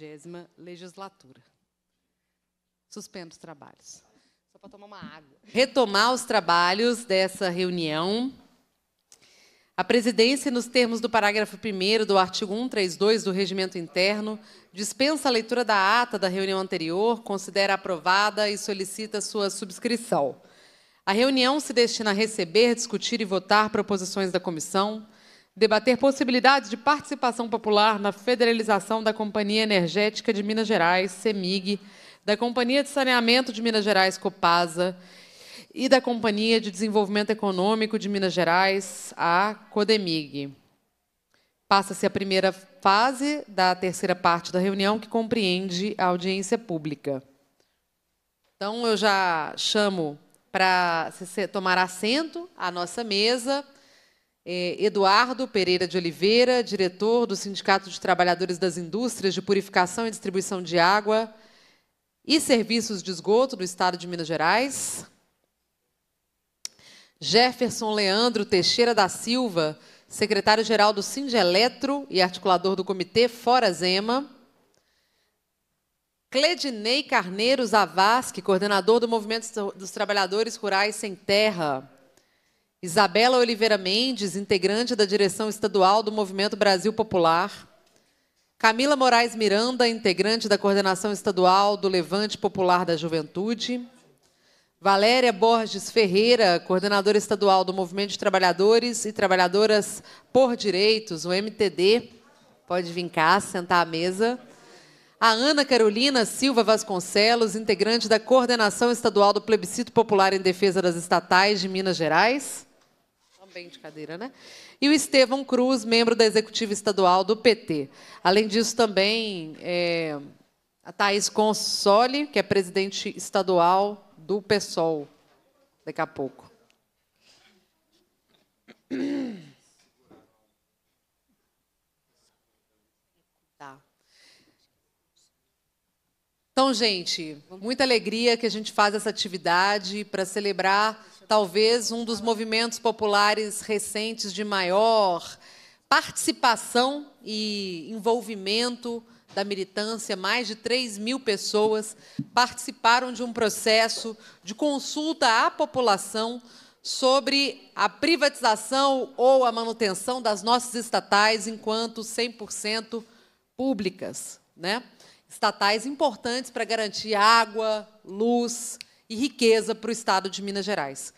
vigésima legislatura. Suspendo os trabalhos. Só para tomar uma água. Retomar os trabalhos dessa reunião. A presidência, nos termos do parágrafo 1 do artigo 132 do Regimento Interno, dispensa a leitura da ata da reunião anterior, considera aprovada e solicita sua subscrição. A reunião se destina a receber, discutir e votar proposições da comissão, debater possibilidades de participação popular na federalização da Companhia Energética de Minas Gerais, CEMIG, da Companhia de Saneamento de Minas Gerais, Copasa, e da Companhia de Desenvolvimento Econômico de Minas Gerais, a CODEMIG. Passa-se a primeira fase da terceira parte da reunião, que compreende a audiência pública. Então, eu já chamo para tomar assento à nossa mesa. É, Eduardo Pereira de Oliveira, diretor do Sindicato de Trabalhadores das Indústrias de Purificação e Distribuição de Água e Serviços de Esgoto do Estado de Minas Gerais. Jefferson Leandro Teixeira da Silva, secretário-geral do Singeletro e articulador do Comitê Fora Zema. Cledinei Carneiro Zavascki, coordenador do Movimento dos Trabalhadores Rurais Sem Terra. Isabela Oliveira Mendes, integrante da direção estadual do Movimento Brasil Popular. Camila Moraes Miranda, integrante da coordenação estadual do Levante Popular da Juventude. Valéria Borges Ferreira, coordenadora estadual do Movimento de Trabalhadores e Trabalhadoras por Direitos, o MTD. Pode vir cá, sentar à mesa. A Ana Carolina Silva Vasconcelos, integrante da Coordenação Estadual do Plebiscito Popular em Defesa das Estatais de Minas Gerais também de cadeira, né? E o Estevão Cruz, membro da executiva estadual do PT. Além disso, também é, a Thaís Consoli, que é presidente estadual do PSOL. Daqui a pouco. Tá. Então, gente, muita alegria que a gente faz essa atividade para celebrar talvez um dos movimentos populares recentes de maior participação e envolvimento da militância, mais de 3 mil pessoas participaram de um processo de consulta à população sobre a privatização ou a manutenção das nossas estatais enquanto 100% públicas, né? Estatais importantes para garantir água, luz, e riqueza para o estado de Minas Gerais.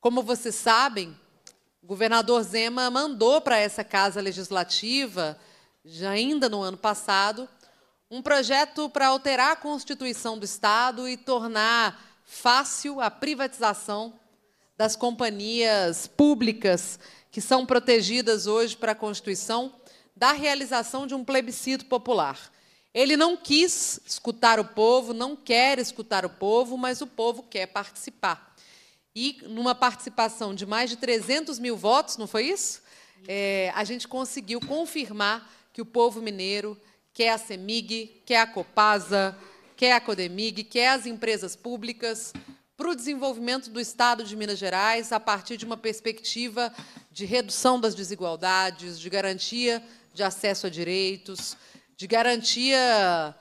Como vocês sabem, o governador Zema mandou para essa casa legislativa, já ainda no ano passado, um projeto para alterar a Constituição do Estado e tornar fácil a privatização das companhias públicas que são protegidas hoje para a Constituição da realização de um plebiscito popular. Ele não quis escutar o povo, não quer escutar o povo, mas o povo quer participar. E numa participação de mais de 300 mil votos, não foi isso? É, a gente conseguiu confirmar que o povo mineiro quer a CEMIG, quer a Copasa, quer a Codemig, quer as empresas públicas para o desenvolvimento do Estado de Minas Gerais a partir de uma perspectiva de redução das desigualdades, de garantia de acesso a direitos, de garantia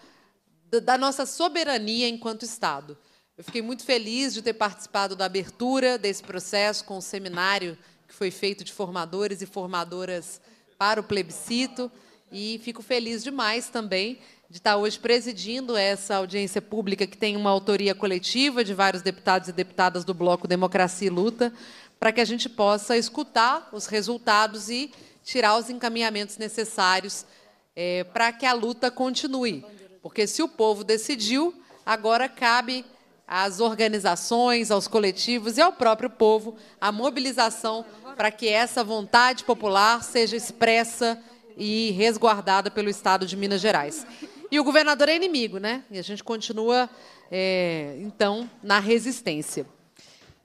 da nossa soberania enquanto Estado. Eu fiquei muito feliz de ter participado da abertura desse processo com o seminário que foi feito de formadores e formadoras para o plebiscito e fico feliz demais também de estar hoje presidindo essa audiência pública que tem uma autoria coletiva de vários deputados e deputadas do bloco Democracia e Luta, para que a gente possa escutar os resultados e tirar os encaminhamentos necessários é, para que a luta continue. Porque se o povo decidiu, agora cabe às organizações, aos coletivos e ao próprio povo a mobilização para que essa vontade popular seja expressa e resguardada pelo Estado de Minas Gerais. E o governador é inimigo, né? E a gente continua, é, então, na resistência.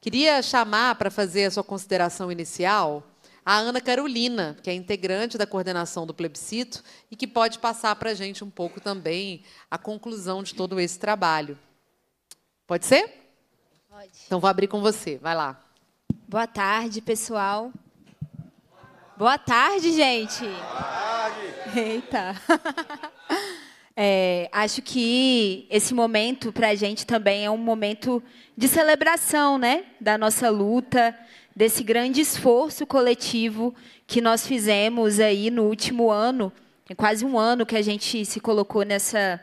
Queria chamar para fazer a sua consideração inicial a Ana Carolina, que é integrante da coordenação do plebiscito e que pode passar para a gente um pouco também a conclusão de todo esse trabalho. Pode ser? Pode. Então vou abrir com você, vai lá. Boa tarde, pessoal. Boa tarde, gente. Boa tarde. Eita. É, acho que esse momento para a gente também é um momento de celebração, né, da nossa luta, desse grande esforço coletivo que nós fizemos aí no último ano, é quase um ano que a gente se colocou nessa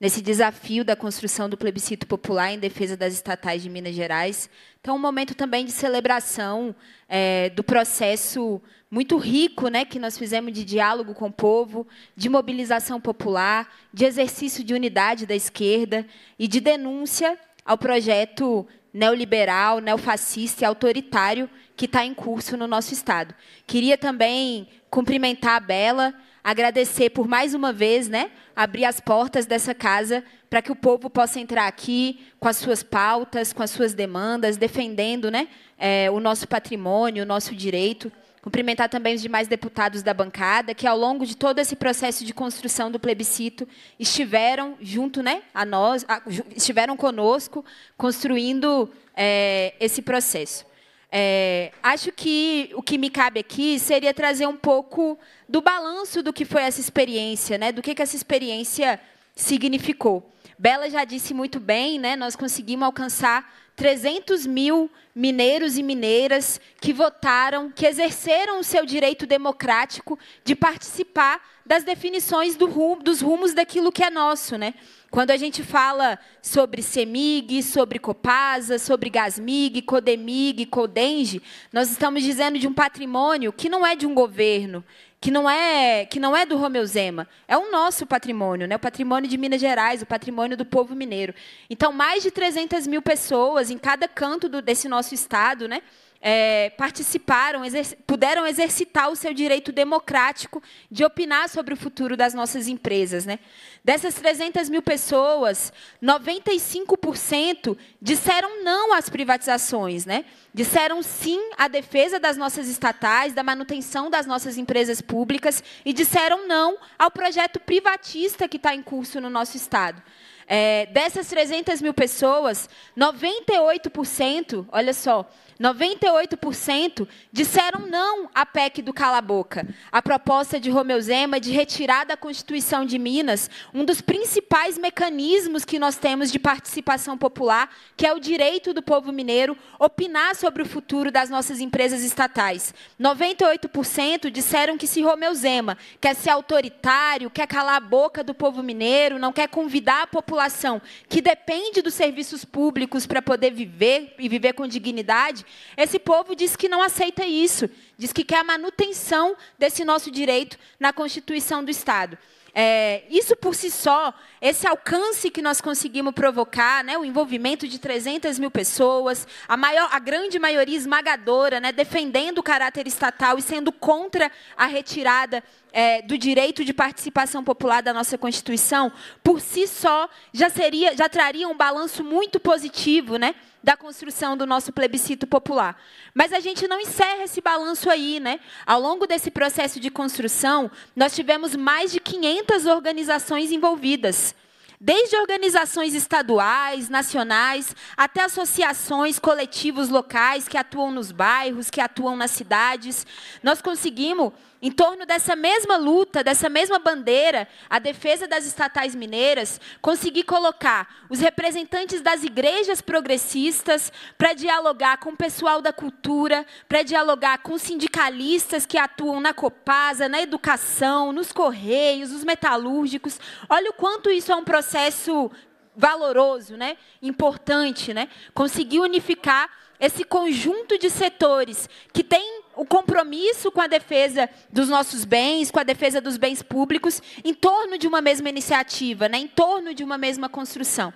nesse desafio da construção do plebiscito popular em defesa das estatais de Minas Gerais. Então, é um momento também de celebração é, do processo muito rico né, que nós fizemos de diálogo com o povo, de mobilização popular, de exercício de unidade da esquerda e de denúncia ao projeto neoliberal, neofascista e autoritário que está em curso no nosso Estado. Queria também cumprimentar a Bela, agradecer por mais uma vez né, abrir as portas dessa casa para que o povo possa entrar aqui com as suas pautas, com as suas demandas, defendendo né, é, o nosso patrimônio, o nosso direito. Cumprimentar também os demais deputados da bancada, que ao longo de todo esse processo de construção do plebiscito estiveram junto né, a nós, a, estiveram conosco, construindo é, esse processo. É, acho que o que me cabe aqui seria trazer um pouco do balanço do que foi essa experiência, né, do que, que essa experiência significou. Bela já disse muito bem, né, nós conseguimos alcançar 300 mil mineiros e mineiras que votaram, que exerceram o seu direito democrático de participar das definições do rumo, dos rumos daquilo que é nosso. Né? Quando a gente fala sobre CEMIG, sobre Copasa, sobre GASMIG, CODEMIG, CODENGE, nós estamos dizendo de um patrimônio que não é de um governo, que não é que não é do Romeu Zema, é o nosso patrimônio, né? o patrimônio de Minas Gerais, o patrimônio do povo mineiro. Então, mais de 300 mil pessoas em cada canto do, desse nosso estado, né? é, participaram, puderam exercitar o seu direito democrático de opinar sobre o futuro das nossas empresas. Né? Dessas 300 mil pessoas, 95% disseram não às privatizações, né? disseram sim à defesa das nossas estatais, da manutenção das nossas empresas públicas e disseram não ao projeto privatista que está em curso no nosso Estado. É, dessas 300 mil pessoas, 98%, olha só, 98% disseram não à PEC do Cala-Boca, a proposta de Romeu Zema de retirar da Constituição de Minas um dos principais mecanismos que nós temos de participação popular, que é o direito do povo mineiro opinar sobre o futuro das nossas empresas estatais. 98% disseram que se Romeu Zema quer ser autoritário, quer calar a boca do povo mineiro, não quer convidar a população população que depende dos serviços públicos para poder viver e viver com dignidade, esse povo diz que não aceita isso, diz que quer a manutenção desse nosso direito na Constituição do Estado. É, isso por si só, esse alcance que nós conseguimos provocar, né, o envolvimento de 300 mil pessoas, a, maior, a grande maioria esmagadora, né, defendendo o caráter estatal e sendo contra a retirada é, do direito de participação popular da nossa Constituição, por si só, já, seria, já traria um balanço muito positivo né, da construção do nosso plebiscito popular. Mas a gente não encerra esse balanço aí. Né? Ao longo desse processo de construção, nós tivemos mais de 500 organizações envolvidas desde organizações estaduais, nacionais, até associações, coletivos locais que atuam nos bairros, que atuam nas cidades. Nós conseguimos em torno dessa mesma luta, dessa mesma bandeira, a defesa das estatais mineiras, consegui colocar os representantes das igrejas progressistas para dialogar com o pessoal da cultura, para dialogar com sindicalistas que atuam na Copasa, na educação, nos correios, os metalúrgicos. Olha o quanto isso é um processo valoroso, né? Importante, né? Conseguir unificar esse conjunto de setores que tem o compromisso com a defesa dos nossos bens, com a defesa dos bens públicos, em torno de uma mesma iniciativa, né? em torno de uma mesma construção.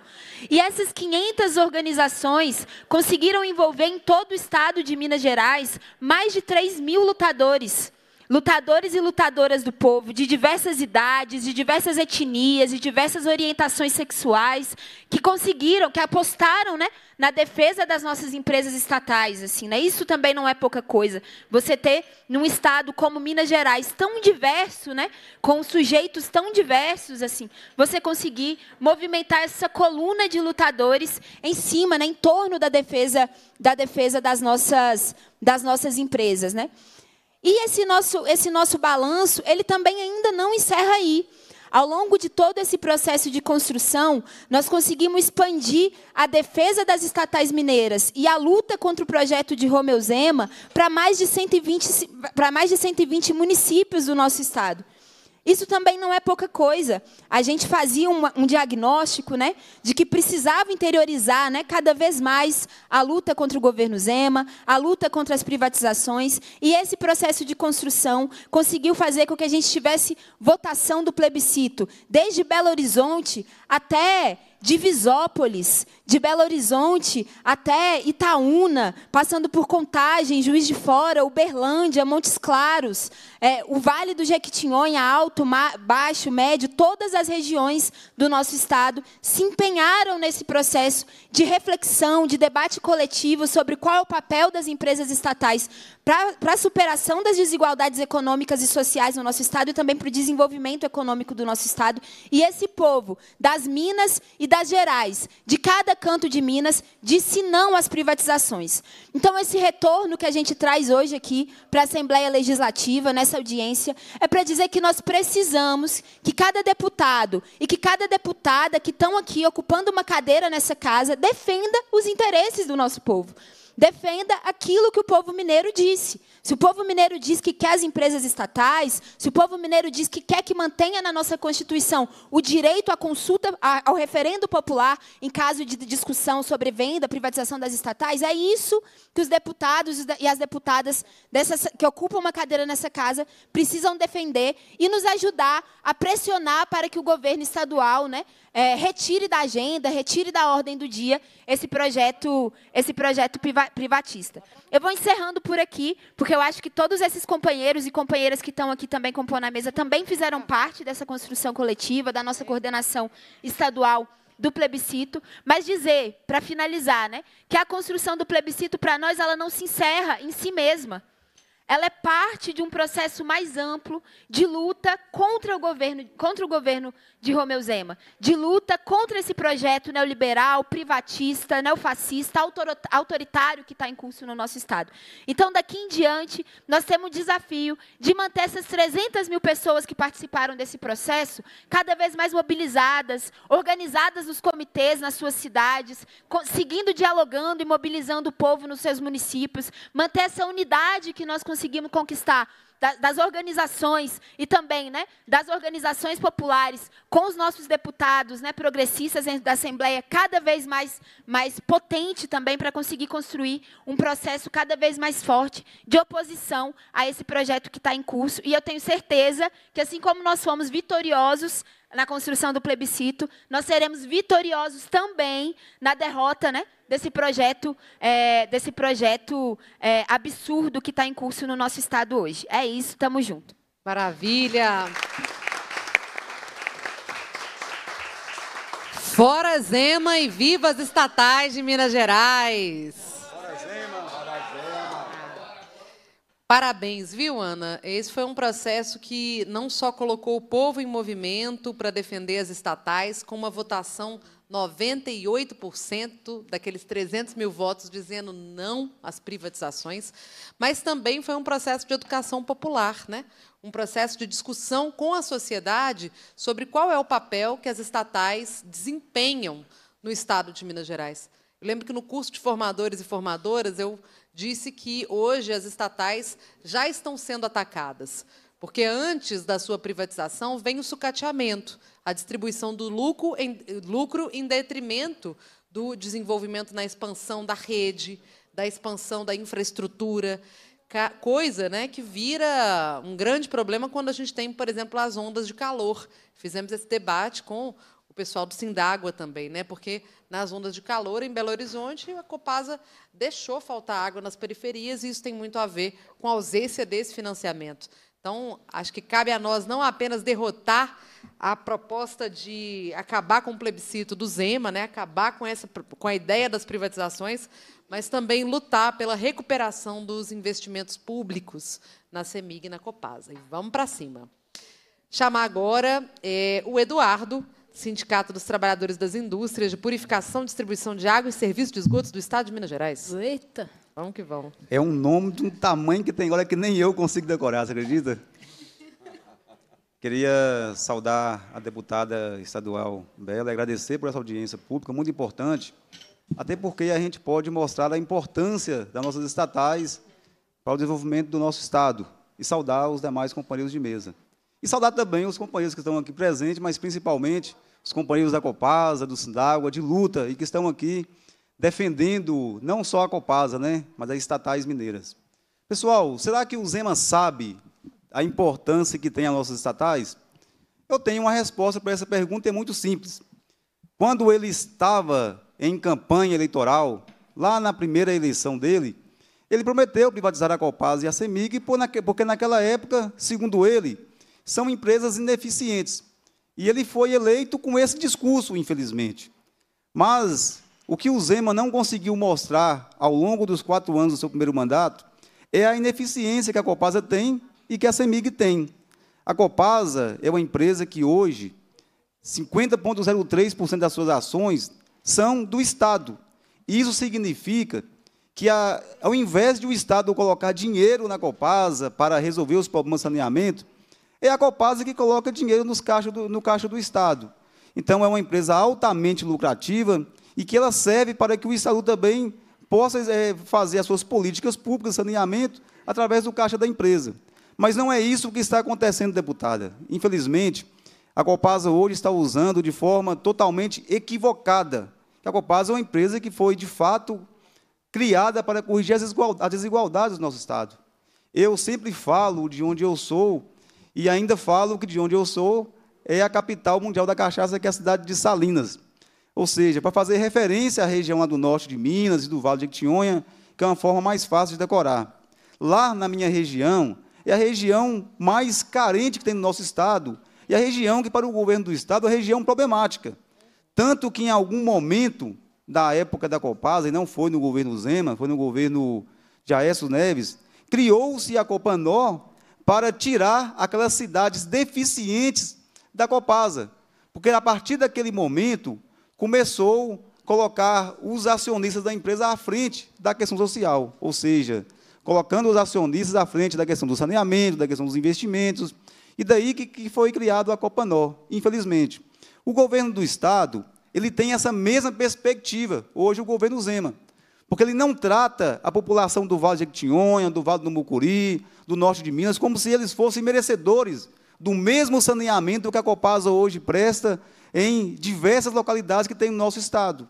E essas 500 organizações conseguiram envolver em todo o estado de Minas Gerais mais de 3 mil lutadores Lutadores e lutadoras do povo, de diversas idades, de diversas etnias, de diversas orientações sexuais, que conseguiram, que apostaram né, na defesa das nossas empresas estatais. Assim, né? Isso também não é pouca coisa. Você ter, num estado como Minas Gerais, tão diverso, né, com sujeitos tão diversos, assim, você conseguir movimentar essa coluna de lutadores em cima, né, em torno da defesa, da defesa das, nossas, das nossas empresas. Né? E esse nosso, esse nosso balanço, ele também ainda não encerra aí. Ao longo de todo esse processo de construção, nós conseguimos expandir a defesa das estatais mineiras e a luta contra o projeto de Romeu Zema para mais, de 120, mais de 120 municípios do nosso estado. Isso também não é pouca coisa. A gente fazia um, um, diagnóstico, né, de que precisava interiorizar, né, cada vez mais a luta contra o governo Zema, a luta contra as privatizações, e esse processo de construção conseguiu fazer com que a gente tivesse votação do plebiscito, desde Belo Horizonte até de Visópolis, de Belo Horizonte até Itaúna, passando por Contagem, Juiz de Fora, Uberlândia, Montes Claros, é, o Vale do Jequitinhonha, Alto, Ma Baixo, Médio, todas as regiões do nosso estado se empenharam nesse processo de reflexão, de debate coletivo sobre qual é o papel das empresas estatais para a superação das desigualdades econômicas e sociais no nosso estado e também para o desenvolvimento econômico do nosso estado. E esse povo das minas e das gerais de cada canto de Minas disse não às privatizações. Então, esse retorno que a gente traz hoje aqui para a Assembleia Legislativa, nessa audiência, é para dizer que nós precisamos que cada deputado e que cada deputada que estão aqui ocupando uma cadeira nessa casa defenda os interesses do nosso povo defenda aquilo que o povo mineiro disse. Se o povo mineiro diz que quer as empresas estatais, se o povo mineiro diz que quer que mantenha na nossa Constituição o direito à consulta, ao referendo popular em caso de discussão sobre venda, privatização das estatais, é isso que os deputados e as deputadas dessas, que ocupam uma cadeira nessa casa precisam defender e nos ajudar a pressionar para que o governo estadual né, é, retire da agenda, retire da ordem do dia esse projeto, esse projeto privatista. Eu vou encerrando por aqui, porque eu acho que todos esses companheiros e companheiras que estão aqui também compondo a mesa também fizeram parte dessa construção coletiva, da nossa coordenação estadual do plebiscito, mas dizer, para finalizar, né, que a construção do plebiscito para nós ela não se encerra em si mesma ela é parte de um processo mais amplo de luta contra o governo, contra o governo de Romeu Zema, de luta contra esse projeto neoliberal, privatista, neofascista, autoritário que está em curso no nosso Estado. Então, daqui em diante, nós temos o desafio de manter essas 300 mil pessoas que participaram desse processo cada vez mais mobilizadas, organizadas nos comitês, nas suas cidades, seguindo dialogando e mobilizando o povo nos seus municípios, manter essa unidade que nós conseguimos conseguimos conquistar das organizações e também né, das organizações populares com os nossos deputados né, progressistas da Assembleia cada vez mais, mais potente também para conseguir construir um processo cada vez mais forte de oposição a esse projeto que está em curso. E eu tenho certeza que, assim como nós fomos vitoriosos na construção do plebiscito, nós seremos vitoriosos também na derrota né, desse projeto, é, desse projeto é, absurdo que está em curso no nosso Estado hoje. É isso, estamos juntos. Maravilha! Fora Zema e vivas estatais de Minas Gerais! Parabéns, viu, Ana? Esse foi um processo que não só colocou o povo em movimento para defender as estatais, com uma votação 98% daqueles 300 mil votos dizendo não às privatizações, mas também foi um processo de educação popular, né? um processo de discussão com a sociedade sobre qual é o papel que as estatais desempenham no Estado de Minas Gerais. Eu lembro que no curso de formadores e formadoras eu disse que hoje as estatais já estão sendo atacadas, porque antes da sua privatização vem o sucateamento, a distribuição do lucro em, lucro em detrimento do desenvolvimento na expansão da rede, da expansão da infraestrutura, coisa né, que vira um grande problema quando a gente tem, por exemplo, as ondas de calor. Fizemos esse debate com pessoal do Sindágua também, né? porque nas ondas de calor em Belo Horizonte, a Copasa deixou faltar água nas periferias e isso tem muito a ver com a ausência desse financiamento. Então, acho que cabe a nós não apenas derrotar a proposta de acabar com o plebiscito do Zema, né, acabar com, essa, com a ideia das privatizações, mas também lutar pela recuperação dos investimentos públicos na CEMIG e na Copasa. E vamos para cima. Chamar agora é, o Eduardo, Sindicato dos Trabalhadores das Indústrias de Purificação e Distribuição de Água e Serviços de Esgotos do Estado de Minas Gerais. Eita! Vamos que vamos. É um nome de um tamanho que tem, olha, que nem eu consigo decorar, você acredita? Queria saudar a deputada estadual Bela e agradecer por essa audiência pública muito importante, até porque a gente pode mostrar a importância das nossas estatais para o desenvolvimento do nosso Estado e saudar os demais companheiros de mesa. E saudar também os companheiros que estão aqui presentes, mas principalmente os companheiros da Copasa, do Sindágua, de luta, e que estão aqui defendendo não só a Copasa, né, mas as estatais mineiras. Pessoal, será que o Zema sabe a importância que tem as nossas estatais? Eu tenho uma resposta para essa pergunta, é muito simples. Quando ele estava em campanha eleitoral, lá na primeira eleição dele, ele prometeu privatizar a Copasa e a CEMIG, porque naquela época, segundo ele, são empresas ineficientes. E ele foi eleito com esse discurso, infelizmente. Mas o que o Zema não conseguiu mostrar ao longo dos quatro anos do seu primeiro mandato é a ineficiência que a Copasa tem e que a CEMIG tem. A Copasa é uma empresa que hoje 50,03% das suas ações são do Estado. Isso significa que, ao invés de o Estado colocar dinheiro na Copasa para resolver os problemas de saneamento, é a Copasa que coloca dinheiro nos caixa do, no caixa do Estado. Então, é uma empresa altamente lucrativa e que ela serve para que o Estado também possa é, fazer as suas políticas públicas, saneamento, através do caixa da empresa. Mas não é isso que está acontecendo, deputada. Infelizmente, a Copasa hoje está usando de forma totalmente equivocada. A Copasa é uma empresa que foi, de fato, criada para corrigir as desigualdades do nosso Estado. Eu sempre falo de onde eu sou, e ainda falo que de onde eu sou é a capital mundial da cachaça, que é a cidade de Salinas. Ou seja, para fazer referência à região do norte de Minas e do Vale de Quitinhonha, que é uma forma mais fácil de decorar. Lá na minha região, é a região mais carente que tem no nosso estado, e a região que, para o governo do estado, é a região problemática. Tanto que, em algum momento da época da Copasa, e não foi no governo Zema, foi no governo de Aécio Neves, criou-se a Copanó para tirar aquelas cidades deficientes da Copasa. Porque a partir daquele momento começou a colocar os acionistas da empresa à frente da questão social, ou seja, colocando os acionistas à frente da questão do saneamento, da questão dos investimentos, e daí que, que foi criado a Copanó, infelizmente. O governo do estado, ele tem essa mesma perspectiva, hoje o governo Zema. Porque ele não trata a população do Vale de Jequitinhonha, do Vale do Mucuri, do norte de Minas, como se eles fossem merecedores do mesmo saneamento que a Copasa hoje presta em diversas localidades que tem no nosso estado.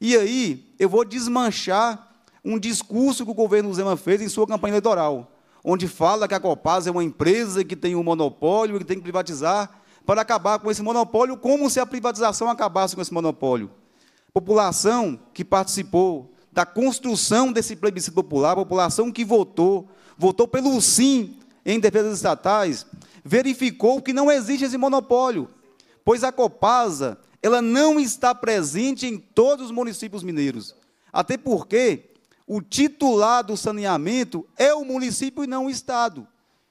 E aí eu vou desmanchar um discurso que o governo Zema fez em sua campanha eleitoral, onde fala que a Copasa é uma empresa que tem um monopólio e que tem que privatizar para acabar com esse monopólio, como se a privatização acabasse com esse monopólio. População que participou da construção desse plebiscito popular, a população que votou, votou pelo sim em defesas estatais, verificou que não existe esse monopólio, pois a Copasa ela não está presente em todos os municípios mineiros. Até porque o titular do saneamento é o município e não o Estado.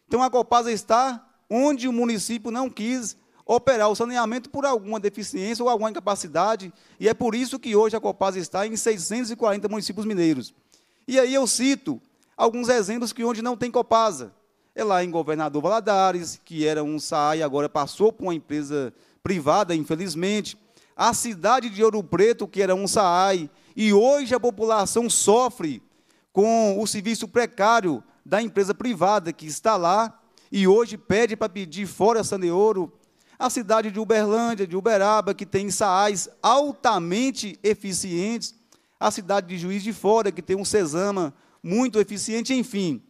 Então a Copasa está onde o município não quis operar o saneamento por alguma deficiência ou alguma incapacidade, e é por isso que hoje a Copasa está em 640 municípios mineiros. E aí eu cito alguns exemplos que onde não tem Copasa. É lá em Governador Valadares, que era um SAI, agora passou por uma empresa privada, infelizmente. A cidade de Ouro Preto, que era um SAI, e hoje a população sofre com o serviço precário da empresa privada que está lá e hoje pede para pedir fora Saneouro a cidade de Uberlândia, de Uberaba, que tem SAAs altamente eficientes. A cidade de Juiz de Fora, que tem um SESAMA muito eficiente, enfim.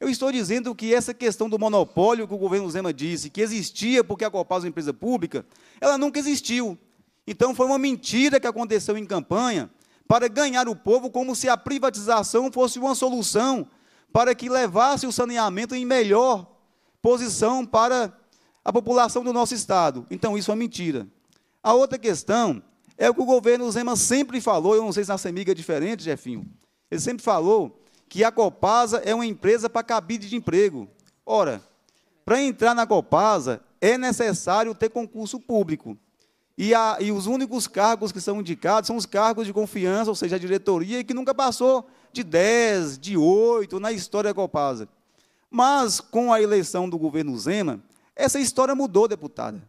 Eu estou dizendo que essa questão do monopólio que o governo Zema disse, que existia porque a Copasa é uma empresa pública, ela nunca existiu. Então foi uma mentira que aconteceu em campanha para ganhar o povo como se a privatização fosse uma solução para que levasse o saneamento em melhor posição para a população do nosso Estado. Então, isso é mentira. A outra questão é o que o governo Zema sempre falou, eu não sei se na Semiga é diferente, Jefinho, ele sempre falou que a Copasa é uma empresa para cabide de emprego. Ora, para entrar na Copasa, é necessário ter concurso público. E, a, e, os únicos cargos que são indicados são os cargos de confiança, ou seja, a diretoria, que nunca passou de 10, de 8 na história da Copasa. Mas, com a eleição do governo Zema, essa história mudou, deputada.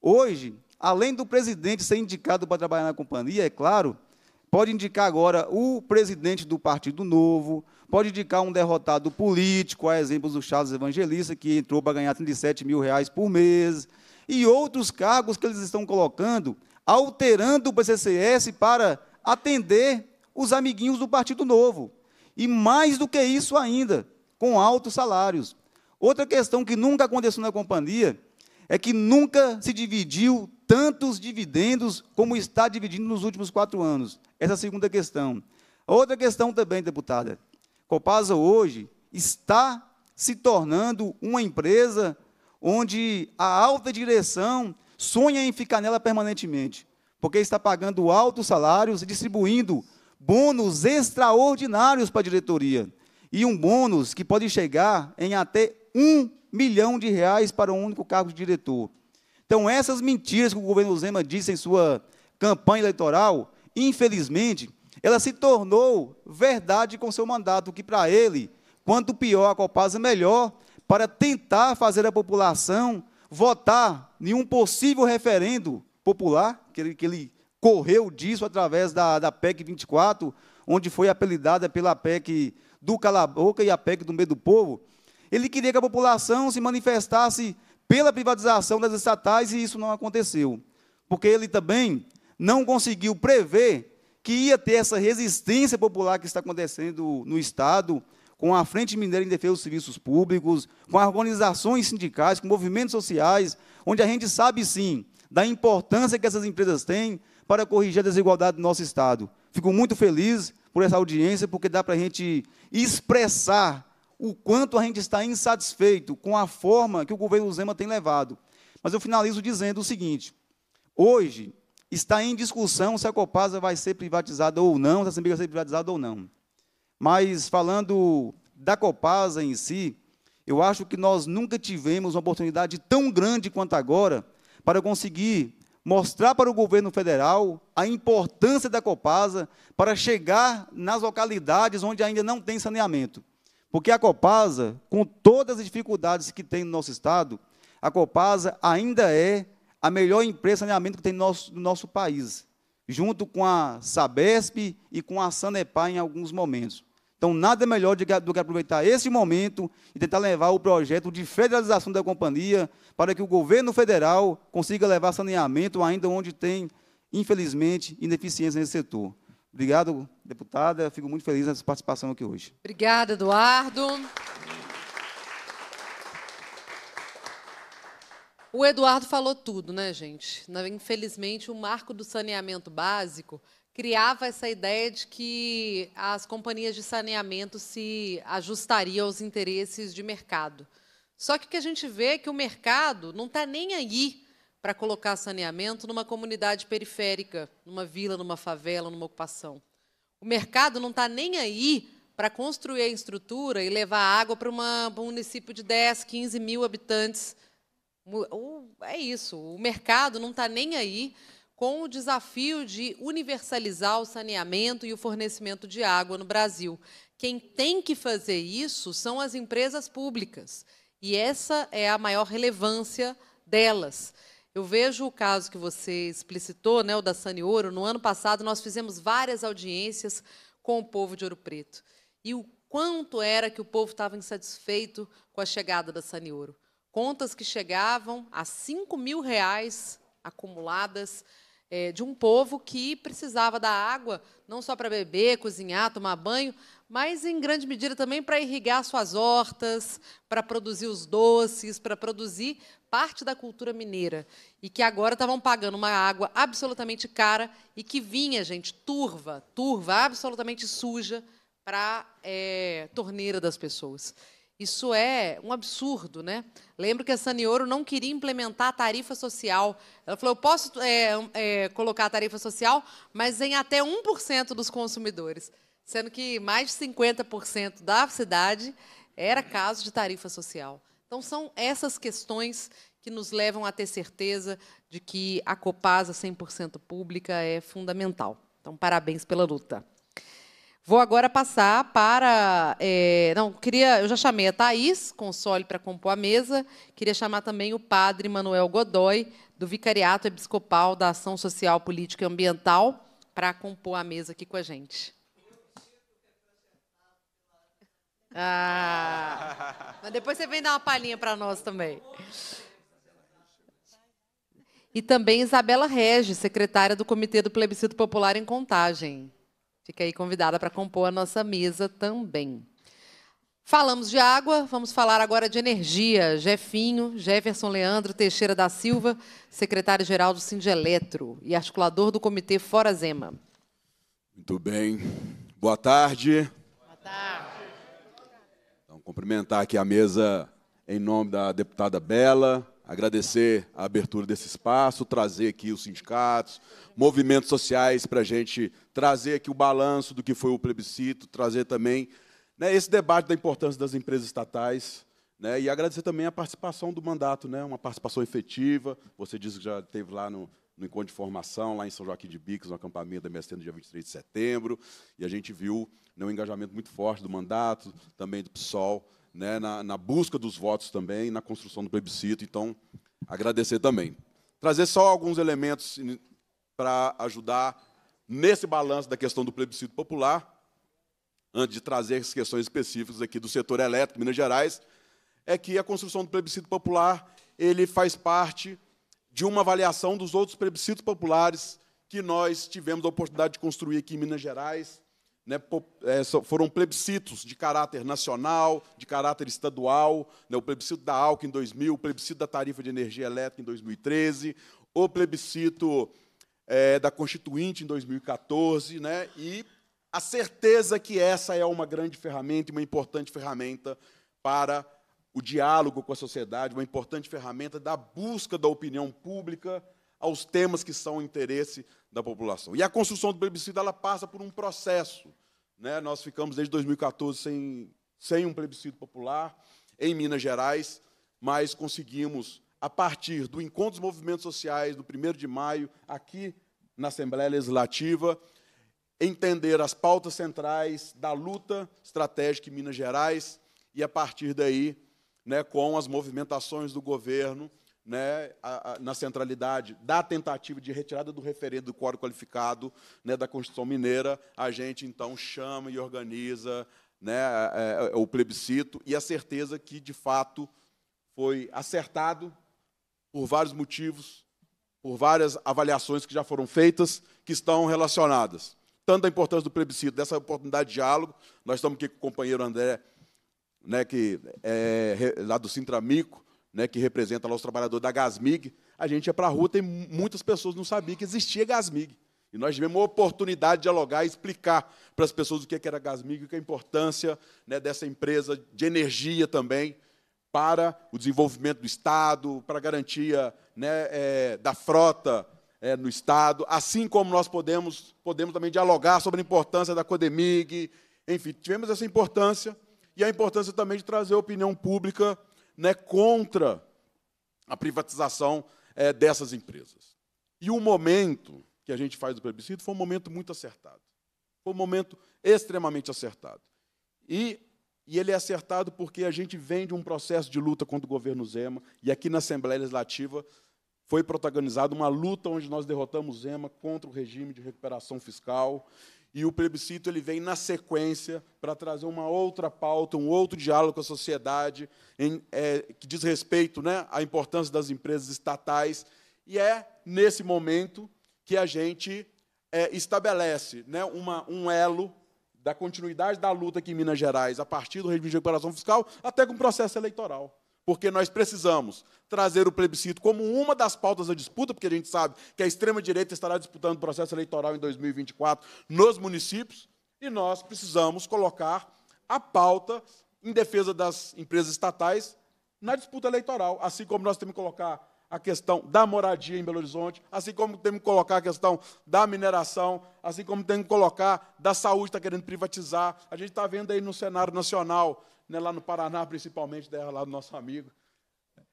Hoje, além do presidente ser indicado para trabalhar na companhia, é claro, pode indicar agora o presidente do Partido Novo, pode indicar um derrotado político, a exemplo do Charles Evangelista, que entrou para ganhar 37 mil reais por mês, e outros cargos que eles estão colocando, alterando o PCCS para atender os amiguinhos do Partido Novo. E mais do que isso ainda, com altos salários. Outra questão que nunca aconteceu na companhia é que nunca se dividiu tantos dividendos como está dividindo nos últimos quatro anos. Essa é a segunda questão. Outra questão também, deputada. Copasa hoje está se tornando uma empresa onde a alta direção sonha em ficar nela permanentemente, porque está pagando altos salários e distribuindo bônus extraordinários para a diretoria. E um bônus que pode chegar em até um milhão de reais para um único cargo de diretor. Então, essas mentiras que o governo Zema disse em sua campanha eleitoral, infelizmente, ela se tornou verdade com seu mandato, que para ele, quanto pior a Copasa, melhor, para tentar fazer a população votar em um possível referendo popular, que ele, que ele correu disso através da, da PEC 24, onde foi apelidada pela PEC do Cala e a PEC do Meio do Povo, ele queria que a população se manifestasse pela privatização das estatais e isso não aconteceu, porque ele também não conseguiu prever que ia ter essa resistência popular que está acontecendo no Estado, com a Frente Mineira em Defesa dos Serviços Públicos, com organizações sindicais, com movimentos sociais, onde a gente sabe sim da importância que essas empresas têm para corrigir a desigualdade do nosso Estado. Fico muito feliz por essa audiência, porque dá para a gente expressar o quanto a gente está insatisfeito com a forma que o governo Zema tem levado. Mas eu finalizo dizendo o seguinte: hoje está em discussão se a Copasa vai ser privatizada ou não, se a Sembiga vai ser privatizada ou não. Mas falando da Copasa em si, eu acho que nós nunca tivemos uma oportunidade tão grande quanto agora para conseguir mostrar para o governo federal a importância da Copasa para chegar nas localidades onde ainda não tem saneamento. Porque a Copasa, com todas as dificuldades que tem no nosso estado, a Copasa ainda é a melhor empresa de saneamento que tem no nosso, no nosso país, junto com a Sabesp e com a Sanepar em alguns momentos. Então, nada melhor do que aproveitar esse momento e tentar levar o projeto de federalização da companhia para que o governo federal consiga levar saneamento ainda onde tem, infelizmente, ineficiência nesse setor. Obrigado, deputada. fico muito feliz nessa participação aqui hoje. Obrigada, Eduardo. O Eduardo falou tudo, né, gente? Infelizmente, o marco do saneamento básico criava essa ideia de que as companhias de saneamento se ajustariam aos interesses de mercado. Só que o que a gente vê é que o mercado não está nem aí para colocar saneamento numa comunidade periférica, numa vila, numa favela, numa ocupação. O mercado não está nem aí para construir a estrutura e levar água para um município de 10, 15 mil habitantes. É isso. O mercado não está nem aí com o desafio de universalizar o saneamento e o fornecimento de água no Brasil. Quem tem que fazer isso são as empresas públicas. E essa é a maior relevância delas. Eu vejo o caso que você explicitou, né, o da Sani Ouro. No ano passado, nós fizemos várias audiências com o povo de Ouro Preto. E o quanto era que o povo estava insatisfeito com a chegada da Sani Ouro. Contas que chegavam a 5 mil reais acumuladas é, de um povo que precisava da água, não só para beber, cozinhar, tomar banho, mas em grande medida também para irrigar suas hortas, para produzir os doces, para produzir parte da cultura mineira. E que agora estavam pagando uma água absolutamente cara e que vinha, gente, turva, turva, absolutamente suja para a é, torneira das pessoas. Isso é um absurdo, né? Lembro que a Sanioro não queria implementar a tarifa social. Ela falou: eu posso é, é, colocar a tarifa social, mas em até 1% dos consumidores sendo que mais de 50% da cidade era caso de tarifa social. Então, são essas questões que nos levam a ter certeza de que a Copasa 100% pública é fundamental. Então, parabéns pela luta. Vou agora passar para. É, não, queria. Eu já chamei a Thaís Console para compor a mesa. Queria chamar também o padre Manuel Godoy, do Vicariato Episcopal da Ação Social, Política e Ambiental, para compor a mesa aqui com a gente. Ah! Mas depois você vem dar uma palhinha para nós também. E também Isabela Regis, secretária do Comitê do Plebiscito Popular em Contagem. Fica aí convidada para compor a nossa mesa também. Falamos de água, vamos falar agora de energia. Jefinho, Jefferson Leandro Teixeira da Silva, secretário-geral do Sindeletro e articulador do Comitê Fora Zema. Muito bem. Boa tarde. Boa tarde. Cumprimentar aqui a mesa em nome da deputada Bela, agradecer a abertura desse espaço, trazer aqui os sindicatos, movimentos sociais para a gente trazer aqui o balanço do que foi o plebiscito, trazer também né, esse debate da importância das empresas estatais. Né, e agradecer também a participação do mandato, né, uma participação efetiva. Você disse que já esteve lá no, no encontro de formação lá em São Joaquim de Bicos, no acampamento da MST no dia 23 de setembro, e a gente viu né, um engajamento muito forte do mandato, também do PSOL, né, na, na busca dos votos também, na construção do plebiscito, então agradecer também. Trazer só alguns elementos para ajudar nesse balanço da questão do plebiscito popular, antes de trazer as questões específicas aqui do setor elétrico, Minas Gerais, é que a construção do plebiscito popular ele faz parte de uma avaliação dos outros plebiscitos populares que nós tivemos a oportunidade de construir aqui em Minas Gerais. Né, é, foram plebiscitos de caráter nacional, de caráter estadual, né, o plebiscito da ALC em 2000, o plebiscito da tarifa de energia elétrica em 2013, o plebiscito é, da Constituinte em 2014, né, e a certeza que essa é uma grande ferramenta, uma importante ferramenta para o diálogo com a sociedade, uma importante ferramenta da busca da opinião pública aos temas que são interesse da população. E a construção do plebiscito ela passa por um processo. Né? Nós ficamos desde 2014 sem, sem um plebiscito popular em Minas Gerais, mas conseguimos, a partir do encontro dos movimentos sociais, do 1 de maio, aqui na Assembleia Legislativa, entender as pautas centrais da luta estratégica em Minas Gerais e, a partir daí, né, com as movimentações do governo né, a, a, na centralidade da tentativa de retirada do referendo do quórum qualificado né, da Constituição Mineira, a gente então chama e organiza né, é, o plebiscito e a certeza que, de fato, foi acertado por vários motivos, por várias avaliações que já foram feitas, que estão relacionadas. Tanto a importância do plebiscito, dessa oportunidade de diálogo, nós estamos aqui com o companheiro André né, que é, lá do Sintramico, né, que representa lá os trabalhadores da Gasmig, a gente ia para a rua e muitas pessoas não sabiam que existia Gasmig. E nós tivemos a oportunidade de dialogar e explicar para as pessoas o que é era Gasmig e é a importância né, dessa empresa de energia também para o desenvolvimento do Estado, para a garantia né, é, da frota é, no Estado, assim como nós podemos, podemos também dialogar sobre a importância da Codemig. Enfim, tivemos essa importância e a importância também de trazer a opinião pública né, contra a privatização é, dessas empresas. E o momento que a gente faz do plebiscito foi um momento muito acertado. Foi um momento extremamente acertado. E, e ele é acertado porque a gente vem de um processo de luta contra o governo Zema, e aqui na Assembleia Legislativa foi protagonizada uma luta onde nós derrotamos Zema contra o regime de recuperação fiscal, e o plebiscito ele vem na sequência para trazer uma outra pauta, um outro diálogo com a sociedade em, é, que diz respeito né, à importância das empresas estatais. E é nesse momento que a gente é, estabelece né, uma, um elo da continuidade da luta aqui em Minas Gerais, a partir do regime de recuperação fiscal, até com o processo eleitoral porque nós precisamos trazer o plebiscito como uma das pautas da disputa, porque a gente sabe que a extrema-direita estará disputando o processo eleitoral em 2024 nos municípios, e nós precisamos colocar a pauta em defesa das empresas estatais na disputa eleitoral, assim como nós temos que colocar a questão da moradia em Belo Horizonte, assim como temos que colocar a questão da mineração, assim como temos que colocar da saúde, está querendo privatizar. A gente está vendo aí no cenário nacional né, lá no Paraná, principalmente, dela, lá do nosso amigo.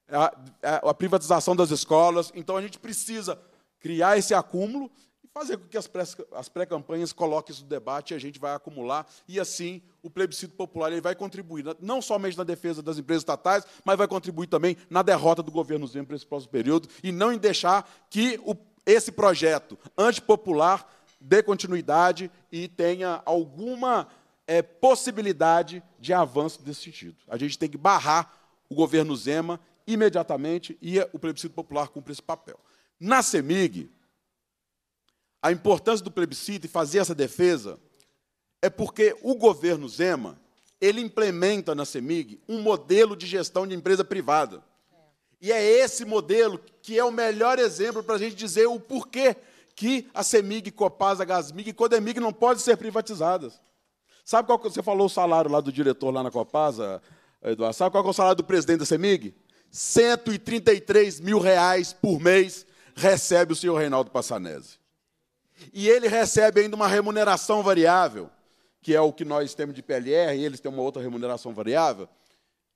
É a, a, é a privatização das escolas. Então, a gente precisa criar esse acúmulo e fazer com que as pré-campanhas coloquem isso no debate, a gente vai acumular, e assim o plebiscito popular ele vai contribuir, né, não somente na defesa das empresas estatais, mas vai contribuir também na derrota do governo Zema para esse próximo período, e não em deixar que o, esse projeto antipopular dê continuidade e tenha alguma é, possibilidade de avanço nesse sentido. A gente tem que barrar o governo Zema imediatamente e o plebiscito popular cumpre esse papel. Na CEMIG, a importância do plebiscito e fazer essa defesa é porque o governo Zema ele implementa na CEMIG um modelo de gestão de empresa privada. E é esse modelo que é o melhor exemplo para a gente dizer o porquê que a CEMIG, Copasa, Gasmig e Codemig não podem ser privatizadas. Sabe qual que você falou o salário lá do diretor lá na Copasa, Eduardo? Sabe qual que é o salário do presidente da CEMIG? 133 mil reais por mês recebe o senhor Reinaldo Passanese. E ele recebe ainda uma remuneração variável, que é o que nós temos de PLR, e eles têm uma outra remuneração variável,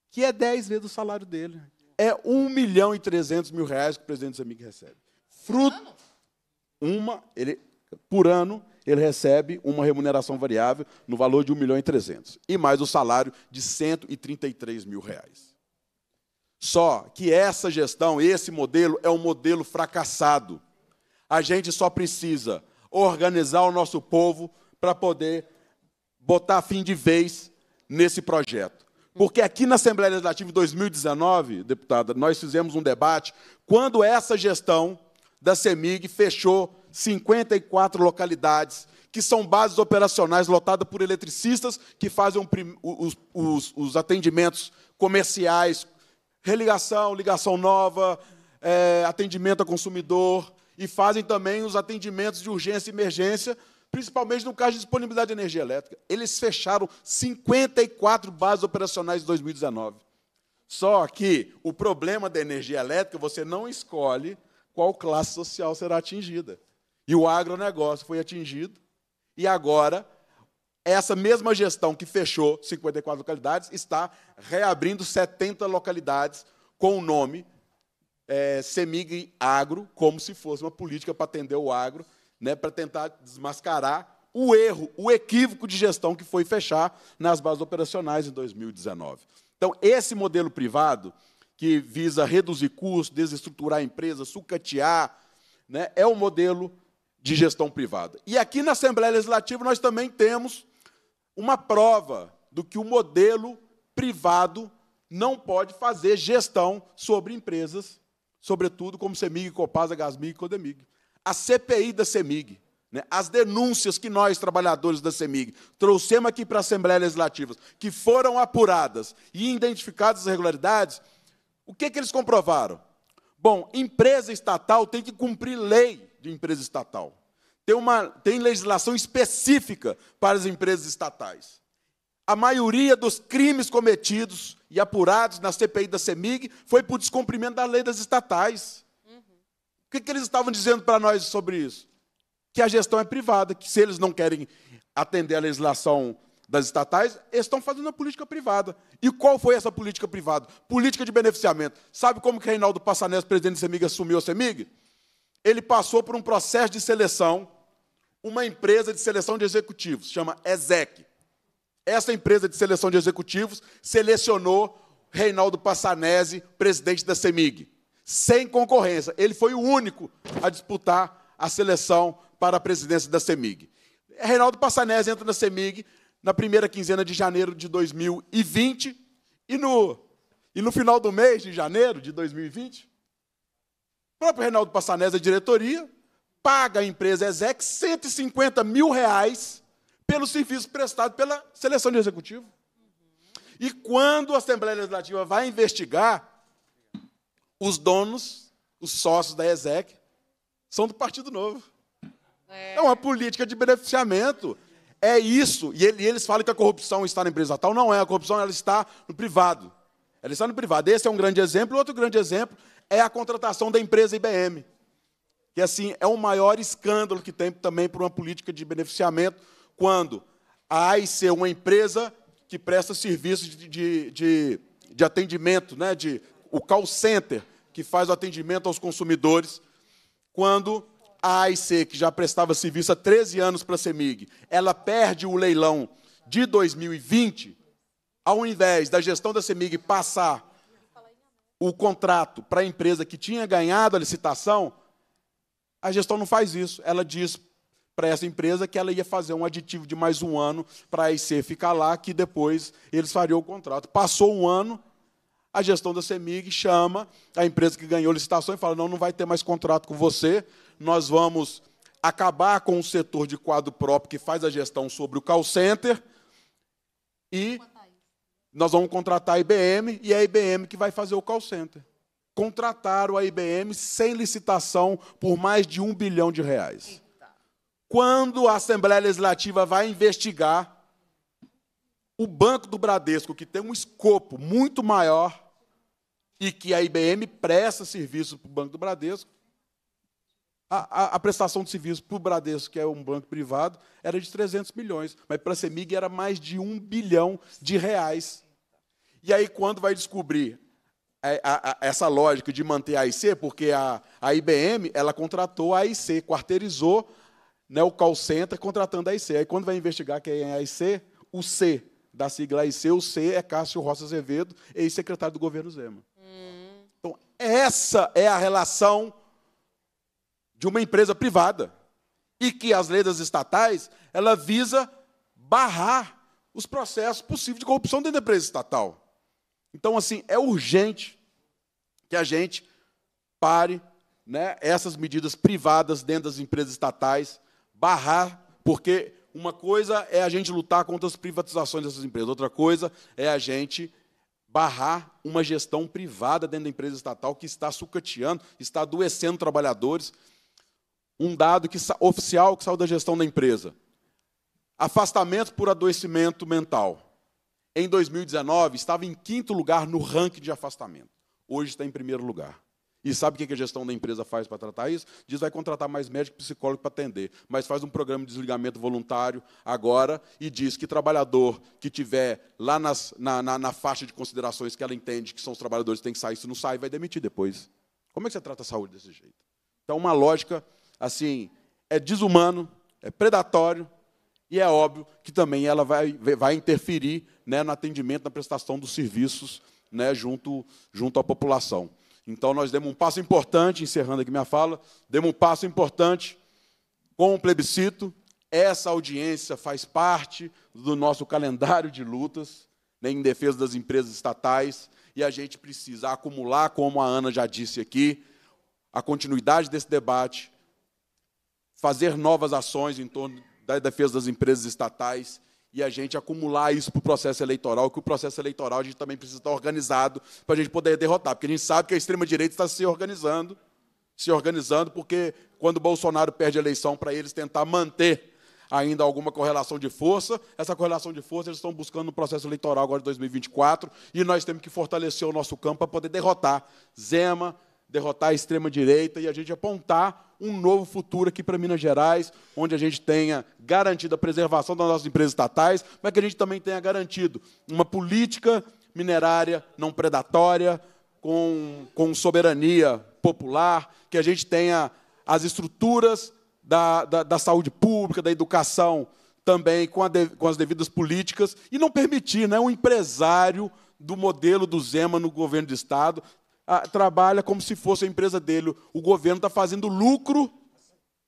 que é 10 vezes o salário dele. É 1 milhão e 300 mil reais que o presidente da CEMIG recebe. Fruto. Uma, ele, por ano, ele recebe uma remuneração variável no valor de 1 milhão e 300. E mais o salário de 133 mil reais. Só que essa gestão, esse modelo, é um modelo fracassado. A gente só precisa organizar o nosso povo para poder botar fim de vez nesse projeto. Porque aqui na Assembleia Legislativa de 2019, deputada, nós fizemos um debate quando essa gestão da CEMIG fechou 54 localidades, que são bases operacionais lotadas por eletricistas que fazem os, os, os atendimentos comerciais, religação, ligação nova, é, atendimento ao consumidor, e fazem também os atendimentos de urgência e emergência, principalmente no caso de disponibilidade de energia elétrica. Eles fecharam 54 bases operacionais em 2019. Só que o problema da energia elétrica, você não escolhe qual classe social será atingida. E o agronegócio foi atingido. E agora, essa mesma gestão que fechou 54 localidades está reabrindo 70 localidades com o nome é, Semig Agro, como se fosse uma política para atender o agro, né, para tentar desmascarar o erro, o equívoco de gestão que foi fechar nas bases operacionais em 2019. Então, esse modelo privado, que visa reduzir custos, desestruturar a empresa, sucatear, né, é um modelo de gestão privada. E aqui na Assembleia Legislativa nós também temos uma prova do que o modelo privado não pode fazer gestão sobre empresas, sobretudo como CEMIG, Copasa, Gasmig e Codemig. A CPI da CEMIG, né, as denúncias que nós, trabalhadores da CEMIG, trouxemos aqui para a Assembleia Legislativa, que foram apuradas e identificadas as irregularidades, o que, que eles comprovaram? Bom, empresa estatal tem que cumprir lei de empresa estatal. Tem, uma, tem legislação específica para as empresas estatais. A maioria dos crimes cometidos e apurados na CPI da CEMIG foi por descumprimento da lei das estatais. Uhum. O que, que eles estavam dizendo para nós sobre isso? Que a gestão é privada, que se eles não querem atender a legislação das estatais, eles estão fazendo a política privada. E qual foi essa política privada? Política de beneficiamento. Sabe como que Reinaldo Passanés, presidente da CEMIG, assumiu a CEMIG? ele passou por um processo de seleção, uma empresa de seleção de executivos, chama ESEC. Essa empresa de seleção de executivos selecionou Reinaldo Passanese, presidente da CEMIG, sem concorrência. Ele foi o único a disputar a seleção para a presidência da CEMIG. Reinaldo Passanese entra na CEMIG na primeira quinzena de janeiro de 2020 e no, e no final do mês de janeiro de 2020, o próprio Reinaldo Passanés, a diretoria, paga à empresa Exec 150 mil reais pelo serviço prestado pela seleção de executivo. E quando a Assembleia Legislativa vai investigar, os donos, os sócios da Exec, são do Partido Novo. É, é uma política de beneficiamento. É isso. E eles falam que a corrupção está na empresa tal. Não é. A corrupção ela está no privado. Ela está no privado. Esse é um grande exemplo. Outro grande exemplo é a contratação da empresa IBM. Que assim é o maior escândalo que tem também para uma política de beneficiamento, quando a AIC é uma empresa que presta serviço de, de, de, de atendimento, né, de, o call center, que faz o atendimento aos consumidores, quando a AIC, que já prestava serviço há 13 anos para a CEMIG, ela perde o leilão de 2020, ao invés da gestão da CEMIG passar o contrato para a empresa que tinha ganhado a licitação, a gestão não faz isso. Ela diz para essa empresa que ela ia fazer um aditivo de mais um ano para a IC ficar lá, que depois eles fariam o contrato. Passou um ano, a gestão da CEMIG chama a empresa que ganhou a licitação e fala: não, não vai ter mais contrato com você, nós vamos acabar com o setor de quadro próprio que faz a gestão sobre o call center e nós vamos contratar a IBM e é a IBM que vai fazer o call center. Contrataram a IBM sem licitação por mais de um bilhão de reais. Quando a Assembleia Legislativa vai investigar, o Banco do Bradesco, que tem um escopo muito maior e que a IBM presta serviço para o Banco do Bradesco, a, a, a prestação de serviço para o Bradesco, que é um banco privado, era de 300 milhões, mas para a CEMIG era mais de um bilhão de reais. E aí, quando vai descobrir é, a, essa lógica de manter a IC, porque a, a IBM ela contratou a IC, quarteirizou né, o call center contratando a IC. Aí, quando vai investigar quem é a IC, o C da sigla IC, o C é Cássio Rossi Azevedo, ex-secretário do governo Zema. Hum. Então, essa é a relação de uma empresa privada e que as leis estatais ela visa barrar os processos possíveis de corrupção dentro da empresa estatal. Então, assim, é urgente que a gente pare né, essas medidas privadas dentro das empresas estatais, barrar, porque uma coisa é a gente lutar contra as privatizações dessas empresas, outra coisa é a gente barrar uma gestão privada dentro da empresa estatal que está sucateando, está adoecendo trabalhadores um dado que, oficial que saiu da gestão da empresa. Afastamento por adoecimento mental. Em 2019, estava em quinto lugar no ranking de afastamento. Hoje está em primeiro lugar. E sabe o que a gestão da empresa faz para tratar isso? Diz vai contratar mais médico e psicólogo para atender, mas faz um programa de desligamento voluntário agora e diz que trabalhador que tiver lá nas, na, na, na, faixa de considerações que ela entende que são os trabalhadores que têm que sair, se não sai, vai demitir depois. Como é que você trata a saúde desse jeito? Então, uma lógica assim, é desumano, é predatório, e é óbvio que também ela vai, vai interferir né, no atendimento, na prestação dos serviços né, junto, junto à população. Então, nós demos um passo importante, encerrando aqui minha fala, demos um passo importante com o plebiscito. Essa audiência faz parte do nosso calendário de lutas né, em defesa das empresas estatais e a gente precisa acumular, como a Ana já disse aqui, a continuidade desse debate, fazer novas ações em torno da defesa das empresas estatais e a gente acumular isso para o processo eleitoral, que o processo eleitoral a gente também precisa estar organizado para a gente poder derrotar, porque a gente sabe que a extrema-direita está se organizando, se organizando, porque quando Bolsonaro perde a eleição, para eles tentar manter ainda alguma correlação de força, essa correlação de força eles estão buscando no processo eleitoral agora de 2024, e nós temos que fortalecer o nosso campo para poder derrotar Zema, derrotar a extrema-direita e a gente apontar um novo futuro aqui para Minas Gerais, onde a gente tenha garantido a preservação das nossas empresas estatais, mas que a gente também tenha garantido uma política minerária não predatória, com, com soberania popular, que a gente tenha as estruturas da, da, da saúde pública, da educação também com, de, com, as devidas políticas e não permitir né, um empresário do modelo do Zema no governo do Estado trabalha como se fosse a empresa dele. O governo está fazendo lucro,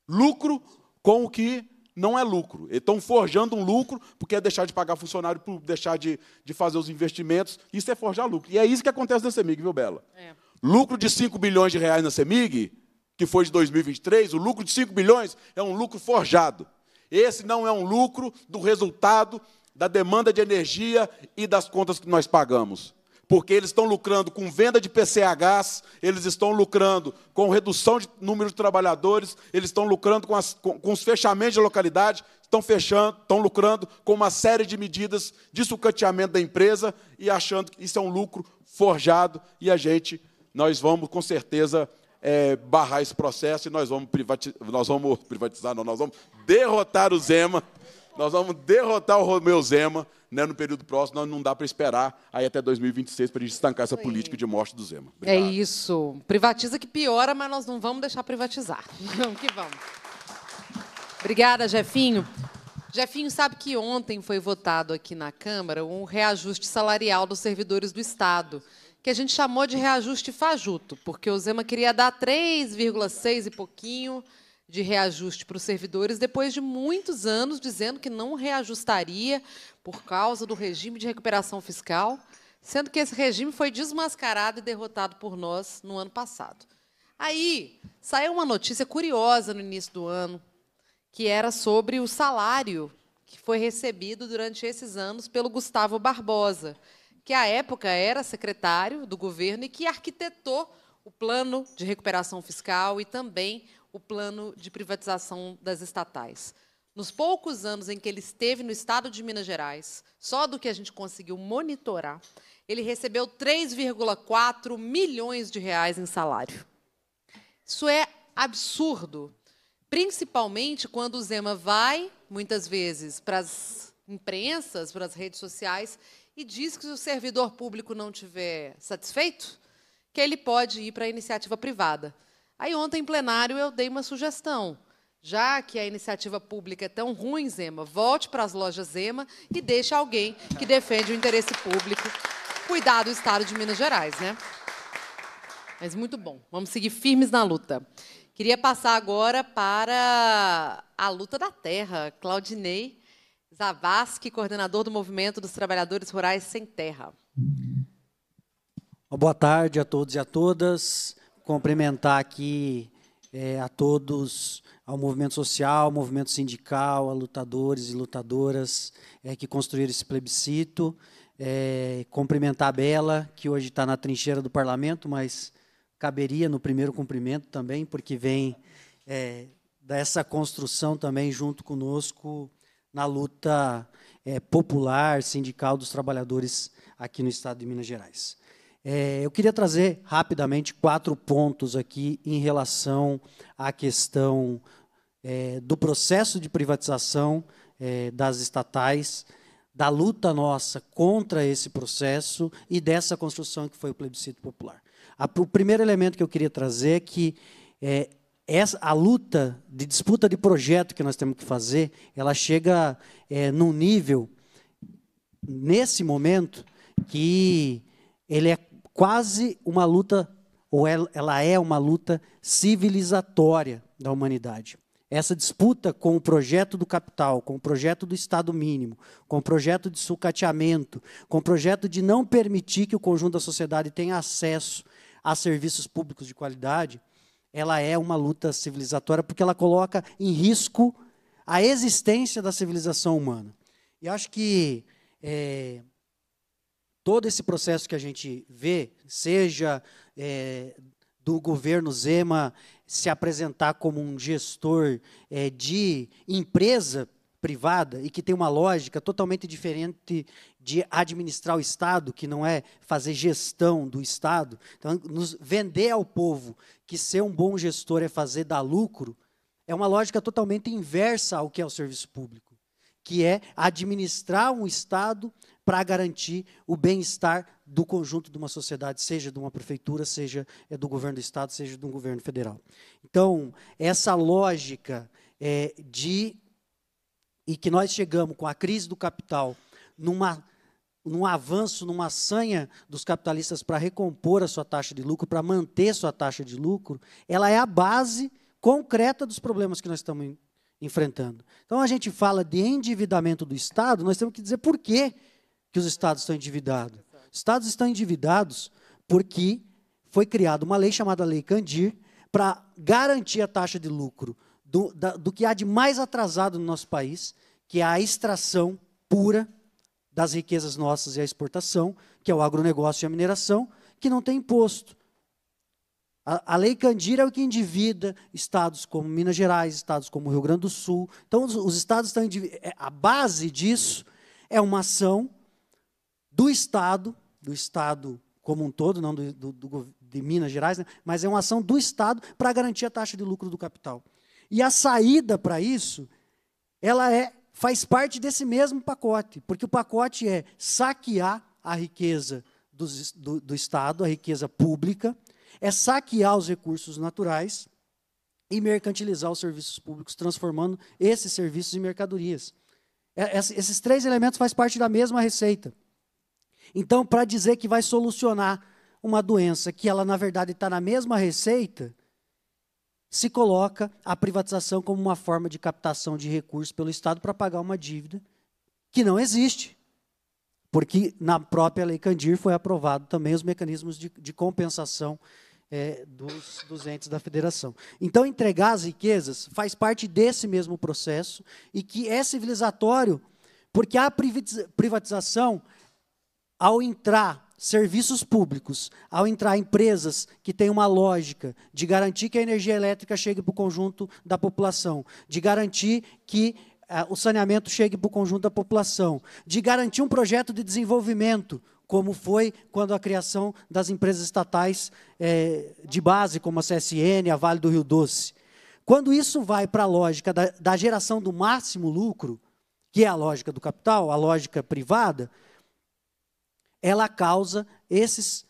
lucro com o que não é lucro. estão forjando um lucro, porque é deixar de pagar funcionário, por deixar de, de fazer os investimentos. Isso é forjar lucro. E é isso que acontece na CEMIG, viu, Bela? É. Lucro de 5 bilhões de reais na CEMIG, que foi de 2023, o lucro de 5 bilhões é um lucro forjado. Esse não é um lucro do resultado da demanda de energia e das contas que nós pagamos porque eles estão lucrando com venda de PCHs, eles estão lucrando com redução de número de trabalhadores, eles estão lucrando com, as, com, com os fechamentos de localidade, estão fechando, estão lucrando com uma série de medidas de sucateamento da empresa e achando que isso é um lucro forjado e a gente, nós vamos com certeza é, barrar esse processo e nós vamos, privatizar, nós vamos privatizar, não, nós vamos derrotar o Zema. Nós vamos derrotar o Romeu Zema né, no período próximo. não dá para esperar aí até 2026 para a gente estancar essa política de morte do Zema. É Obrigado. É isso. Privatiza que piora, mas nós não vamos deixar privatizar. Vamos que vamos. Obrigada, Jefinho. Jefinho, sabe que ontem foi votado aqui na Câmara um reajuste salarial dos servidores do Estado, que a gente chamou de reajuste fajuto, porque o Zema queria dar 3,6 e pouquinho de reajuste para os servidores depois de muitos anos dizendo que não reajustaria por causa do regime de recuperação fiscal, sendo que esse regime foi desmascarado e derrotado por nós no ano passado. Aí saiu uma notícia curiosa no início do ano, que era sobre o salário que foi recebido durante esses anos pelo Gustavo Barbosa, que à época era secretário do governo e que arquitetou o plano de recuperação fiscal e também o plano de privatização das estatais. Nos poucos anos em que ele esteve no estado de Minas Gerais, só do que a gente conseguiu monitorar, ele recebeu 3,4 milhões de reais em salário. Isso é absurdo, principalmente quando o Zema vai, muitas vezes, para as imprensas, para as redes sociais, e diz que se o servidor público não estiver satisfeito, que ele pode ir para a iniciativa privada. Aí ontem, em plenário, eu dei uma sugestão. Já que a iniciativa pública é tão ruim, Zema, volte para as lojas Zema e deixe alguém que defende o interesse público cuidar do Estado de Minas Gerais, né? Mas muito bom. Vamos seguir firmes na luta. Queria passar agora para a luta da terra. Claudinei Zavascki, coordenador do Movimento dos Trabalhadores Rurais Sem Terra. Boa tarde a todos e a todas cumprimentar aqui é, a todos, ao movimento social, ao movimento sindical, a lutadores e lutadoras é, que construíram esse plebiscito. É, cumprimentar a Bela, que hoje está na trincheira do parlamento, mas caberia no primeiro cumprimento também, porque vem é, dessa construção também junto conosco na luta é, popular, sindical dos trabalhadores aqui no estado de Minas Gerais. É, eu queria trazer rapidamente quatro pontos aqui em relação à questão é, do processo de privatização é, das estatais, da luta nossa contra esse processo e dessa construção que foi o plebiscito popular. A, o primeiro elemento que eu queria trazer é que é, essa, a luta de disputa de projeto que nós temos que fazer, ela chega é, num nível, nesse momento, que ele é quase uma luta, ou é, ela é uma luta civilizatória da humanidade. Essa disputa com o projeto do capital, com o projeto do Estado mínimo, com o projeto de sucateamento, com o projeto de não permitir que o conjunto da sociedade tenha acesso a serviços públicos de qualidade, ela é uma luta civilizatória porque ela coloca em risco a existência da civilização humana. E acho que é, todo esse processo que a gente vê, seja é, do governo Zema se apresentar como um gestor é, de empresa privada e que tem uma lógica totalmente diferente de administrar o Estado, que não é fazer gestão do Estado. Então, vender ao povo que ser um bom gestor é fazer dar lucro, é uma lógica totalmente inversa ao que é o serviço público, que é administrar um Estado para garantir o bem-estar do conjunto de uma sociedade, seja de uma prefeitura, seja eh, do governo do Estado, seja de um governo federal. Então, essa lógica é, de. e que nós chegamos com a crise do capital numa num avanço, numa sanha dos capitalistas para recompor a sua taxa de lucro, para manter sua taxa de lucro, ela é a base concreta dos problemas que nós estamos enfrentando. Então a gente fala de endividamento do Estado, nós temos que dizer por quê que os estados estão endividados? Os estados estão endividados porque foi criada uma lei chamada Lei Candir para garantir a taxa de lucro do, da, do que há de mais atrasado no nosso país, que é a extração pura das riquezas nossas e a exportação, que é o agronegócio e a mineração, que não tem imposto. A, a lei Candir é o que endivida estados como Minas Gerais, estados como Rio Grande do Sul. Então, os, os estados estão. É, a base disso é uma ação do Estado, do Estado como um todo, não do, do, do de Minas Gerais, né? mas é uma ação do Estado para garantir a taxa de lucro do capital. E a saída para isso, ela é faz parte desse mesmo pacote, porque o pacote é saquear a riqueza do, do, do Estado, a riqueza pública, é saquear os recursos naturais e mercantilizar os serviços públicos, transformando esses serviços em mercadorias. É, esses três elementos fazem parte da mesma receita. Então, para dizer que vai solucionar uma doença que ela, na verdade, está na mesma receita, se coloca a privatização como uma forma de captação de recursos pelo Estado para pagar uma dívida que não existe. Porque na própria Lei Candir foi aprovado também os mecanismos de, de compensação é, dos, dos entes da federação. Então, entregar as riquezas faz parte desse mesmo processo e que é civilizatório, porque a privatização ao entrar serviços públicos, ao entrar empresas que têm uma lógica de garantir que a energia elétrica chegue para o conjunto da população, de garantir que eh, o saneamento chegue para o conjunto da população, de garantir um projeto de desenvolvimento, como foi quando a criação das empresas estatais eh, de base, como a CSN, a Vale do Rio Doce. Quando isso vai para a lógica da, da geração do máximo lucro, que é a lógica do capital, a lógica privada, ela causa esses,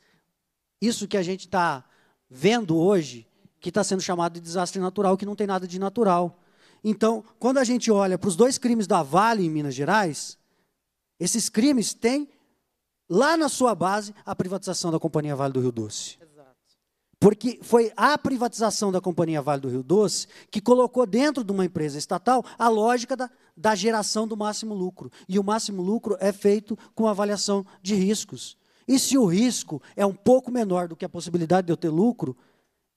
isso que a gente está vendo hoje, que está sendo chamado de desastre natural, que não tem nada de natural. Então, quando a gente olha para os dois crimes da Vale em Minas Gerais, esses crimes têm lá na sua base a privatização da Companhia Vale do Rio Doce. Porque foi a privatização da Companhia Vale do Rio Doce que colocou dentro de uma empresa estatal a lógica da da geração do máximo lucro. E o máximo lucro é feito com avaliação de riscos. E se o risco é um pouco menor do que a possibilidade de eu ter lucro,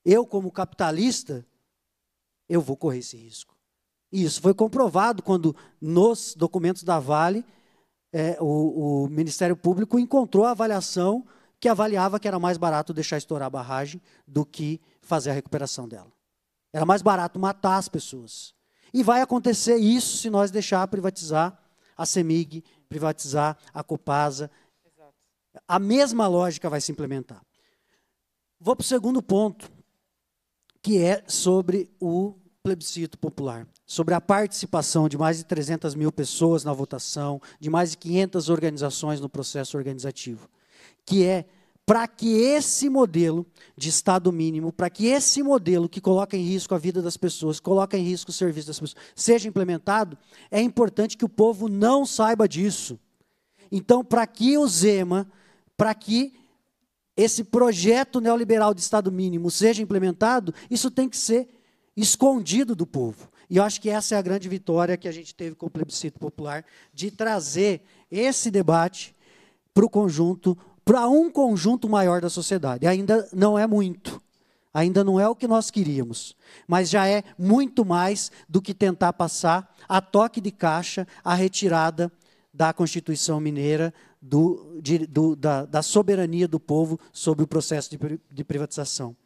eu, como capitalista, eu vou correr esse risco. E isso foi comprovado quando, nos documentos da Vale, é, o, o Ministério Público encontrou a avaliação que avaliava que era mais barato deixar estourar a barragem do que fazer a recuperação dela. Era mais barato matar as pessoas e vai acontecer isso se nós deixar privatizar a CEMIG, privatizar a Copasa. A mesma lógica vai se implementar. Vou para o segundo ponto, que é sobre o plebiscito popular, sobre a participação de mais de 300 mil pessoas na votação, de mais de 500 organizações no processo organizativo, que é para que esse modelo de Estado mínimo, para que esse modelo que coloca em risco a vida das pessoas, coloca em risco o serviço das pessoas, seja implementado, é importante que o povo não saiba disso. Então, para que o Zema, para que esse projeto neoliberal de Estado mínimo seja implementado, isso tem que ser escondido do povo. E eu acho que essa é a grande vitória que a gente teve com o plebiscito popular, de trazer esse debate para o conjunto para um conjunto maior da sociedade. Ainda não é muito. Ainda não é o que nós queríamos, mas já é muito mais do que tentar passar a toque de caixa a retirada da Constituição Mineira, do, de, do, da, da, soberania do povo sobre o processo de, de privatização.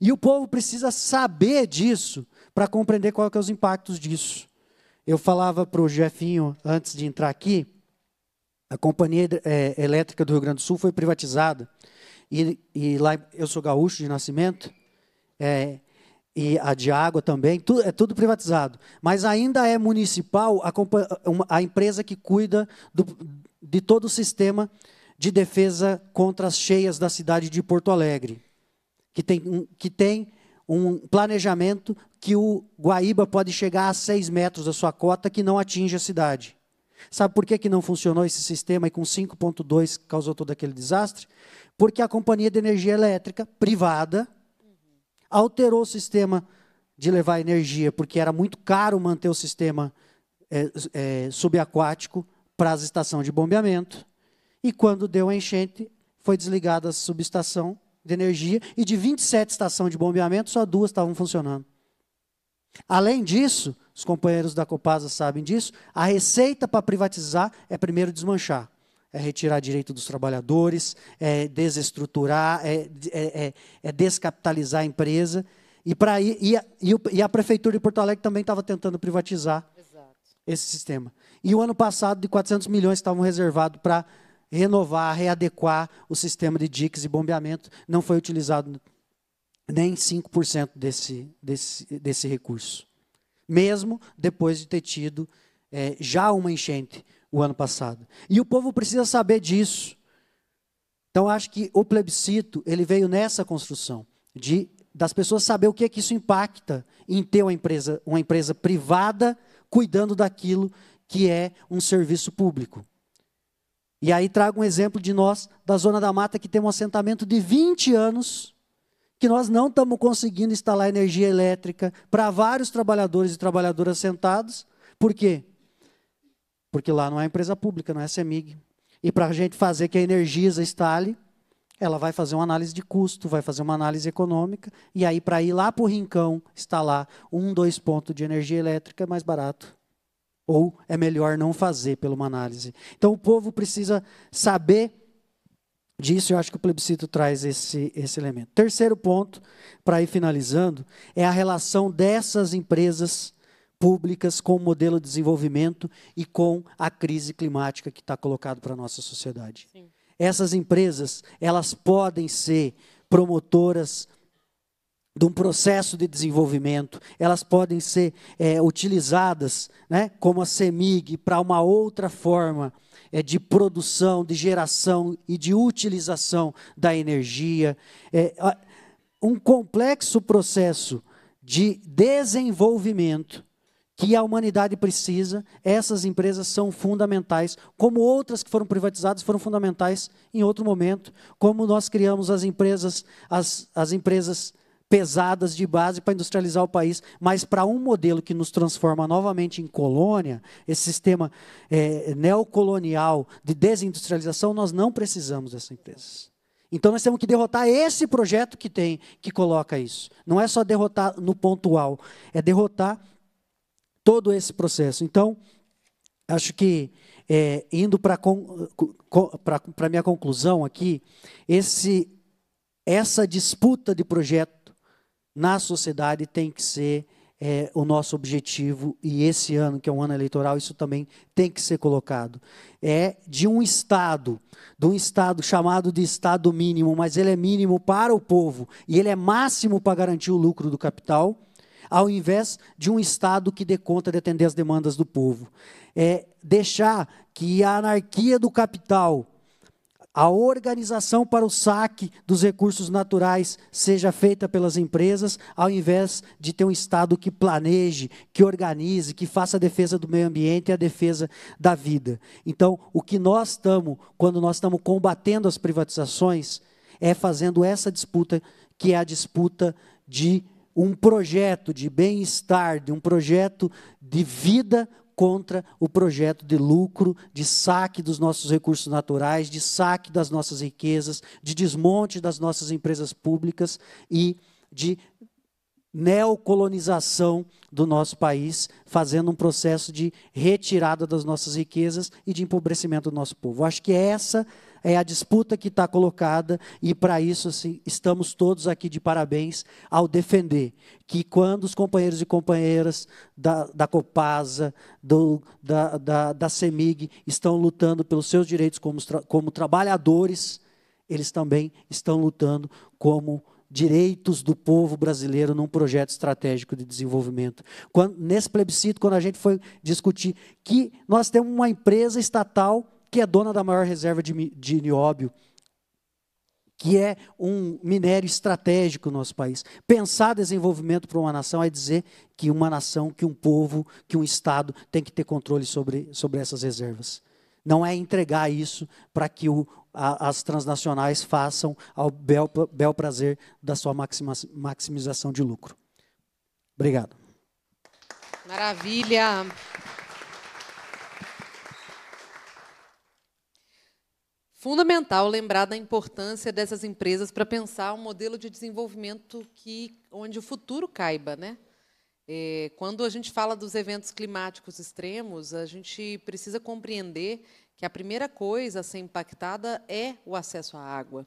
E o povo precisa saber disso para compreender quais são é os impactos disso. Eu falava para o Jefinho, antes de entrar aqui, a Companhia é, Elétrica do Rio Grande do Sul foi privatizada. E, e lá eu sou gaúcho de nascimento, é, e a de água também, é tudo privatizado. Mas ainda é municipal a, a empresa que cuida do, de todo o sistema de defesa contra as cheias da cidade de Porto Alegre, que tem, que tem um planejamento que o Guaíba pode chegar a 6 metros da sua cota, que não atinge a cidade. Sabe por que, que não funcionou esse sistema e com 5,2 causou todo aquele desastre? Porque a companhia de energia elétrica privada alterou o sistema de levar energia, porque era muito caro manter o sistema é, é, subaquático para as estações de bombeamento. E quando deu a enchente, foi desligada a subestação de energia e de 27 estações de bombeamento, só duas estavam funcionando. Além disso, os companheiros da Copasa sabem disso, a receita para privatizar é primeiro desmanchar. É retirar direito dos trabalhadores, é desestruturar, é, é, é, é descapitalizar a empresa. E, pra, e, e, e a Prefeitura de Porto Alegre também estava tentando privatizar Exato. esse sistema. E o ano passado, de 400 milhões estavam reservados para renovar, readequar o sistema de diques e bombeamento, não foi utilizado nem 5% desse, desse, desse recurso. Mesmo depois de ter tido é, já uma enchente o ano passado. E o povo precisa saber disso. Então acho que o plebiscito ele veio nessa construção de das pessoas saber o que é que isso impacta em ter uma empresa, uma empresa privada cuidando daquilo que é um serviço público. E aí trago um exemplo de nós da Zona da Mata que tem um assentamento de 20 anos que nós não estamos conseguindo instalar energia elétrica para vários trabalhadores e trabalhadoras sentados. Por quê? Porque lá não é empresa pública, não é CEMIG. E para a gente fazer que a Energisa instale, ela vai fazer uma análise de custo, vai fazer uma análise econômica, e aí para ir lá para o Rincão instalar um, dois pontos de energia elétrica é mais barato. Ou é melhor não fazer pela uma análise. Então o povo precisa saber disso, eu acho que o plebiscito traz esse, esse elemento. Terceiro ponto, para ir finalizando, é a relação dessas empresas públicas com o modelo de desenvolvimento e com a crise climática que está colocado para a nossa sociedade. Sim. Essas empresas, elas podem ser promotoras de um processo de desenvolvimento, elas podem ser é, utilizadas né, como a CEMIG para uma outra forma é, de produção, de geração e de utilização da energia. É, um complexo processo de desenvolvimento que a humanidade precisa, essas empresas são fundamentais, como outras que foram privatizadas foram fundamentais em outro momento, como nós criamos as empresas, as, as empresas pesadas de base para industrializar o país, mas para um modelo que nos transforma novamente em colônia, esse sistema é, neocolonial de desindustrialização, nós não precisamos dessas empresas. Então nós temos que derrotar esse projeto que tem, que coloca isso. Não é só derrotar no pontual, é derrotar todo esse processo. Então, acho que é, indo para para minha conclusão aqui, esse essa disputa de projeto na sociedade tem que ser é, o nosso objetivo, e esse ano, que é um ano eleitoral, isso também tem que ser colocado. É de um Estado, de um Estado chamado de Estado mínimo, mas ele é mínimo para o povo, e ele é máximo para garantir o lucro do capital, ao invés de um Estado que dê conta de atender as demandas do povo. É deixar que a anarquia do capital a organização para o saque dos recursos naturais seja feita pelas empresas, ao invés de ter um Estado que planeje, que organize, que faça a defesa do meio ambiente e a defesa da vida. Então, o que nós estamos, quando nós estamos combatendo as privatizações, é fazendo essa disputa, que é a disputa de um projeto de bem-estar, de um projeto de vida contra o projeto de lucro, de saque dos nossos recursos naturais, de saque das nossas riquezas, de desmonte das nossas empresas públicas e de neocolonização do nosso país, fazendo um processo de retirada das nossas riquezas e de empobrecimento do nosso povo. Acho que é essa é a disputa que está colocada, e para isso assim, estamos todos aqui de parabéns ao defender que quando os companheiros e companheiras da, da Copasa, do, da, da, da CEMIG estão lutando pelos seus direitos como, como trabalhadores, eles também estão lutando como direitos do povo brasileiro num projeto estratégico de desenvolvimento. Quando, nesse plebiscito, quando a gente foi discutir que nós temos uma empresa estatal que é dona da maior reserva de, de nióbio, que é um minério estratégico no nosso país. Pensar desenvolvimento para uma nação é dizer que uma nação, que um povo, que um Estado tem que ter controle sobre, sobre essas reservas. Não é entregar isso para que o, a, as transnacionais façam ao bel, bel prazer da sua maxima, maximização de lucro. Obrigado. Maravilha. fundamental lembrar da importância dessas empresas para pensar um modelo de desenvolvimento que onde o futuro caiba, né? É, quando a gente fala dos eventos climáticos extremos, a gente precisa compreender que a primeira coisa a ser impactada é o acesso à água.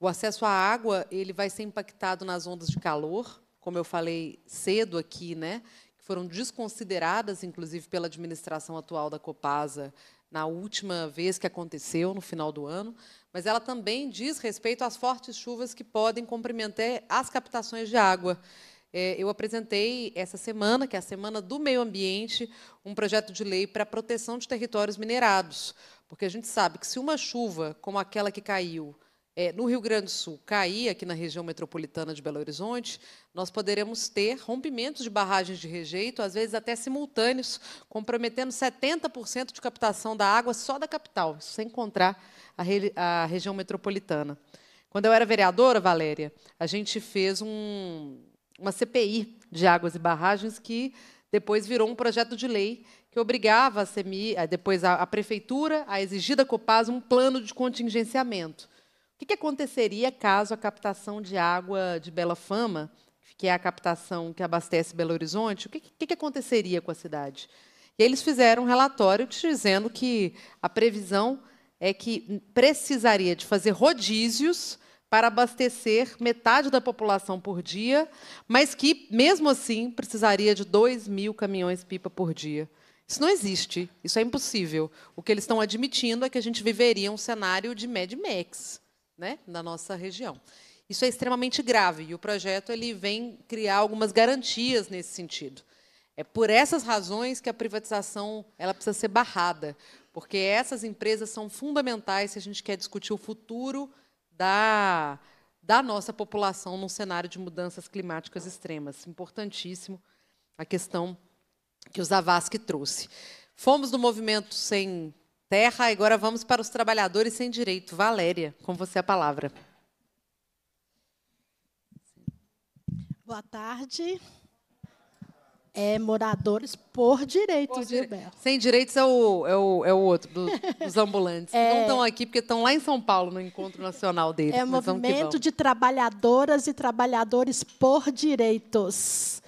O acesso à água ele vai ser impactado nas ondas de calor, como eu falei cedo aqui, né? Que foram desconsideradas, inclusive, pela administração atual da Copasa na última vez que aconteceu, no final do ano, mas ela também diz respeito às fortes chuvas que podem comprometer as captações de água. É, eu apresentei essa semana, que é a Semana do Meio Ambiente, um projeto de lei para a proteção de territórios minerados, porque a gente sabe que se uma chuva como aquela que caiu é, no Rio Grande do Sul cair aqui na região metropolitana de Belo Horizonte, nós poderemos ter rompimentos de barragens de rejeito, às vezes até simultâneos, comprometendo 70% de captação da água só da capital, sem encontrar a, re a região metropolitana. Quando eu era vereadora, Valéria, a gente fez um, uma CPI de águas e barragens que depois virou um projeto de lei que obrigava a CEMI, eh, depois a, a prefeitura a exigir da Copasa um plano de contingenciamento. O que, aconteceria caso a captação de água de Bela Fama, que é a captação que abastece Belo Horizonte, o que, que, que aconteceria com a cidade? E eles fizeram um relatório dizendo que a previsão é que precisaria de fazer rodízios para abastecer metade da população por dia, mas que, mesmo assim, precisaria de 2 mil caminhões-pipa por dia. Isso não existe, isso é impossível. O que eles estão admitindo é que a gente viveria um cenário de Mad Max né, na nossa região. Isso é extremamente grave e o projeto ele vem criar algumas garantias nesse sentido. É por essas razões que a privatização ela precisa ser barrada, porque essas empresas são fundamentais se a gente quer discutir o futuro da, da nossa população num cenário de mudanças climáticas extremas. Importantíssimo a questão que o Zavascki trouxe. Fomos do movimento sem terra. Agora vamos para os trabalhadores sem direito. Valéria, com você a palavra. Boa tarde. É moradores por direitos, por dire... viu, Sem direitos é o, é o, é o outro, do, dos ambulantes. é... Não estão aqui porque estão lá em São Paulo, no encontro nacional deles. É o movimento de trabalhadoras e trabalhadores por direitos.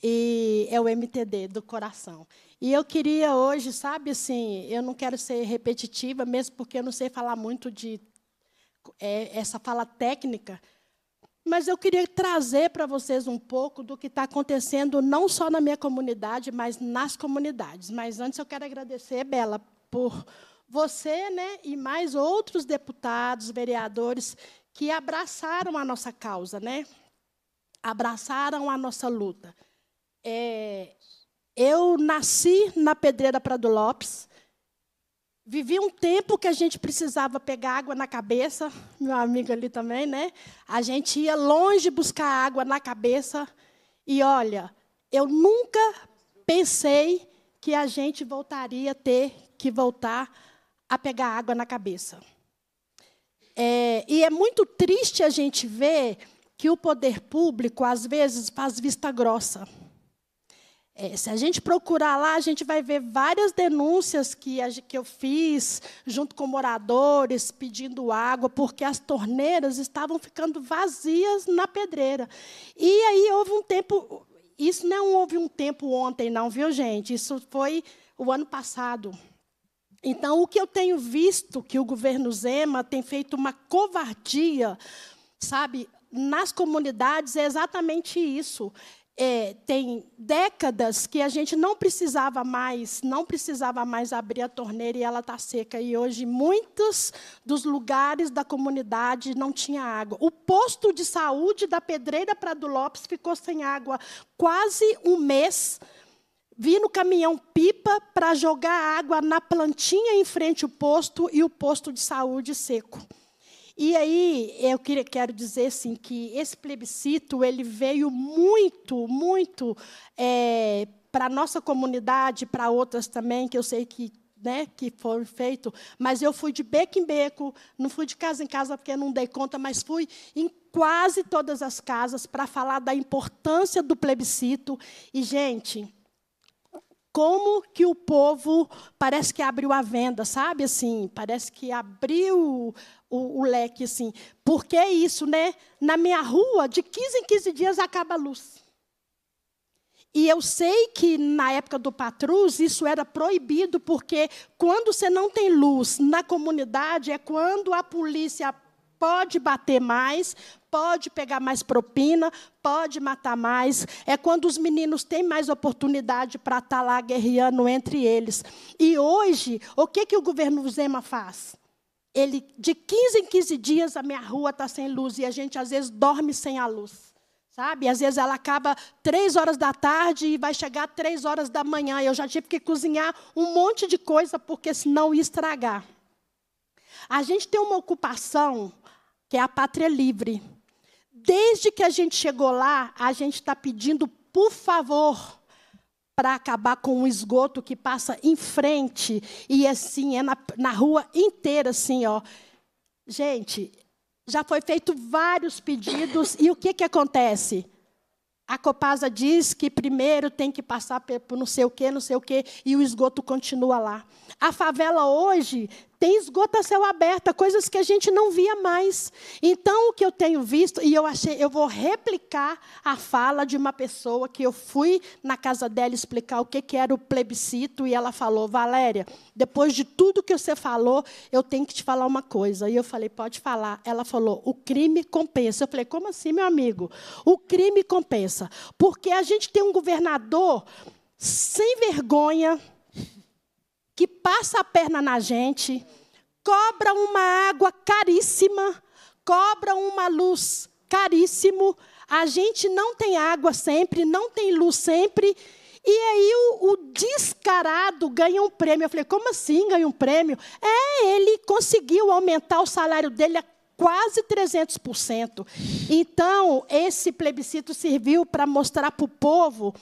E é o MTD do coração. E eu queria hoje, sabe assim, eu não quero ser repetitiva, mesmo porque eu não sei falar muito de é, essa fala técnica, mas eu queria trazer para vocês um pouco do que está acontecendo, não só na minha comunidade, mas nas comunidades. Mas antes eu quero agradecer, Bela, por você né, e mais outros deputados, vereadores que abraçaram a nossa causa, né? abraçaram a nossa luta. É, eu nasci na pedreira Prado Lopes. Vivi um tempo que a gente precisava pegar água na cabeça, meu amigo ali também, né? A gente ia longe buscar água na cabeça. E olha, eu nunca pensei que a gente voltaria a ter que voltar a pegar água na cabeça. É, e é muito triste a gente ver que o poder público, às vezes, faz vista grossa. É, se a gente procurar lá, a gente vai ver várias denúncias que, que eu fiz, junto com moradores, pedindo água, porque as torneiras estavam ficando vazias na pedreira. E aí houve um tempo. Isso não houve um tempo ontem, não, viu, gente? Isso foi o ano passado. Então, o que eu tenho visto que o governo Zema tem feito uma covardia, sabe, nas comunidades é exatamente isso é, tem décadas que a gente não precisava mais, não precisava mais abrir a torneira e ela está seca. E hoje muitos dos lugares da comunidade não tinha água. O posto de saúde da Pedreira Prado Lopes ficou sem água quase um mês. Vi no caminhão pipa para jogar água na plantinha em frente ao posto e o posto de saúde seco. E aí eu quero dizer assim que esse plebiscito ele veio muito, muito é, para a nossa comunidade, para outras também, que eu sei que né, que foram feitos, mas eu fui de beco em beco, não fui de casa em casa porque não dei conta, mas fui em quase todas as casas para falar da importância do plebiscito. E, gente, como que o povo parece que abriu a venda, sabe? Assim, parece que abriu o, o leque assim. Por que isso, né? Na minha rua, de 15 em 15 dias acaba a luz. E eu sei que na época do Patrus isso era proibido, porque quando você não tem luz na comunidade é quando a polícia pode bater mais, pode pegar mais propina, pode matar mais, é quando os meninos têm mais oportunidade para estar tá lá guerreando entre eles. E hoje, o que, que o governo Zema faz? ele, de 15 em 15 dias a minha rua está sem luz e a gente às vezes dorme sem a luz. Sabe? Às vezes ela acaba três horas da tarde e vai chegar três horas da manhã. Eu já tive que cozinhar um monte de coisa porque senão ia estragar. A gente tem uma ocupação que é a pátria livre. Desde que a gente chegou lá, a gente está pedindo, por favor, para acabar com o esgoto que passa em frente e assim é na, na rua inteira assim, ó. Gente, já foi feito vários pedidos e o que que acontece? A Copasa diz que primeiro tem que passar por não sei o quê, não sei o quê, e o esgoto continua lá. A favela hoje tem esgoto a céu aberto, coisas que a gente não via mais. Então, o que eu tenho visto, e eu achei, eu vou replicar a fala de uma pessoa que eu fui na casa dela explicar o que, que era o plebiscito, e ela falou: Valéria, depois de tudo que você falou, eu tenho que te falar uma coisa. E eu falei: pode falar. Ela falou: o crime compensa. Eu falei: como assim, meu amigo? O crime compensa. Porque a gente tem um governador sem vergonha que passa a perna na gente, cobra uma água caríssima, cobra uma luz caríssimo, a gente não tem água sempre, não tem luz sempre. E aí o, o, descarado ganha um prêmio. Eu falei, como assim ganha um prêmio? É, ele conseguiu aumentar o salário dele a quase 300%. Então, esse plebiscito serviu para mostrar para o povo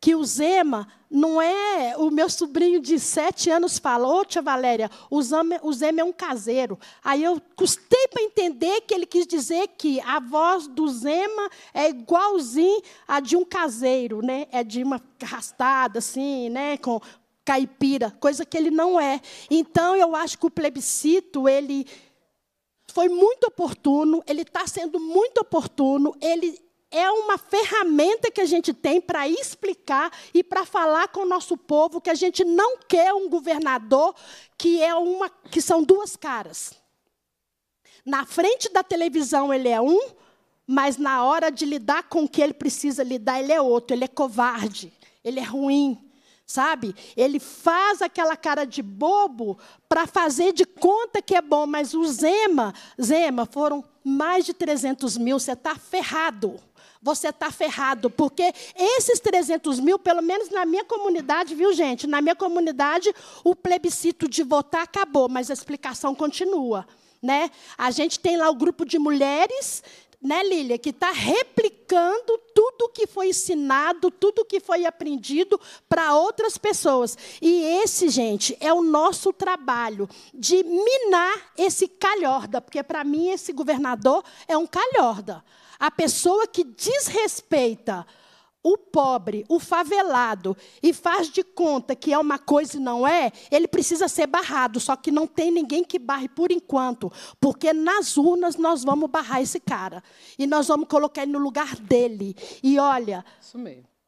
que o Zema não é. O meu sobrinho de sete anos fala: Ô, tia Valéria, o Zema, o Zema é um caseiro. Aí eu custei para entender que ele quis dizer que a voz do Zema é igualzinho à de um caseiro, né? É de uma arrastada, assim, né? Com caipira, coisa que ele não é. Então, eu acho que o plebiscito, ele. Foi muito oportuno, ele está sendo muito oportuno, ele é uma ferramenta que a gente tem para explicar e para falar com o nosso povo que a gente não quer um governador que é uma que são duas caras. Na frente da televisão ele é um, mas na hora de lidar com o que ele precisa lidar ele é outro, ele é covarde, ele é ruim. Sabe? Ele faz aquela cara de bobo para fazer de conta que é bom, mas o Zema, Zema, foram mais de 300 mil, você está ferrado você está ferrado. Porque esses 300 mil, pelo menos na minha comunidade, viu, gente? Na minha comunidade, o plebiscito de votar acabou, mas a explicação continua. Né? A gente tem lá o grupo de mulheres né, Lília, que está replicando tudo que foi ensinado, tudo que foi aprendido para outras pessoas. E esse, gente, é o nosso trabalho de minar esse calhorda, porque para mim esse governador é um calhorda. A pessoa que desrespeita o pobre, o favelado, e faz de conta que é uma coisa e não é, ele precisa ser barrado. Só que não tem ninguém que barre por enquanto, porque nas urnas nós vamos barrar esse cara. E nós vamos colocar ele no lugar dele. E olha.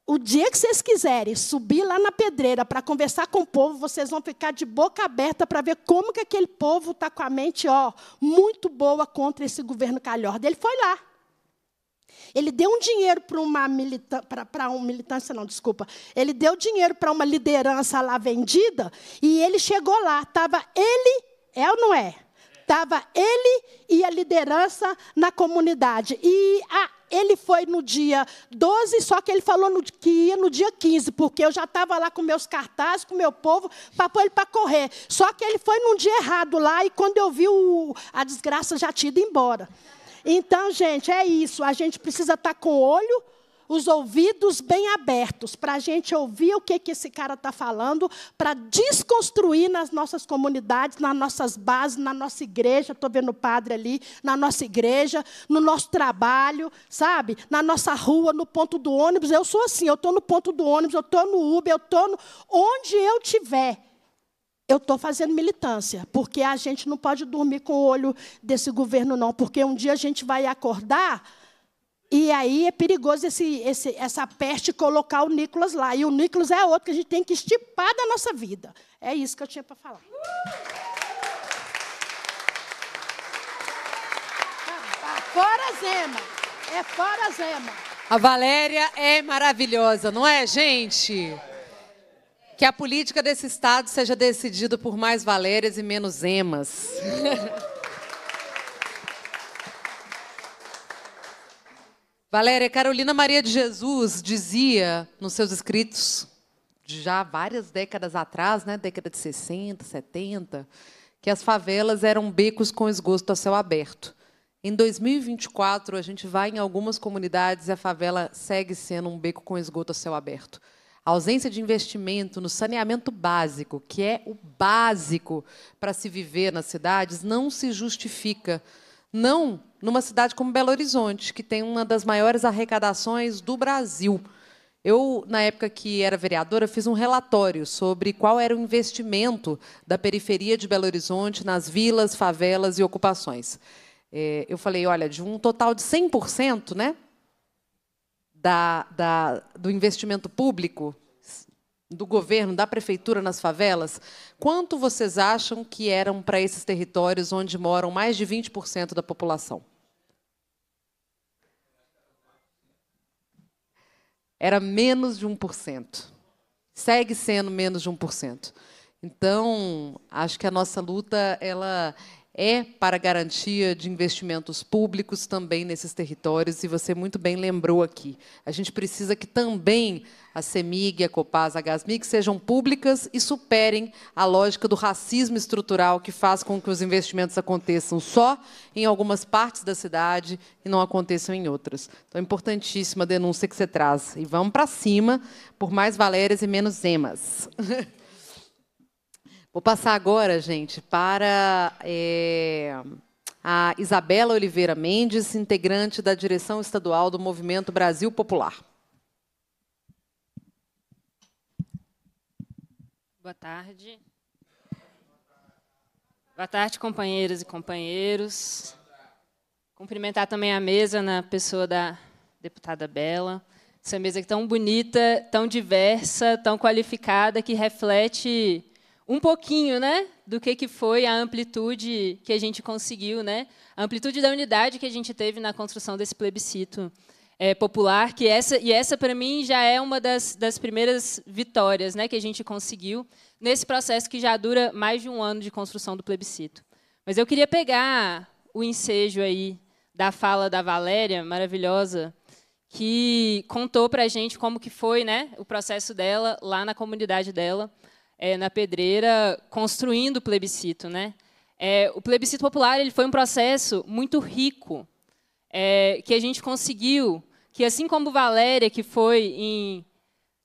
O dia que vocês quiserem subir lá na pedreira para conversar com o povo, vocês vão ficar de boca aberta para ver como que aquele povo está com a mente ó, muito boa contra esse governo calhorda. Ele foi lá. Ele deu um dinheiro para uma milita, para um militância, não, desculpa. Ele deu dinheiro para uma liderança lá vendida e ele chegou lá. Estava ele, é ou não é? Estava ele e a liderança na comunidade. E a, ele foi no dia 12, só que ele falou no, que ia no dia 15, porque eu já estava lá com meus cartazes, com meu povo, para pôr ele para correr. Só que ele foi num dia errado lá e quando eu vi, o, a desgraça já tinha ido embora. Então, gente, é isso. A gente precisa estar tá com o olho, os ouvidos bem abertos, para a gente ouvir o que, que esse cara está falando, para desconstruir nas nossas comunidades, nas nossas bases, na nossa igreja. Estou vendo o padre ali, na nossa igreja, no nosso trabalho, sabe? Na nossa rua, no ponto do ônibus. Eu sou assim, eu estou no ponto do ônibus, eu estou no Uber, eu estou no... onde eu estiver eu estou fazendo militância, porque a gente não pode dormir com o olho desse governo, não, porque um dia a gente vai acordar e aí é perigoso esse, esse, essa peste colocar o Nicolas lá. E o Nicolas é outro que a gente tem que estipar da nossa vida. É isso que eu tinha para falar. Tá, tá. Fora Zema! É fora Zema! A Valéria é maravilhosa, não é, gente? Que a política desse Estado seja decidida por mais Valérias e menos Emas. Valéria, Carolina Maria de Jesus dizia nos seus escritos, já várias décadas atrás, né, década de 60, 70, que as favelas eram becos com esgoto a céu aberto. Em 2024, a gente vai em algumas comunidades e a favela segue sendo um beco com esgoto a céu aberto. A ausência de investimento no saneamento básico, que é o básico para se viver nas cidades, não se justifica. Não numa cidade como Belo Horizonte, que tem uma das maiores arrecadações do Brasil. Eu, na época que era vereadora, fiz um relatório sobre qual era o investimento da periferia de Belo Horizonte nas vilas, favelas e ocupações. É, eu falei, olha, de um total de 100%, né, da, da, do investimento público do governo, da prefeitura nas favelas, quanto vocês acham que eram para esses territórios onde moram mais de 20% da população? Era menos de 1%. Segue sendo menos de 1%. Então, acho que a nossa luta ela é para garantia de investimentos públicos também nesses territórios, e você muito bem lembrou aqui. A gente precisa que também a CEMIG, a Copasa, a Gasmig sejam públicas e superem a lógica do racismo estrutural que faz com que os investimentos aconteçam só em algumas partes da cidade e não aconteçam em outras. Então, é importantíssima a denúncia que você traz. E vamos para cima, por mais Valérias e menos Emas. Vou passar agora, gente, para é, a Isabela Oliveira Mendes, integrante da direção estadual do Movimento Brasil Popular. Boa tarde. Boa tarde, companheiras e companheiros. Cumprimentar também a mesa na pessoa da deputada Bela. Essa mesa é tão bonita, tão diversa, tão qualificada, que reflete um pouquinho, né, do que que foi a amplitude que a gente conseguiu, né, a amplitude da unidade que a gente teve na construção desse plebiscito é, popular, que essa e essa para mim já é uma das, das primeiras vitórias, né, que a gente conseguiu nesse processo que já dura mais de um ano de construção do plebiscito. Mas eu queria pegar o ensejo aí da fala da Valéria, maravilhosa, que contou para a gente como que foi, né, o processo dela lá na comunidade dela é, na Pedreira construindo o plebiscito. Né? É, o plebiscito popular ele foi um processo muito rico, é, que a gente conseguiu, que assim como Valéria, que foi em,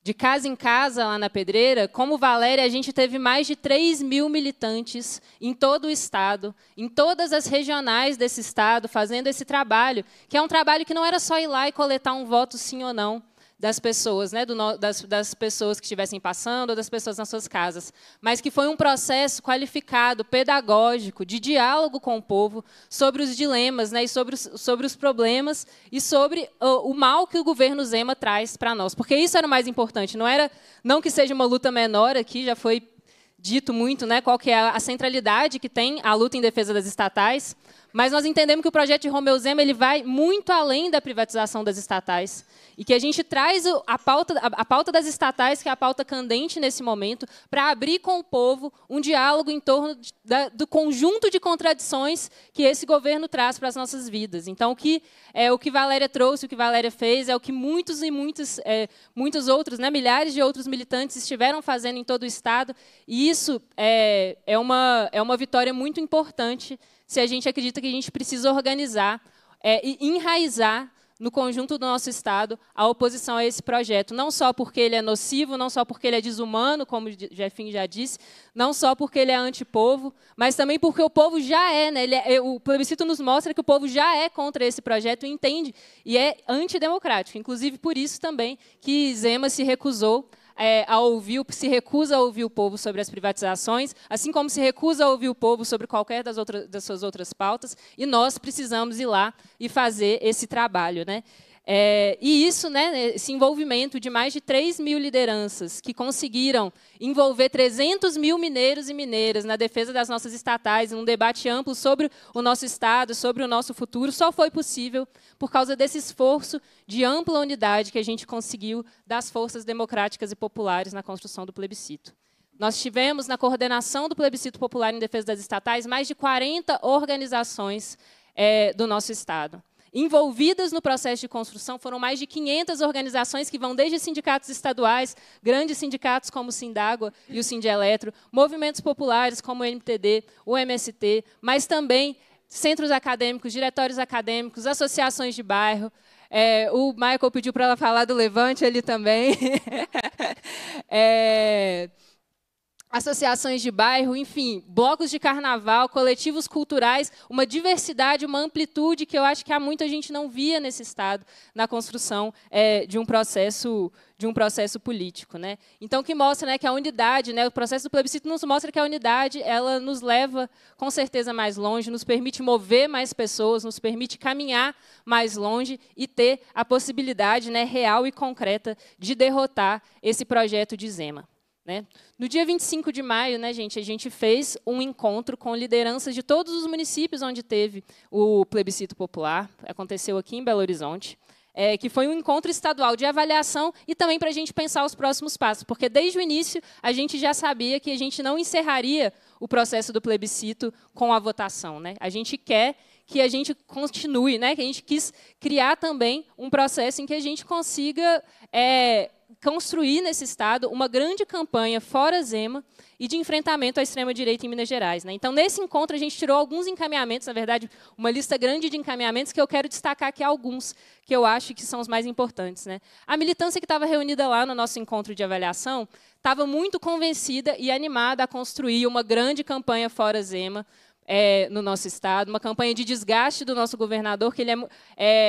de casa em casa lá na Pedreira, como Valéria, a gente teve mais de 3 mil militantes em todo o Estado, em todas as regionais desse Estado, fazendo esse trabalho, que é um trabalho que não era só ir lá e coletar um voto sim ou não, das pessoas, né, do, das, das pessoas que estivessem passando ou das pessoas nas suas casas, mas que foi um processo qualificado, pedagógico, de diálogo com o povo sobre os dilemas né, e sobre os, sobre os problemas e sobre o, o mal que o governo Zema traz para nós. Porque isso era o mais importante, não era não que seja uma luta menor aqui, já foi dito muito né, qual que é a centralidade que tem a luta em defesa das estatais, mas nós entendemos que o projeto de Romeu Zema ele vai muito além da privatização das estatais e que a gente traz a pauta, a pauta das estatais, que é a pauta candente nesse momento, para abrir com o povo um diálogo em torno de, da, do conjunto de contradições que esse governo traz para as nossas vidas. Então, o que, é, o que Valéria trouxe, o que Valéria fez, é o que muitos e muitos, é, muitos outros, né, milhares de outros militantes estiveram fazendo em todo o Estado, e isso é, é, uma, é uma vitória muito importante se a gente acredita que a gente precisa organizar é, e enraizar no conjunto do nosso Estado a oposição a esse projeto. Não só porque ele é nocivo, não só porque ele é desumano, como o já disse, não só porque ele é antipovo, mas também porque o povo já é, né? é, O plebiscito nos mostra que o povo já é contra esse projeto, entende, e é antidemocrático. Inclusive, por isso também que Zema se recusou é, a ouvir, se recusa a ouvir o povo sobre as privatizações, assim como se recusa a ouvir o povo sobre qualquer das, outras, das suas outras pautas, e nós precisamos ir lá e fazer esse trabalho. Né? É, e isso, né, esse envolvimento de mais de 3 mil lideranças que conseguiram envolver 300 mil mineiros e mineiras na defesa das nossas estatais, num debate amplo sobre o nosso Estado, sobre o nosso futuro, só foi possível por causa desse esforço de ampla unidade que a gente conseguiu das forças democráticas e populares na construção do plebiscito. Nós tivemos, na coordenação do plebiscito popular em defesa das estatais, mais de 40 organizações é, do nosso Estado envolvidas no processo de construção. Foram mais de 500 organizações que vão desde sindicatos estaduais, grandes sindicatos como o Sindágua e o Sindieletro, movimentos populares como o MTD, o MST, mas também centros acadêmicos, diretórios acadêmicos, associações de bairro. É, o Michael pediu para ela falar do Levante ali também. é, associações de bairro, enfim, blocos de carnaval, coletivos culturais, uma diversidade, uma amplitude que eu acho que há muito a gente não via nesse estado na construção é, de um processo de um processo político, né? Então que mostra, né, que a unidade, né, o processo do plebiscito nos mostra que a unidade ela nos leva com certeza mais longe, nos permite mover mais pessoas, nos permite caminhar mais longe e ter a possibilidade, né, real e concreta de derrotar esse projeto de Zema. Né? No dia 25 de maio, né, gente, a gente fez um encontro com lideranças de todos os municípios onde teve o plebiscito popular. Aconteceu aqui em Belo Horizonte. É, que foi um encontro estadual de avaliação e também para a gente pensar os próximos passos, porque desde o início a gente já sabia que a gente não encerraria o processo do plebiscito com a votação. Né? A gente quer que a gente continue, né? que a gente quis criar também um processo em que a gente consiga é, construir nesse estado uma grande campanha fora Zema e de enfrentamento à extrema-direita em Minas Gerais. Né? Então, nesse encontro, a gente tirou alguns encaminhamentos, na verdade, uma lista grande de encaminhamentos, que eu quero destacar aqui alguns que eu acho que são os mais importantes. Né? A militância que estava reunida lá no nosso encontro de avaliação estava muito convencida e animada a construir uma grande campanha fora Zema é, no nosso estado, uma campanha de desgaste do nosso governador, que, ele é,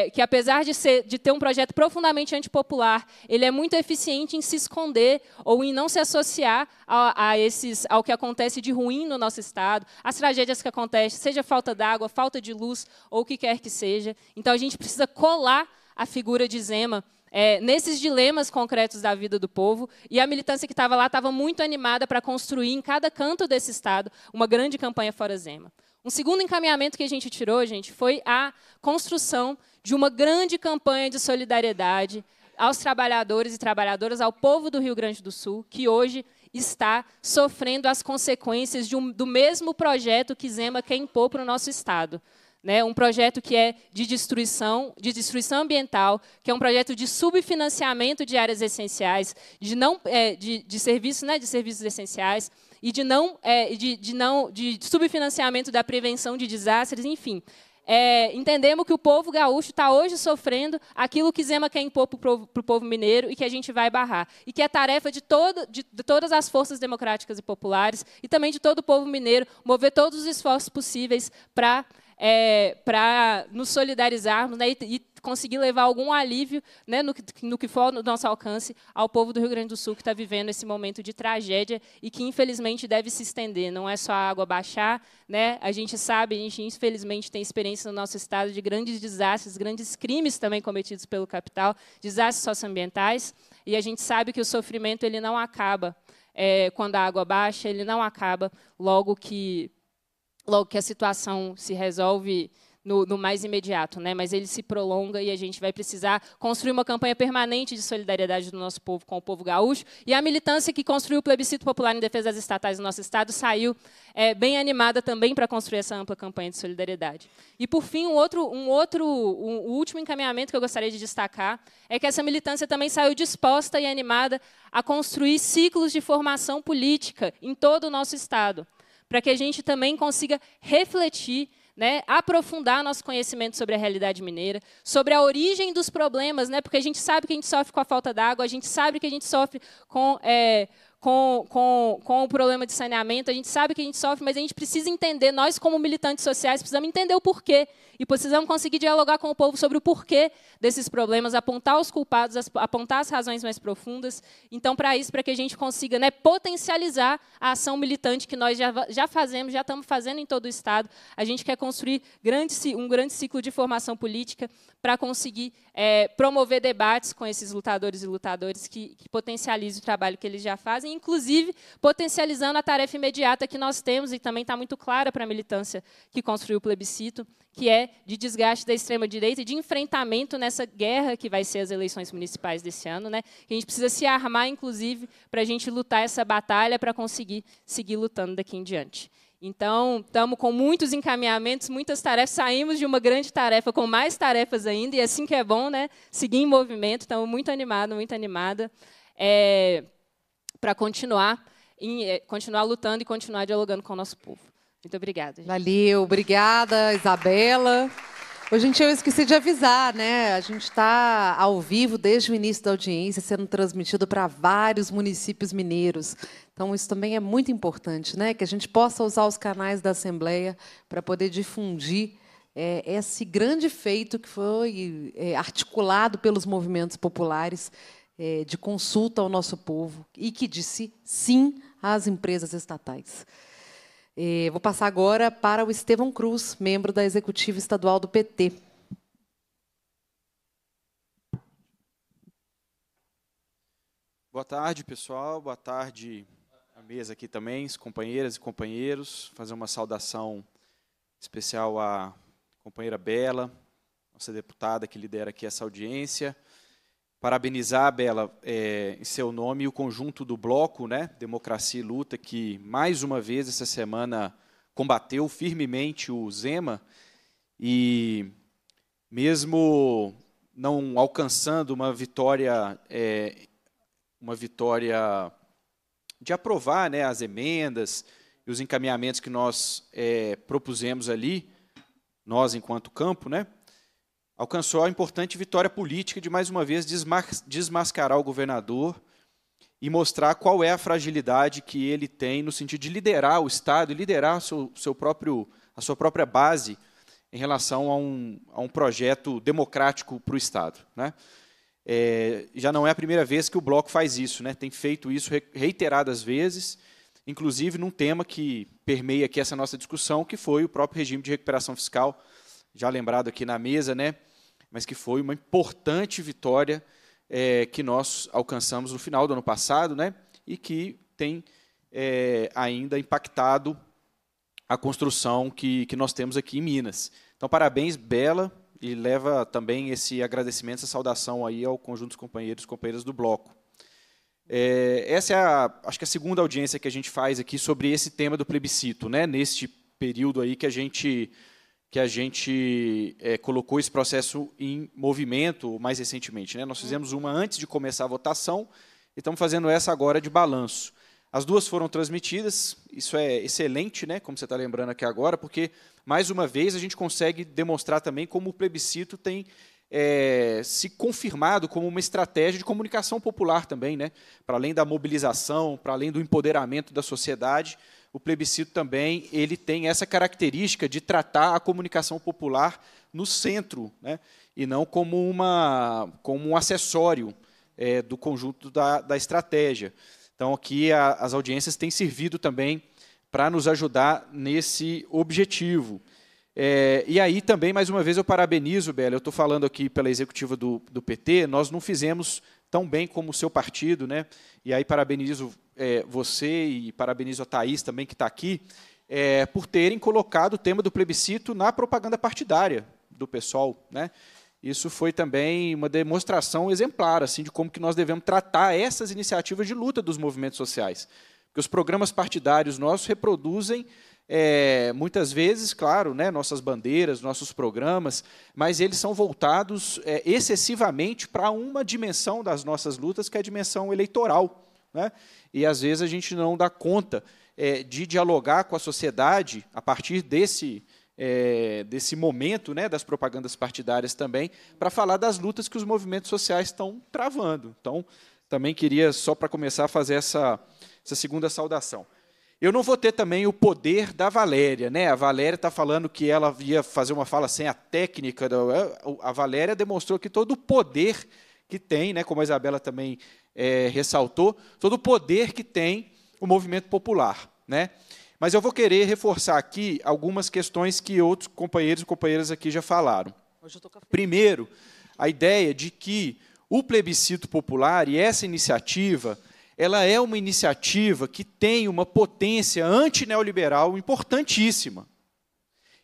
é, que apesar de, ser, de ter um projeto profundamente antipopular, ele é muito eficiente em se esconder ou em não se associar a, a esses, ao que acontece de ruim no nosso estado, às tragédias que acontecem, seja falta d'água, falta de luz ou o que quer que seja. Então a gente precisa colar a figura de Zema é, nesses dilemas concretos da vida do povo. E a militância que estava lá estava muito animada para construir em cada canto desse Estado uma grande campanha Fora Zema. Um segundo encaminhamento que a gente tirou, gente, foi a construção de uma grande campanha de solidariedade aos trabalhadores e trabalhadoras, ao povo do Rio Grande do Sul, que hoje está sofrendo as consequências um, do mesmo projeto que Zema quer impor para o nosso Estado né, um projeto que é de destruição, de destruição ambiental, que é um projeto de subfinanciamento de áreas essenciais, de não é, de, de, serviços, né, de serviços essenciais e de não é, de, de não de subfinanciamento da prevenção de desastres, enfim. É, entendemos que o povo gaúcho está hoje sofrendo aquilo que Zema quer impor para o povo mineiro e que a gente vai barrar. E que é tarefa de, todo, de, de, todas as forças democráticas e populares e também de todo o povo mineiro mover todos os esforços possíveis para é, para nos solidarizarmos né, e, e, conseguir levar algum alívio né, no, no, que for no nosso alcance ao povo do Rio Grande do Sul que está vivendo esse momento de tragédia e que, infelizmente, deve se estender. Não é só a água baixar. Né? A gente sabe, a gente, infelizmente, tem experiência no nosso estado de grandes desastres, grandes crimes também cometidos pelo capital, desastres socioambientais. E a gente sabe que o sofrimento ele não acaba. É, quando a água baixa, ele não acaba logo que logo que a situação se resolve no, no, mais imediato, né? mas ele se prolonga e a gente vai precisar construir uma campanha permanente de solidariedade do nosso povo com o povo gaúcho. E a militância que construiu o plebiscito popular em defesa das estatais do nosso Estado saiu é, bem animada também para construir essa ampla campanha de solidariedade. E, por fim, um outro, um outro um, o último encaminhamento que eu gostaria de destacar é que essa militância também saiu disposta e animada a construir ciclos de formação política em todo o nosso Estado para que a gente também consiga refletir né, aprofundar nosso conhecimento sobre a realidade mineira, sobre a origem dos problemas, né, porque a gente sabe que a gente sofre com a falta d'água, a gente sabe que a gente sofre com, é, com, com, com o problema de saneamento, a gente sabe que a gente sofre, mas a gente precisa entender, nós como militantes sociais, precisamos entender o porquê. E precisamos conseguir dialogar com o povo sobre o porquê desses problemas, apontar os culpados, apontar as razões mais profundas. Então, para isso, para que a gente consiga né, potencializar a ação militante que nós já, já fazemos, já estamos fazendo em todo o Estado, a gente quer construir grande, um grande ciclo de formação política para conseguir é, promover debates com esses lutadores e lutadoras que, que potencialize o trabalho que eles já fazem, inclusive potencializando a tarefa imediata que nós temos e também está muito clara para a militância que construiu o plebiscito, que é de desgaste da extrema-direita e de enfrentamento nessa guerra que vai ser as eleições municipais desse ano. Né? Que a gente precisa se armar, inclusive, para a gente lutar essa batalha, para conseguir seguir lutando daqui em diante. Então, estamos com muitos encaminhamentos, muitas tarefas. Saímos de uma grande tarefa com mais tarefas ainda, e é assim que é bom, né? Seguir em movimento. Estamos muito animados, muito animada é, para continuar, é, continuar lutando e continuar dialogando com o nosso povo. Muito obrigada. Gente. Valeu, obrigada, Isabela. A gente, eu esqueci de avisar, né? A gente está ao vivo desde o início da audiência, sendo transmitido para vários municípios mineiros. Então, isso também é muito importante, né? Que a gente possa usar os canais da Assembleia para poder difundir é, esse grande feito que foi é, articulado pelos movimentos populares é, de consulta ao nosso povo e que disse sim às empresas estatais. E vou passar agora para o Estevão Cruz, membro da Executiva Estadual do PT. Boa tarde, pessoal. Boa tarde à mesa aqui também, as companheiras e companheiros. Fazer uma saudação especial à companheira Bela, nossa deputada que lidera aqui essa audiência parabenizar, Bela, é, em seu nome e o conjunto do bloco, né, Democracia e Luta, que mais uma vez essa semana combateu firmemente o Zema e mesmo não alcançando uma vitória, é, uma vitória de aprovar, né, as emendas e os encaminhamentos que nós é, propusemos ali, nós enquanto campo, né, alcançou a importante vitória política de mais uma vez desmascarar o governador e mostrar qual é a fragilidade que ele tem no sentido de liderar o Estado e liderar seu, seu próprio, a sua própria base em relação a um, a um projeto democrático para o Estado. Né? É, já não é a primeira vez que o Bloco faz isso, né? tem feito isso reiteradas vezes, inclusive num tema que permeia aqui essa nossa discussão, que foi o próprio regime de recuperação fiscal, já lembrado aqui na mesa, né? mas que foi uma importante vitória é, que nós alcançamos no final do ano passado, né? E que tem é, ainda impactado a construção que, que nós temos aqui em Minas. Então, parabéns, Bela, e leva também esse agradecimento, essa saudação aí ao conjunto dos companheiros e companheiras do bloco. É, essa é, a, acho que a segunda audiência que a gente faz aqui sobre esse tema do plebiscito, né? Neste período aí que a gente que a gente é, colocou esse processo em movimento mais recentemente. Né? Nós fizemos uma antes de começar a votação e estamos fazendo essa agora de balanço. As duas foram transmitidas, isso é excelente, né? como você está lembrando aqui agora, porque, mais uma vez, a gente consegue demonstrar também como o plebiscito tem é, se confirmado como uma estratégia de comunicação popular também, né? para além da mobilização, para além do empoderamento da sociedade, o plebiscito também ele tem essa característica de tratar a comunicação popular no centro, né, e não como, uma, como um acessório é, do conjunto da, da estratégia. Então, aqui a, as audiências têm servido também para nos ajudar nesse objetivo. É, e aí também, mais uma vez, eu parabenizo, Bela, eu estou falando aqui pela executiva do, do PT, nós não fizemos tão bem como o seu partido, né? E aí parabenizo é, você e parabenizo a Thaís também, que está aqui, é, por terem colocado o tema do plebiscito na propaganda partidária do pessoal, né? Isso foi também uma demonstração exemplar assim de como que nós devemos tratar essas iniciativas de luta dos movimentos sociais. Porque os programas partidários nossos reproduzem é, muitas vezes, claro, né, nossas bandeiras, nossos programas, mas eles são voltados é, excessivamente para uma dimensão das nossas lutas, que é a dimensão eleitoral. Né? E às vezes a gente não dá conta é, de dialogar com a sociedade a partir desse, é, desse momento né, das propagandas partidárias também, para falar das lutas que os movimentos sociais estão travando. Então, também queria, só para começar, fazer essa, essa segunda saudação. Eu não vou ter também o poder da Valéria, né? A Valéria está falando que ela ia fazer uma fala sem a técnica. É, a Valéria demonstrou que todo o poder que tem, né? Como a Isabela também é, ressaltou, todo o poder que tem o movimento popular, né? Mas eu vou querer reforçar aqui algumas questões que outros companheiros e companheiras aqui já falaram. Primeiro, a ideia de que o plebiscito popular e essa iniciativa ela é uma iniciativa que tem uma potência antineoliberal importantíssima.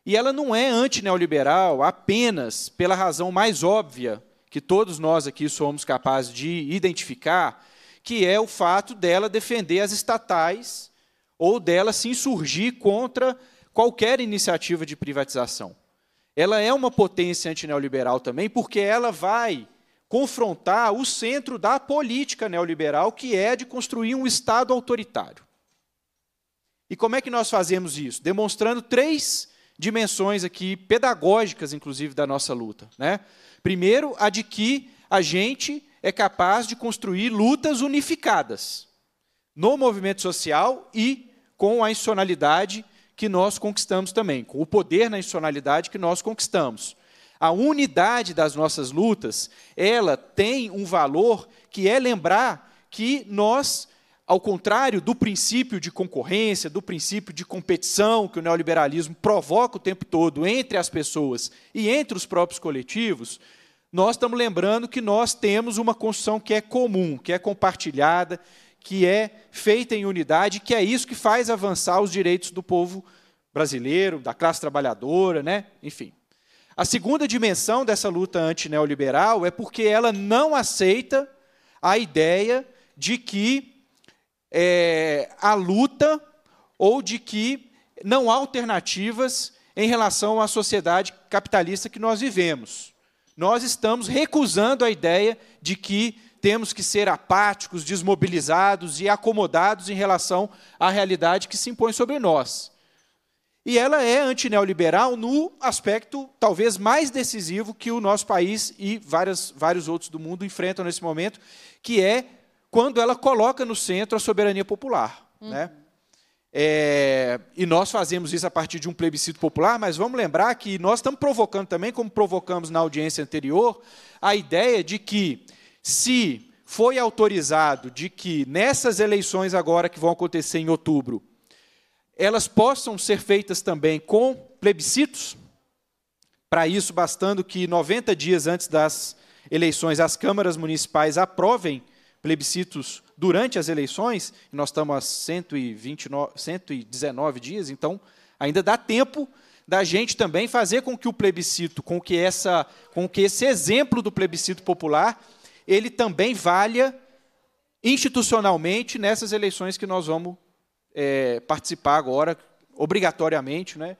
E ela não é antineoliberal apenas pela razão mais óbvia que todos nós aqui somos capazes de identificar, que é o fato dela defender as estatais ou dela se insurgir contra qualquer iniciativa de privatização. Ela é uma potência antineoliberal também, porque ela vai confrontar o centro da política neoliberal, que é de construir um Estado autoritário. E como é que nós fazemos isso? Demonstrando três dimensões aqui, pedagógicas, inclusive, da nossa luta. Né? Primeiro, a de que a gente é capaz de construir lutas unificadas no movimento social e com a institucionalidade que nós conquistamos também, com o poder na institucionalidade que nós conquistamos. A unidade das nossas lutas, ela tem um valor que é lembrar que nós ao contrário do princípio de concorrência, do princípio de competição que o neoliberalismo provoca o tempo todo entre as pessoas e entre os próprios coletivos, nós estamos lembrando que nós temos uma construção que é comum, que é compartilhada, que é feita em unidade, que é isso que faz avançar os direitos do povo brasileiro, da classe trabalhadora, né? enfim. A segunda dimensão dessa luta antineoliberal é porque ela não aceita a ideia de que é, a luta ou de que não há alternativas em relação à sociedade capitalista que nós vivemos. Nós estamos recusando a ideia de que temos que ser apáticos, desmobilizados e acomodados em relação à realidade que se impõe sobre nós. E ela é antineoliberal no aspecto talvez mais decisivo que o nosso país e várias, vários outros do mundo enfrentam nesse momento, que é quando ela coloca no centro a soberania popular. Uhum. Né? É, e nós fazemos isso a partir de um plebiscito popular, mas vamos lembrar que nós estamos provocando também, como provocamos na audiência anterior, a ideia de que se foi autorizado de que nessas eleições agora que vão acontecer em outubro, elas possam ser feitas também com plebiscitos, para isso bastando que 90 dias antes das eleições as câmaras municipais aprovem plebiscitos durante as eleições, e nós estamos a 129, 119 dias, então ainda dá tempo da gente também fazer com que o plebiscito, com que essa, com que esse exemplo do plebiscito popular, ele também valha institucionalmente nessas eleições que nós vamos é, participar agora, obrigatoriamente, né?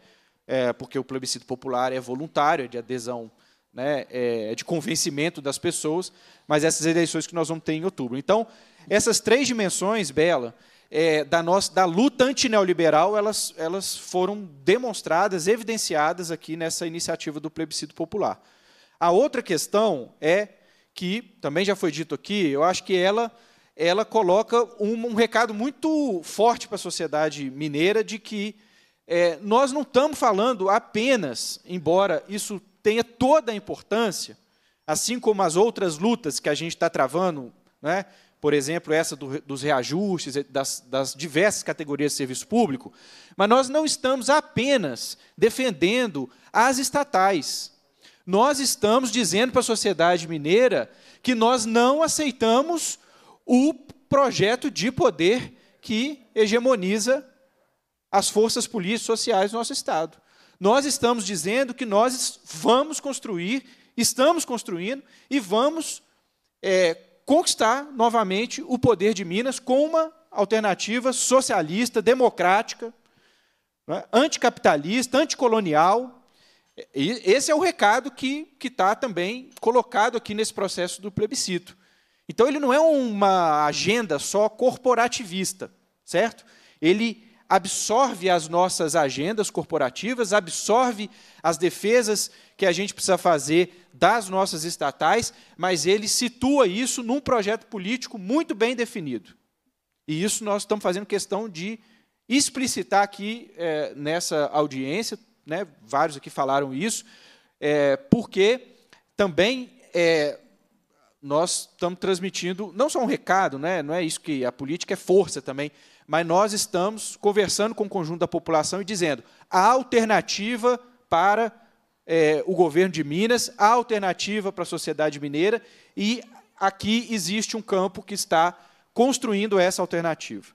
É, porque o plebiscito popular é voluntário, é de adesão, né? É, é de convencimento das pessoas, mas essas eleições que nós vamos ter em outubro. Então, essas três dimensões, Bela, é, da, nossa, da luta antineoliberal, elas, elas foram demonstradas, evidenciadas aqui nessa iniciativa do plebiscito popular. A outra questão é que, também já foi dito aqui, eu acho que ela ela coloca um, um recado muito forte para a sociedade mineira de que é, nós não estamos falando apenas, embora isso tenha toda a importância, assim como as outras lutas que a gente está travando, né, por exemplo, essa do, dos reajustes, eh, das, das diversas categorias de serviço público, mas nós não estamos apenas defendendo as estatais. Nós estamos dizendo para a sociedade mineira que nós não aceitamos o projeto de poder que hegemoniza as forças políticas e sociais do nosso Estado. Nós estamos dizendo que nós vamos construir, estamos construindo e vamos é, conquistar novamente o poder de Minas com uma alternativa socialista, democrática, né, anticapitalista, anticolonial. E esse é o recado que está também colocado aqui nesse processo do plebiscito. Então ele não é uma agenda só corporativista, certo? Ele absorve as nossas agendas corporativas, absorve as defesas que a gente precisa fazer das nossas estatais, mas ele situa isso num projeto político muito bem definido. E isso nós estamos fazendo questão de explicitar aqui é, nessa audiência, né, vários aqui falaram isso, é, porque também é, nós estamos transmitindo não só um recado, né? não é isso que a política é força também, mas nós estamos conversando com o conjunto da população e dizendo a alternativa para é, o governo de Minas, a alternativa para a sociedade mineira, e aqui existe um campo que está construindo essa alternativa.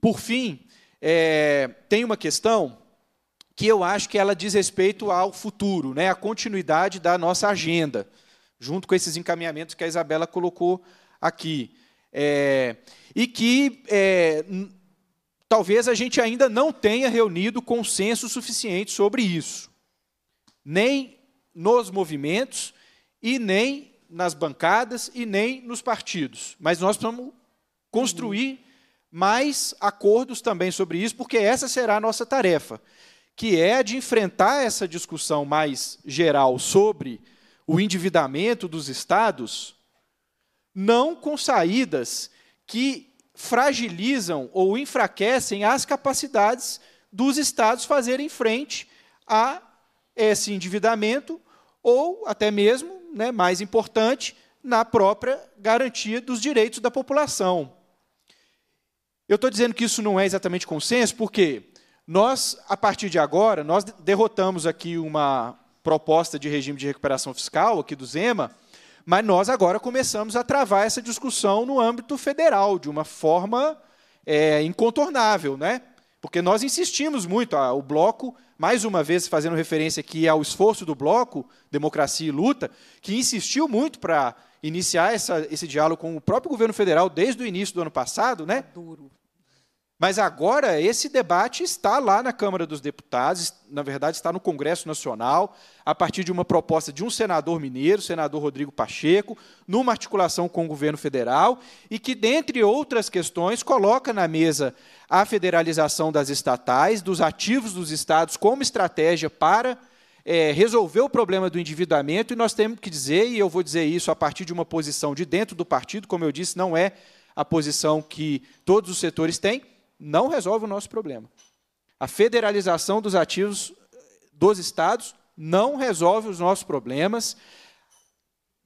Por fim, é, tem uma questão que eu acho que ela diz respeito ao futuro, né, à continuidade da nossa agenda junto com esses encaminhamentos que a Isabela colocou aqui. É, e que é, talvez a gente ainda não tenha reunido consenso suficiente sobre isso, nem nos movimentos, e nem nas bancadas, e nem nos partidos. Mas nós precisamos construir mais acordos também sobre isso, porque essa será a nossa tarefa, que é de enfrentar essa discussão mais geral sobre o endividamento dos estados, não com saídas que fragilizam ou enfraquecem as capacidades dos estados fazerem frente a esse endividamento ou até mesmo, né, mais importante, na própria garantia dos direitos da população. Eu estou dizendo que isso não é exatamente consenso, porque nós, a partir de agora, nós derrotamos aqui uma, proposta de regime de recuperação fiscal aqui do Zema, mas nós agora começamos a travar essa discussão no âmbito federal, de uma forma é, incontornável, né? Porque nós insistimos muito, ah, o bloco, mais uma vez fazendo referência aqui ao esforço do bloco, Democracia e Luta, que insistiu muito para iniciar essa, esse diálogo com o próprio governo federal desde o início do ano passado, né? Tá mas agora esse debate está lá na Câmara dos Deputados, na verdade está no Congresso Nacional, a partir de uma proposta de um senador mineiro, senador Rodrigo Pacheco, numa articulação com o governo federal, e que, dentre outras questões, coloca na mesa a federalização das estatais, dos ativos dos estados como estratégia para é, resolver o problema do endividamento, e nós temos que dizer, e eu vou dizer isso a partir de uma posição de dentro do partido, como eu disse, não é a posição que todos os setores têm, não resolve o nosso problema. A federalização dos ativos eh, dos estados não resolve os nossos problemas,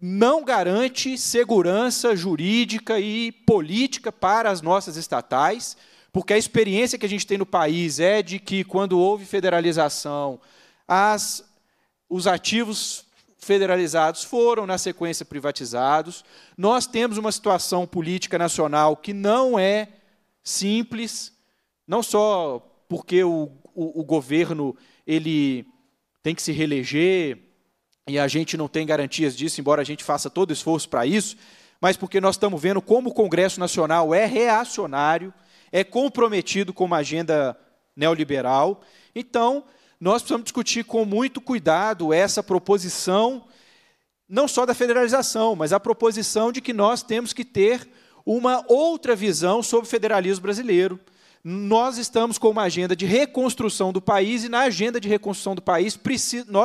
não garante segurança jurídica e política para as nossas estatais, porque a experiência que a gente tem no país é de que, quando houve federalização, as, os ativos federalizados foram, na sequência, privatizados. Nós temos uma situação política nacional que não é simples, não só porque o, o, o governo ele tem que se reeleger e a gente não tem garantias disso, embora a gente faça todo esforço para isso, mas porque nós estamos vendo como o Congresso Nacional é reacionário, é comprometido com uma agenda neoliberal. Então, nós precisamos discutir com muito cuidado essa proposição, não só da federalização, mas a proposição de que nós temos que ter uma outra visão sobre o federalismo brasileiro. Nós estamos com uma agenda de reconstrução do país e, na agenda de reconstrução do país, nós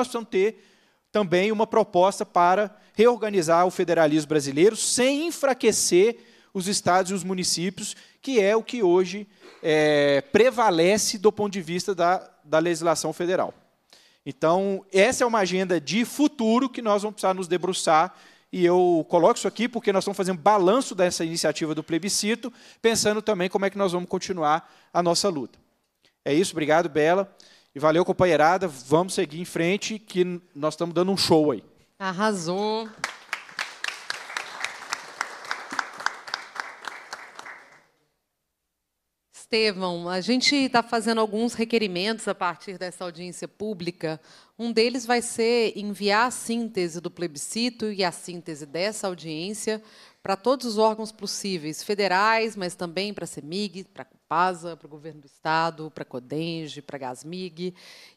precisamos ter também uma proposta para reorganizar o federalismo brasileiro sem enfraquecer os estados e os municípios, que é o que hoje é, prevalece do ponto de vista da, da legislação federal. Então, essa é uma agenda de futuro que nós vamos precisar nos debruçar e eu coloco isso aqui porque nós estamos fazendo balanço dessa iniciativa do plebiscito, pensando também como é que nós vamos continuar a nossa luta. É isso, obrigado, Bela. E valeu, companheirada. Vamos seguir em frente, que nós estamos dando um show aí. Arrasou. Estevão, a gente está fazendo alguns requerimentos a partir dessa audiência pública. Um deles vai ser enviar a síntese do plebiscito e a síntese dessa audiência para todos os órgãos possíveis, federais, mas também para a CEMIG, para a Cupasa, para o Governo do Estado, para a Codenge, para a Gasmig,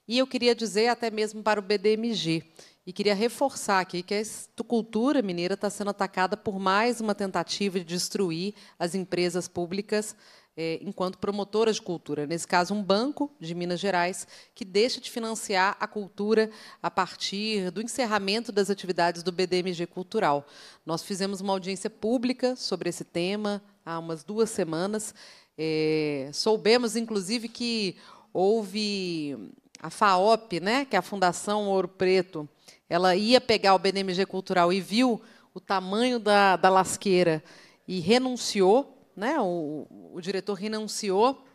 e eu queria dizer até mesmo para o BDMG. E queria reforçar aqui que a estucultura mineira está sendo atacada por mais uma tentativa de destruir as empresas públicas é, enquanto promotoras de cultura. Nesse caso, um banco de Minas Gerais que deixa de financiar a cultura a partir do encerramento das atividades do BDMG Cultural. Nós fizemos uma audiência pública sobre esse tema há umas duas semanas. É, soubemos, inclusive, que houve a FAOP, né, que é a Fundação Ouro Preto, ela ia pegar o BDMG Cultural e viu o tamanho da, da lasqueira e renunciou né, o, o diretor renunciou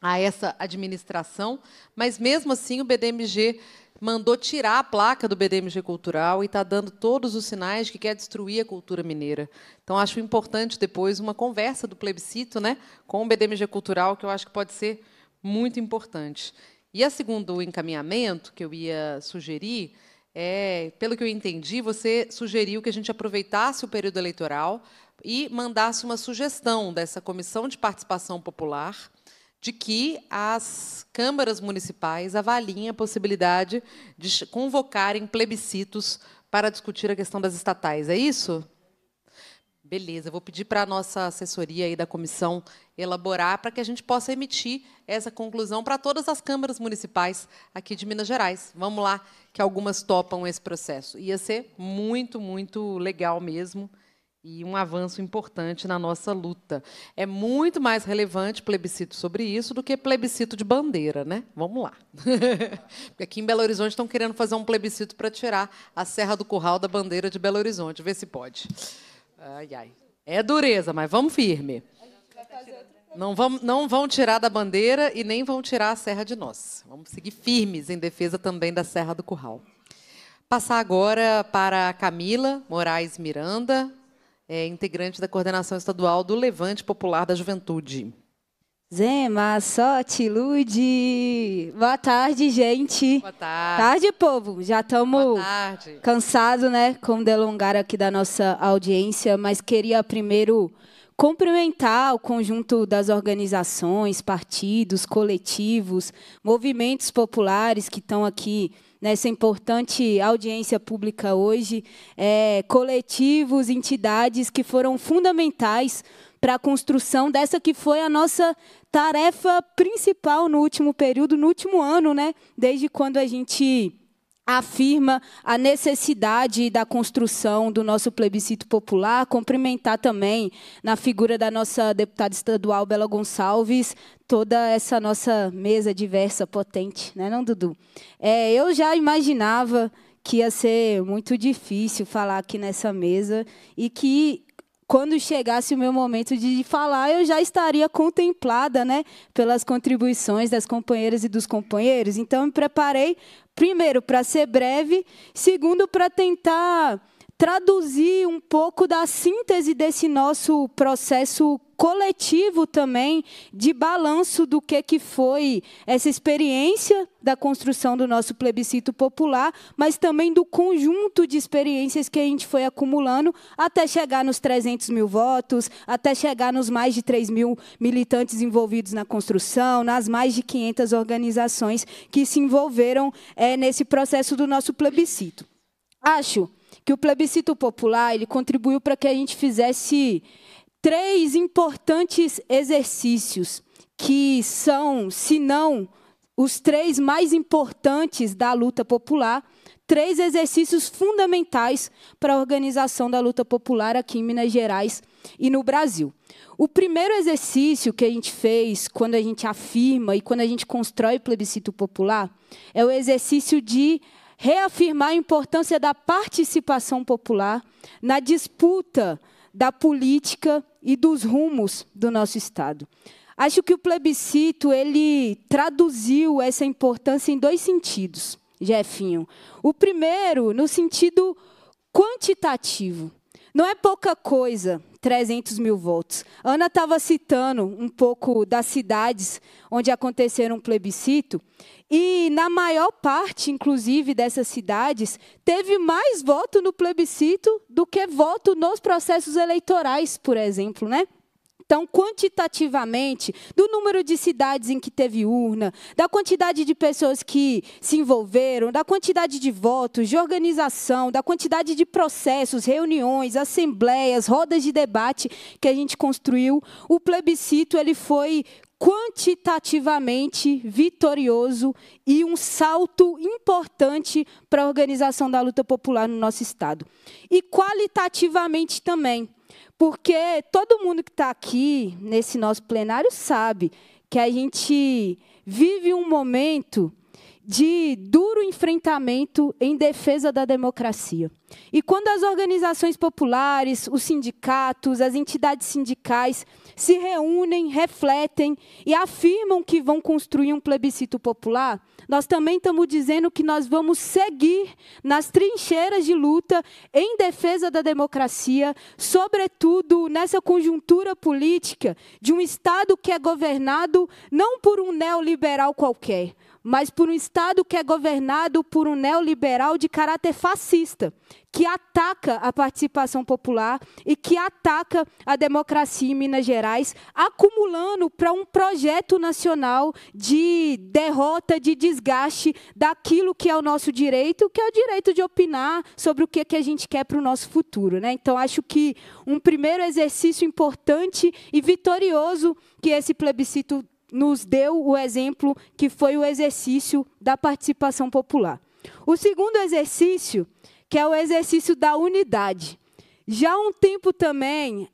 a essa administração, mas mesmo assim o BDMG mandou tirar a placa do BDMG Cultural e está dando todos os sinais que quer destruir a cultura mineira. Então, acho importante depois uma conversa do plebiscito né, com o BDMG Cultural, que eu acho que pode ser muito importante. E a segundo encaminhamento que eu ia sugerir é, pelo que eu entendi, você sugeriu que a gente aproveitasse o período eleitoral e mandasse uma sugestão dessa comissão de participação popular de que as câmaras municipais avaliem a possibilidade de convocarem plebiscitos para discutir a questão das estatais. É isso? Beleza, vou pedir para a nossa assessoria aí da comissão elaborar para que a gente possa emitir essa conclusão para todas as câmaras municipais aqui de Minas Gerais. Vamos lá, que algumas topam esse processo. Ia ser muito, muito legal mesmo e um avanço importante na nossa luta. É muito mais relevante plebiscito sobre isso do que plebiscito de bandeira, né? Vamos lá. Porque aqui em Belo Horizonte estão querendo fazer um plebiscito para tirar a Serra do Curral da bandeira de Belo Horizonte. ver se pode. Ai, ai. É dureza, mas vamos firme. Não vão, não vão tirar da bandeira e nem vão tirar a Serra de nós. Vamos seguir firmes em defesa também da Serra do Curral. Passar agora para a Camila Moraes Miranda, é integrante da coordenação estadual do Levante Popular da Juventude. Zema, sorte, te Boa tarde, gente. Boa tarde. Tarde, povo. Já estamos cansados, né, com delongar aqui da nossa audiência, mas queria primeiro cumprimentar o conjunto das organizações, partidos, coletivos, movimentos populares que estão aqui nessa né, importante audiência pública hoje, é, coletivos, entidades que foram fundamentais para a construção dessa que foi a nossa tarefa principal no último período, no último ano, né? Desde quando a gente afirma a necessidade da construção do nosso plebiscito popular, cumprimentar também na figura da nossa deputada estadual Bela Gonçalves toda essa nossa mesa diversa, potente, né, não, Dudu? É, eu já imaginava que ia ser muito difícil falar aqui nessa mesa e que quando chegasse o meu momento de falar, eu já estaria contemplada né, pelas contribuições das companheiras e dos companheiros. Então, me preparei, primeiro, para ser breve, segundo, para tentar traduzir um pouco da síntese desse nosso processo coletivo também de balanço do que, que foi essa experiência da construção do nosso plebiscito popular, mas também do conjunto de experiências que a gente foi acumulando até chegar nos 300 mil votos, até chegar nos mais de 3 mil militantes envolvidos na construção, nas mais de 500 organizações que se envolveram é, nesse processo do nosso plebiscito. Acho que o plebiscito popular ele contribuiu para que a gente fizesse três importantes exercícios que são, se não os três mais importantes da luta popular, três exercícios fundamentais para a organização da luta popular aqui em Minas Gerais e no Brasil. O primeiro exercício que a gente fez quando a gente afirma e quando a gente constrói plebiscito popular é o exercício de reafirmar a importância da participação popular na disputa da política e dos rumos do nosso Estado. Acho que o plebiscito ele traduziu essa importância em dois sentidos, Jefinho. O primeiro, no sentido quantitativo. Não é pouca coisa, 300 mil votos. Ana estava citando um pouco das cidades onde aconteceram um plebiscito, e na maior parte, inclusive, dessas cidades, teve mais voto no plebiscito do que voto nos processos eleitorais, por exemplo, né? então quantitativamente do número de cidades em que teve urna, da quantidade de pessoas que se envolveram, da quantidade de votos, de organização, da quantidade de processos, reuniões, assembleias, rodas de debate que a gente construiu, o plebiscito ele foi quantitativamente vitorioso e um salto importante para a organização da luta popular no nosso Estado. E qualitativamente também. Porque todo mundo que está aqui, nesse nosso plenário, sabe que a gente vive um momento de duro enfrentamento em defesa da democracia. E quando as organizações populares, os sindicatos, as entidades sindicais se reúnem, refletem e afirmam que vão construir um plebiscito popular, nós também estamos dizendo que nós vamos seguir nas trincheiras de luta em defesa da democracia, sobretudo nessa conjuntura política de um Estado que é governado não por um neoliberal qualquer mas por um Estado que é governado por um neoliberal de caráter fascista, que ataca a participação popular e que ataca a democracia em Minas Gerais, acumulando para um projeto nacional de derrota, de desgaste daquilo que é o nosso direito, que é o direito de opinar sobre o que, é que a gente quer para o nosso futuro. Né? Então, acho que um primeiro exercício importante e vitorioso que esse plebiscito nos deu o exemplo que foi o exercício da participação popular. O segundo exercício, que é o exercício da unidade. Já há um tempo também,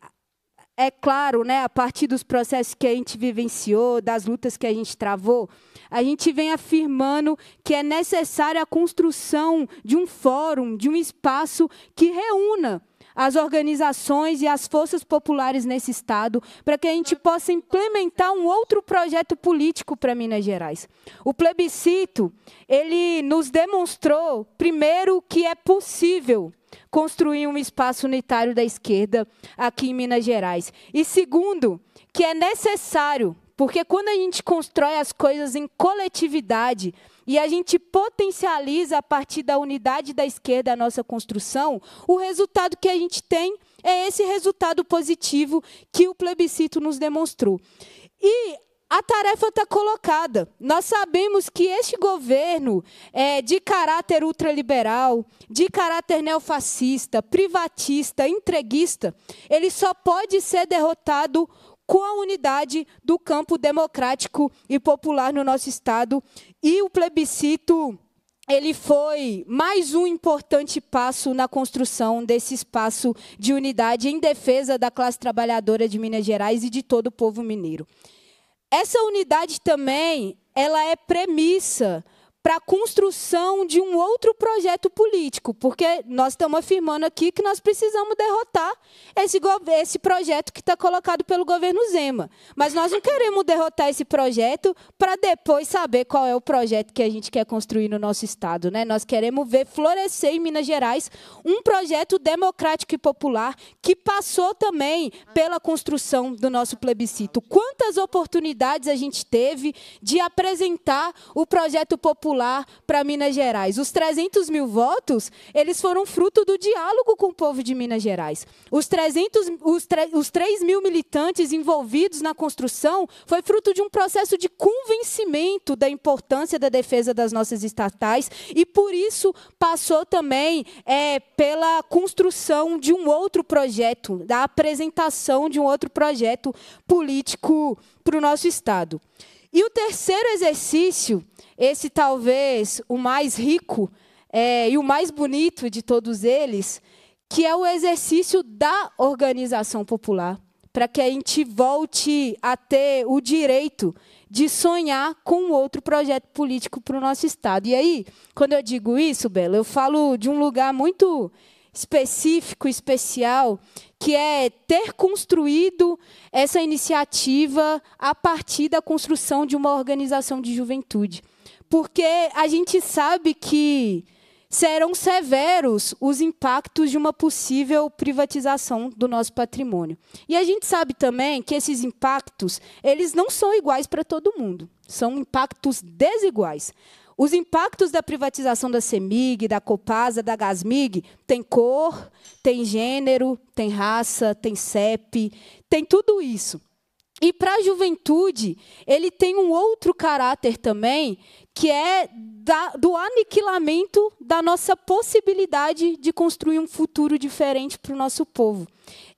é claro, né, a partir dos processos que a gente vivenciou, das lutas que a gente travou, a gente vem afirmando que é necessária a construção de um fórum, de um espaço que reúna as organizações e as forças populares nesse estado, para que a gente possa implementar um outro projeto político para Minas Gerais. O plebiscito, ele nos demonstrou, primeiro, que é possível construir um espaço unitário da esquerda aqui em Minas Gerais. E segundo, que é necessário, porque quando a gente constrói as coisas em coletividade, e a gente potencializa a partir da unidade da esquerda a nossa construção, o resultado que a gente tem é esse resultado positivo que o plebiscito nos demonstrou. E a tarefa está colocada. Nós sabemos que este governo é, de caráter ultraliberal, de caráter neofascista, privatista, entreguista, ele só pode ser derrotado com a unidade do campo democrático e popular no nosso estado e o plebiscito ele foi mais um importante passo na construção desse espaço de unidade em defesa da classe trabalhadora de Minas Gerais e de todo o povo mineiro. Essa unidade também, ela é premissa para a construção de um outro projeto político, porque nós estamos afirmando aqui que nós precisamos derrotar esse, esse projeto que está colocado pelo governo Zema. Mas nós não queremos derrotar esse projeto para depois saber qual é o projeto que a gente quer construir no nosso Estado. Né? Nós queremos ver florescer em Minas Gerais um projeto democrático e popular que passou também pela construção do nosso plebiscito. Quantas oportunidades a gente teve de apresentar o projeto popular? popular para Minas Gerais. Os 300 mil votos, eles foram fruto do diálogo com o povo de Minas Gerais. Os, 300, os, os 3 mil militantes envolvidos na construção foi fruto de um processo de convencimento da importância da defesa das nossas estatais e, por isso, passou também é, pela construção de um outro projeto, da apresentação de um outro projeto político para o nosso Estado. E o terceiro exercício, esse talvez o mais rico é, e o mais bonito de todos eles, que é o exercício da organização popular, para que a gente volte a ter o direito de sonhar com outro projeto político para o nosso Estado. E aí, quando eu digo isso, Bela, eu falo de um lugar muito específico, especial, que é ter construído essa iniciativa a partir da construção de uma organização de juventude. Porque a gente sabe que serão severos os impactos de uma possível privatização do nosso patrimônio. E a gente sabe também que esses impactos, eles não são iguais para todo mundo. São impactos desiguais. Os impactos da privatização da CEMIG, da Copasa, da Gasmig, tem cor, tem gênero, tem raça, tem CEP, tem tudo isso. E para a juventude, ele tem um outro caráter também, que é da, do aniquilamento da nossa possibilidade de construir um futuro diferente para o nosso povo.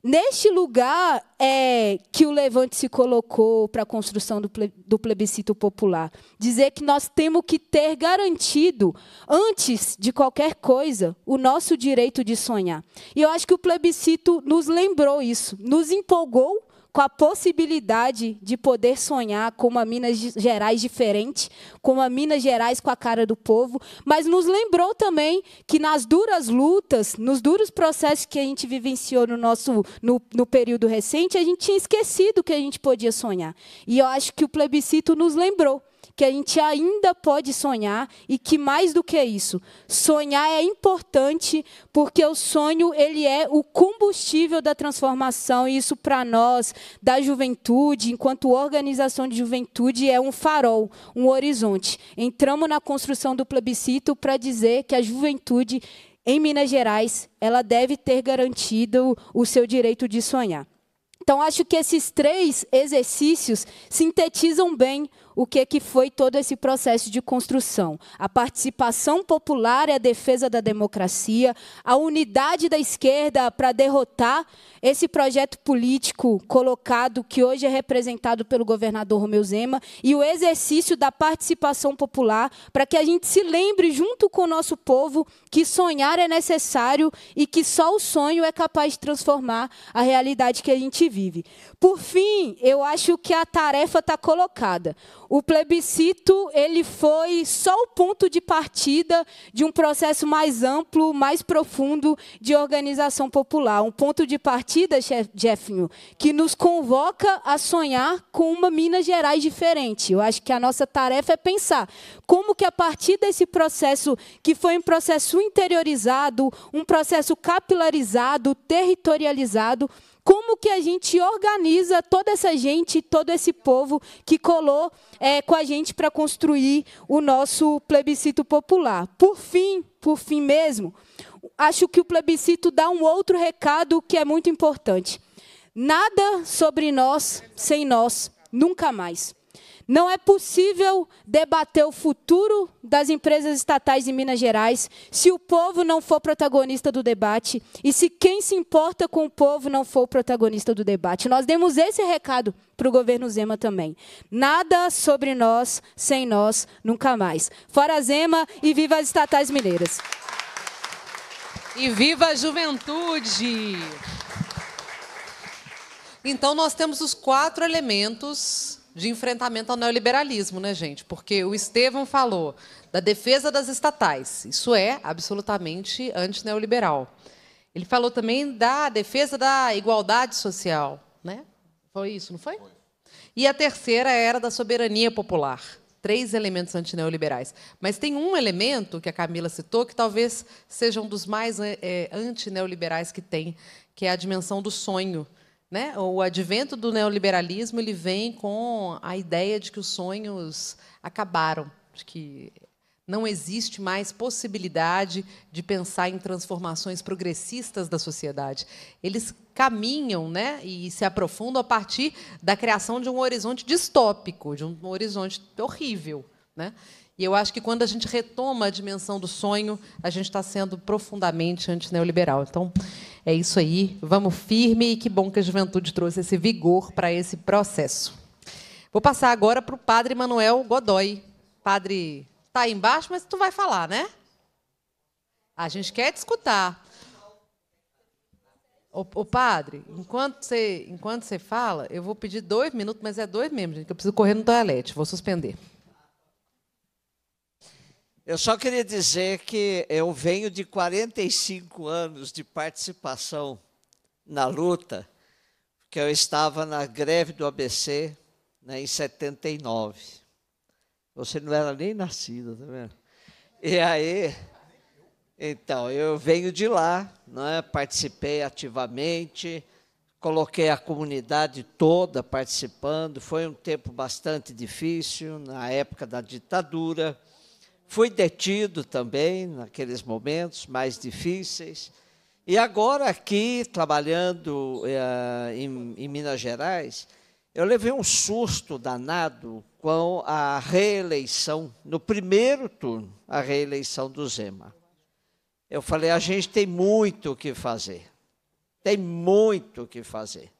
Neste lugar é que o Levante se colocou para a construção do, ple, do plebiscito popular. Dizer que nós temos que ter garantido, antes de qualquer coisa, o nosso direito de sonhar. E eu acho que o plebiscito nos lembrou isso, nos empolgou com a possibilidade de poder sonhar com uma Minas Gerais diferente, com uma Minas Gerais com a cara do povo, mas nos lembrou também que nas duras lutas, nos duros processos que a gente vivenciou no nosso no, no período recente, a gente tinha esquecido que a gente podia sonhar. E eu acho que o plebiscito nos lembrou que a gente ainda pode sonhar e que mais do que isso, sonhar é importante porque o sonho ele é o combustível da transformação e isso para nós da juventude, enquanto organização de juventude é um farol, um horizonte. Entramos na construção do plebiscito para dizer que a juventude em Minas Gerais, ela deve ter garantido o seu direito de sonhar. Então, acho que esses três exercícios sintetizam bem o que, é que foi todo esse processo de construção. A participação popular e a defesa da democracia, a unidade da esquerda para derrotar esse projeto político colocado, que hoje é representado pelo governador Romeu Zema, e o exercício da participação popular, para que a gente se lembre, junto com o nosso povo, que sonhar é necessário e que só o sonho é capaz de transformar a realidade que a gente vive. Por fim, eu acho que a tarefa está colocada. O plebiscito ele foi só o ponto de partida de um processo mais amplo, mais profundo de organização popular, um ponto de partida partida, Jefinho, que nos convoca a sonhar com uma Minas Gerais diferente. Eu acho que a nossa tarefa é pensar como que a partir desse processo, que foi um processo interiorizado, um processo capilarizado, territorializado, como que a gente organiza toda essa gente, todo esse povo que colou é, com a gente para construir o nosso plebiscito popular. Por fim, por fim mesmo, acho que o plebiscito dá um outro recado que é muito importante. Nada sobre nós sem nós, nunca mais. Não é possível debater o futuro das empresas estatais em Minas Gerais se o povo não for protagonista do debate e se quem se importa com o povo não for o protagonista do debate. Nós demos esse recado para o governo Zema também. Nada sobre nós, sem nós, nunca mais. Fora Zema e viva as estatais mineiras. E viva a juventude! Então, nós temos os quatro elementos de enfrentamento ao neoliberalismo, né, gente? Porque o Estevam falou da defesa das estatais. Isso é absolutamente antineoliberal. Ele falou também da defesa da igualdade social, né? Foi isso, não foi? foi. E a terceira era da soberania popular três elementos antineoliberais. Mas tem um elemento que a Camila citou que talvez seja um dos mais é, antineoliberais que tem, que é a dimensão do sonho. Né? O advento do neoliberalismo ele vem com a ideia de que os sonhos acabaram, de que não existe mais possibilidade de pensar em transformações progressistas da sociedade. Eles caminham né, e se aprofundam a partir da criação de um horizonte distópico, de um horizonte horrível. Né? E eu acho que quando a gente retoma a dimensão do sonho, a gente está sendo profundamente antineoliberal. Então, é isso aí. Vamos firme e que bom que a juventude trouxe esse vigor para esse processo. Vou passar agora para o padre Manuel Godoy, padre Está aí embaixo, mas tu vai falar, né? A gente quer te escutar. O, padre, enquanto você, enquanto você fala, eu vou pedir dois minutos, mas é dois mesmo, gente, que eu preciso correr no toalete. Vou suspender. Eu só queria dizer que eu venho de 45 anos de participação na luta, porque eu estava na greve do ABC né, em 79. Você não era nem nascida, tá vendo? E aí, então, eu venho de lá, é? participei ativamente, coloquei a comunidade toda participando. Foi um tempo bastante difícil, na época da ditadura. Fui detido também, naqueles momentos mais difíceis. E agora, aqui, trabalhando eh, em, em Minas Gerais, eu levei um susto danado com a reeleição, no primeiro turno, a reeleição do Zema. Eu falei, a gente tem muito o que fazer. Tem muito o que fazer.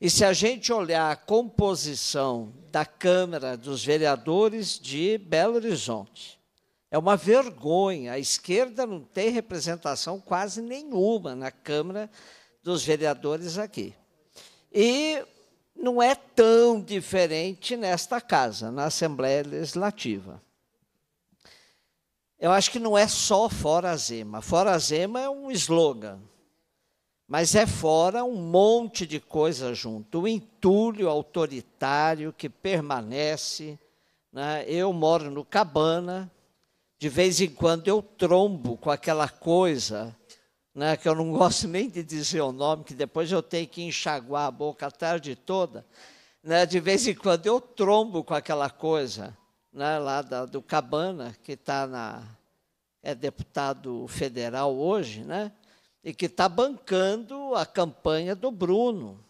E se a gente olhar a composição da Câmara dos Vereadores de Belo Horizonte, é uma vergonha. A esquerda não tem representação quase nenhuma na Câmara dos Vereadores aqui. E não é tão diferente nesta casa, na Assembleia Legislativa. Eu acho que não é só fora Zema. Fora Zema é um slogan, mas é fora um monte de coisa junto. O entulho autoritário que permanece. Né? Eu moro no Cabana, de vez em quando eu trombo com aquela coisa né, que eu não gosto nem de dizer o nome, que depois eu tenho que enxaguar a boca a tarde toda, né, de vez em quando eu trombo com aquela coisa né, lá da, do Cabana, que está na é deputado federal hoje, né, e que está bancando a campanha do Bruno.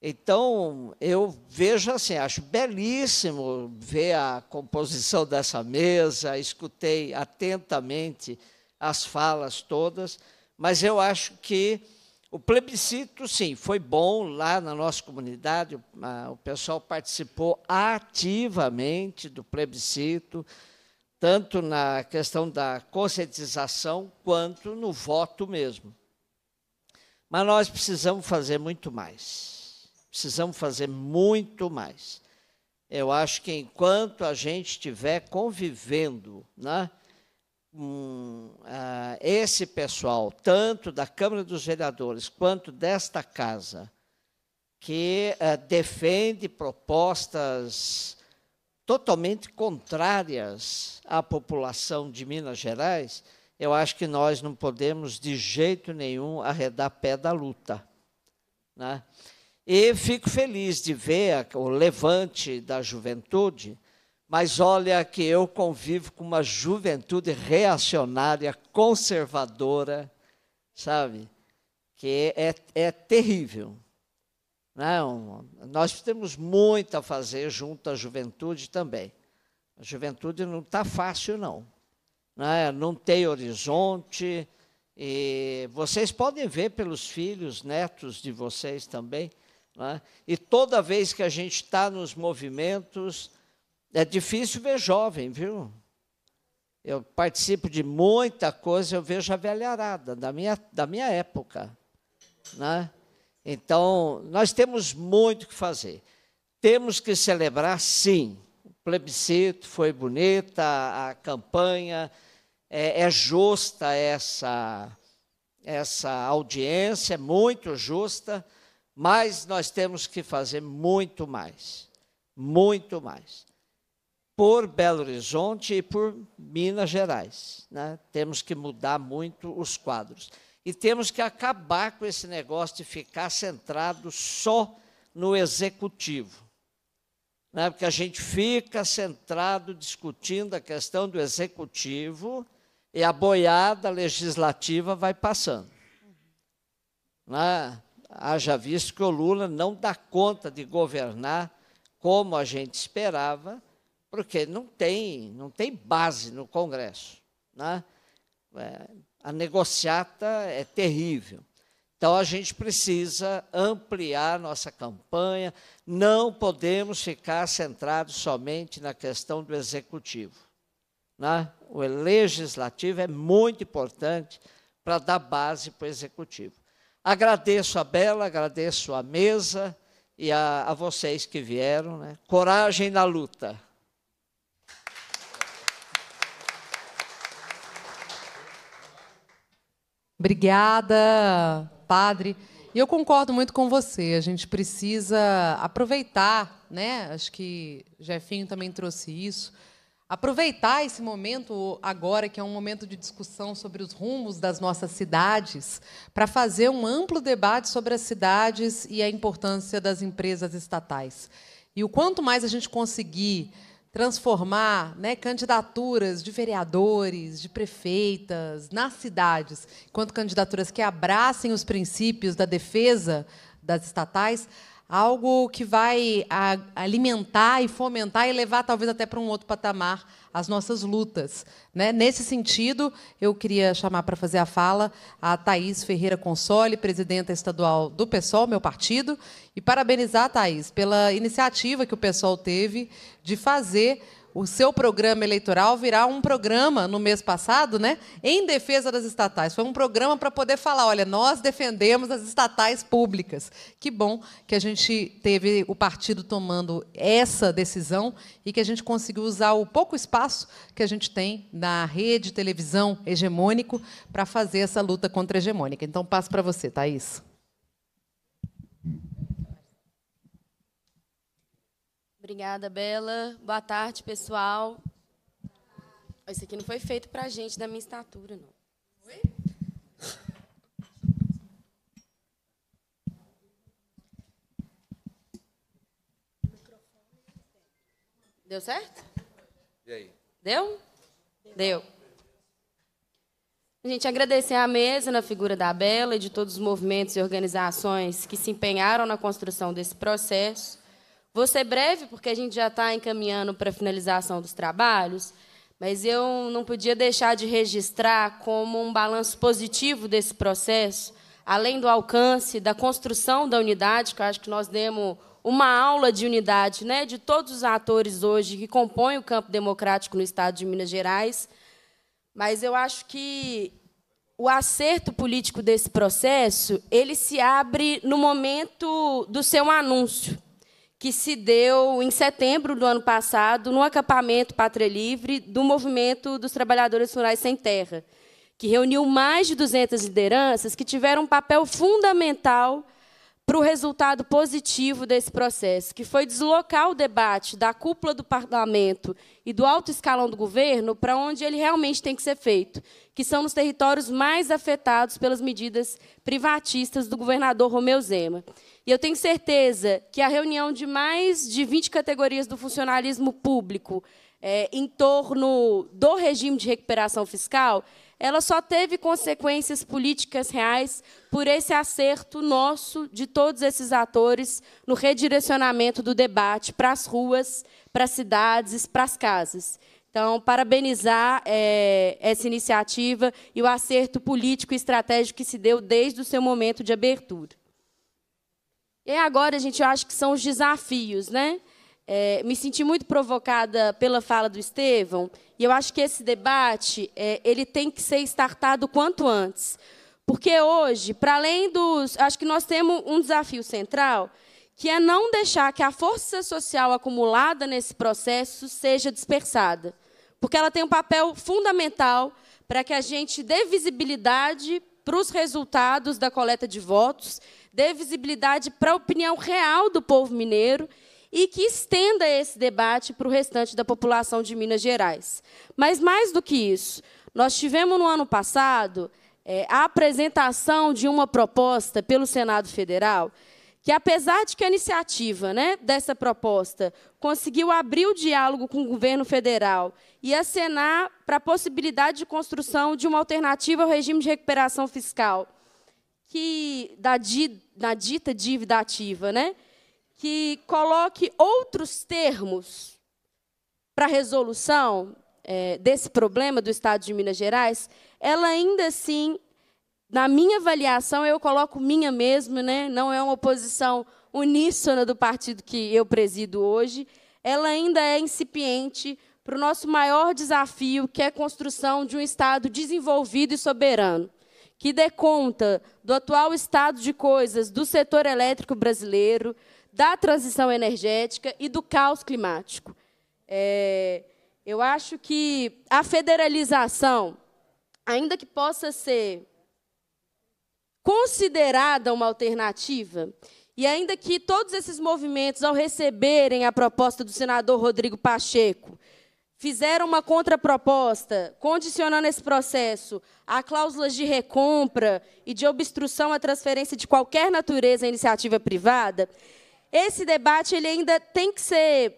Então, eu vejo assim, acho belíssimo ver a composição dessa mesa, escutei atentamente as falas todas, mas eu acho que o plebiscito, sim, foi bom lá na nossa comunidade, o pessoal participou ativamente do plebiscito, tanto na questão da conscientização quanto no voto mesmo. Mas nós precisamos fazer muito mais. Precisamos fazer muito mais. Eu acho que enquanto a gente estiver convivendo, né? um, uh, esse pessoal, tanto da Câmara dos Vereadores quanto desta casa, que uh, defende propostas totalmente contrárias à população de Minas Gerais, eu acho que nós não podemos de jeito nenhum arredar pé da luta. Né? E fico feliz de ver o levante da juventude mas olha que eu convivo com uma juventude reacionária, conservadora, sabe? Que é, é terrível. Não, né? nós temos muito a fazer junto à juventude também. A juventude não está fácil, não. Não, né? não tem horizonte. E vocês podem ver pelos filhos, netos de vocês também. É? E toda vez que a gente está nos movimentos, é difícil ver jovem, viu? Eu participo de muita coisa, eu vejo a velharada da minha, da minha época. Né? Então, nós temos muito que fazer. Temos que celebrar, sim. O plebiscito foi bonita, a campanha. É, é justa essa, essa audiência, é muito justa, mas nós temos que fazer muito mais. Muito mais por Belo Horizonte e por Minas Gerais. Né? Temos que mudar muito os quadros. E temos que acabar com esse negócio de ficar centrado só no executivo. Né? Porque a gente fica centrado discutindo a questão do executivo e a boiada legislativa vai passando. Né? Haja visto que o Lula não dá conta de governar como a gente esperava porque não tem, não tem base no Congresso. Né? É, a negociata é terrível. Então, a gente precisa ampliar nossa campanha, não podemos ficar centrados somente na questão do executivo. Né? O legislativo é muito importante para dar base para o executivo. Agradeço a Bela, agradeço a mesa e a, a vocês que vieram. Né? Coragem na luta. Obrigada, padre. E eu concordo muito com você. A gente precisa aproveitar, né? Acho que Jefinho também trouxe isso. Aproveitar esse momento agora, que é um momento de discussão sobre os rumos das nossas cidades, para fazer um amplo debate sobre as cidades e a importância das empresas estatais. E o quanto mais a gente conseguir transformar né, candidaturas de vereadores, de prefeitas, nas cidades, enquanto candidaturas que abracem os princípios da defesa das estatais, algo que vai alimentar e fomentar e levar talvez até para um outro patamar as nossas lutas. Né? Nesse sentido, eu queria chamar para fazer a fala a Thaís Ferreira Console, presidenta estadual do PSOL, meu partido, e parabenizar a Thaís pela iniciativa que o PSOL teve de fazer o seu programa eleitoral virá um programa no mês passado, né, em defesa das estatais. Foi um programa para poder falar, olha, nós defendemos as estatais públicas. Que bom que a gente teve o partido tomando essa decisão e que a gente conseguiu usar o pouco espaço que a gente tem na rede televisão hegemônico para fazer essa luta contra a hegemônica. Então passo para você, Thaís. Obrigada, Bela. Boa tarde, pessoal. Isso aqui não foi feito para gente da minha estatura, não. Oi? Deu certo? E aí? Deu? Deu. A gente agradecer à mesa, na figura da Bela e de todos os movimentos e organizações que se empenharam na construção desse processo Vou ser breve, porque a gente já está encaminhando para a finalização dos trabalhos, mas eu não podia deixar de registrar como um balanço positivo desse processo, além do alcance da construção da unidade, que eu acho que nós demos uma aula de unidade né, de todos os atores hoje que compõem o campo democrático no Estado de Minas Gerais. Mas eu acho que o acerto político desse processo ele se abre no momento do seu anúncio que se deu em setembro do ano passado no acampamento Pátria Livre do Movimento dos Trabalhadores Rurais Sem Terra, que reuniu mais de 200 lideranças que tiveram um papel fundamental para o resultado positivo desse processo, que foi deslocar o debate da cúpula do parlamento e do alto escalão do governo para onde ele realmente tem que ser feito, que são os territórios mais afetados pelas medidas privatistas do governador Romeu Zema. E eu tenho certeza que a reunião de mais de 20 categorias do funcionalismo público é, em torno do regime de recuperação fiscal, ela só teve consequências políticas reais por esse acerto nosso de todos esses atores no redirecionamento do debate para as ruas, para as cidades, para as casas. Então, parabenizar é, essa iniciativa e o acerto político e estratégico que se deu desde o seu momento de abertura. E agora, gente, eu acho que são os desafios, né? É, me senti muito provocada pela fala do Estevão, e eu acho que esse debate é, ele tem que ser startado quanto antes. Porque hoje, para além dos. Acho que nós temos um desafio central, que é não deixar que a força social acumulada nesse processo seja dispersada. Porque ela tem um papel fundamental para que a gente dê visibilidade para os resultados da coleta de votos dê visibilidade para a opinião real do povo mineiro e que estenda esse debate para o restante da população de Minas Gerais. Mas, mais do que isso, nós tivemos no ano passado é, a apresentação de uma proposta pelo Senado Federal que, apesar de que a iniciativa né, dessa proposta conseguiu abrir o diálogo com o governo federal e acenar para a possibilidade de construção de uma alternativa ao regime de recuperação fiscal que da, di, da dita dívida ativa, né? Que coloque outros termos para a resolução é, desse problema do Estado de Minas Gerais, ela ainda assim, na minha avaliação, eu coloco minha mesmo, né? Não é uma posição uníssona do partido que eu presido hoje, ela ainda é incipiente para o nosso maior desafio, que é a construção de um Estado desenvolvido e soberano que dê conta do atual estado de coisas do setor elétrico brasileiro, da transição energética e do caos climático. É, eu acho que a federalização, ainda que possa ser considerada uma alternativa, e ainda que todos esses movimentos, ao receberem a proposta do senador Rodrigo Pacheco, fizeram uma contraproposta, condicionando esse processo a cláusulas de recompra e de obstrução à transferência de qualquer natureza à iniciativa privada, esse debate ele ainda tem que ser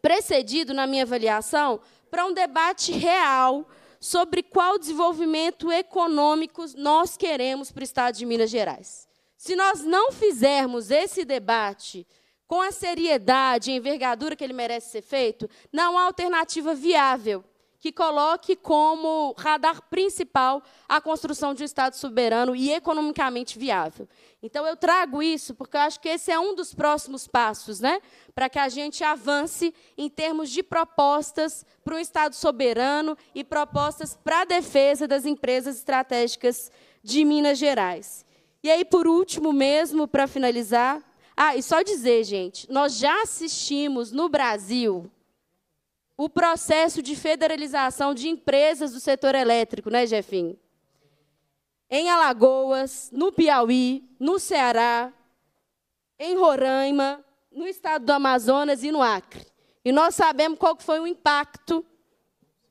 precedido, na minha avaliação, para um debate real sobre qual desenvolvimento econômico nós queremos para o Estado de Minas Gerais. Se nós não fizermos esse debate com a seriedade e envergadura que ele merece ser feito, não há alternativa viável que coloque como radar principal a construção de um Estado soberano e economicamente viável. Então, eu trago isso porque eu acho que esse é um dos próximos passos né, para que a gente avance em termos de propostas para um Estado soberano e propostas para a defesa das empresas estratégicas de Minas Gerais. E aí, por último mesmo, para finalizar, ah, e só dizer, gente, nós já assistimos no Brasil o processo de federalização de empresas do setor elétrico, né, Jefim? Em Alagoas, no Piauí, no Ceará, em Roraima, no estado do Amazonas e no Acre. E nós sabemos qual foi o impacto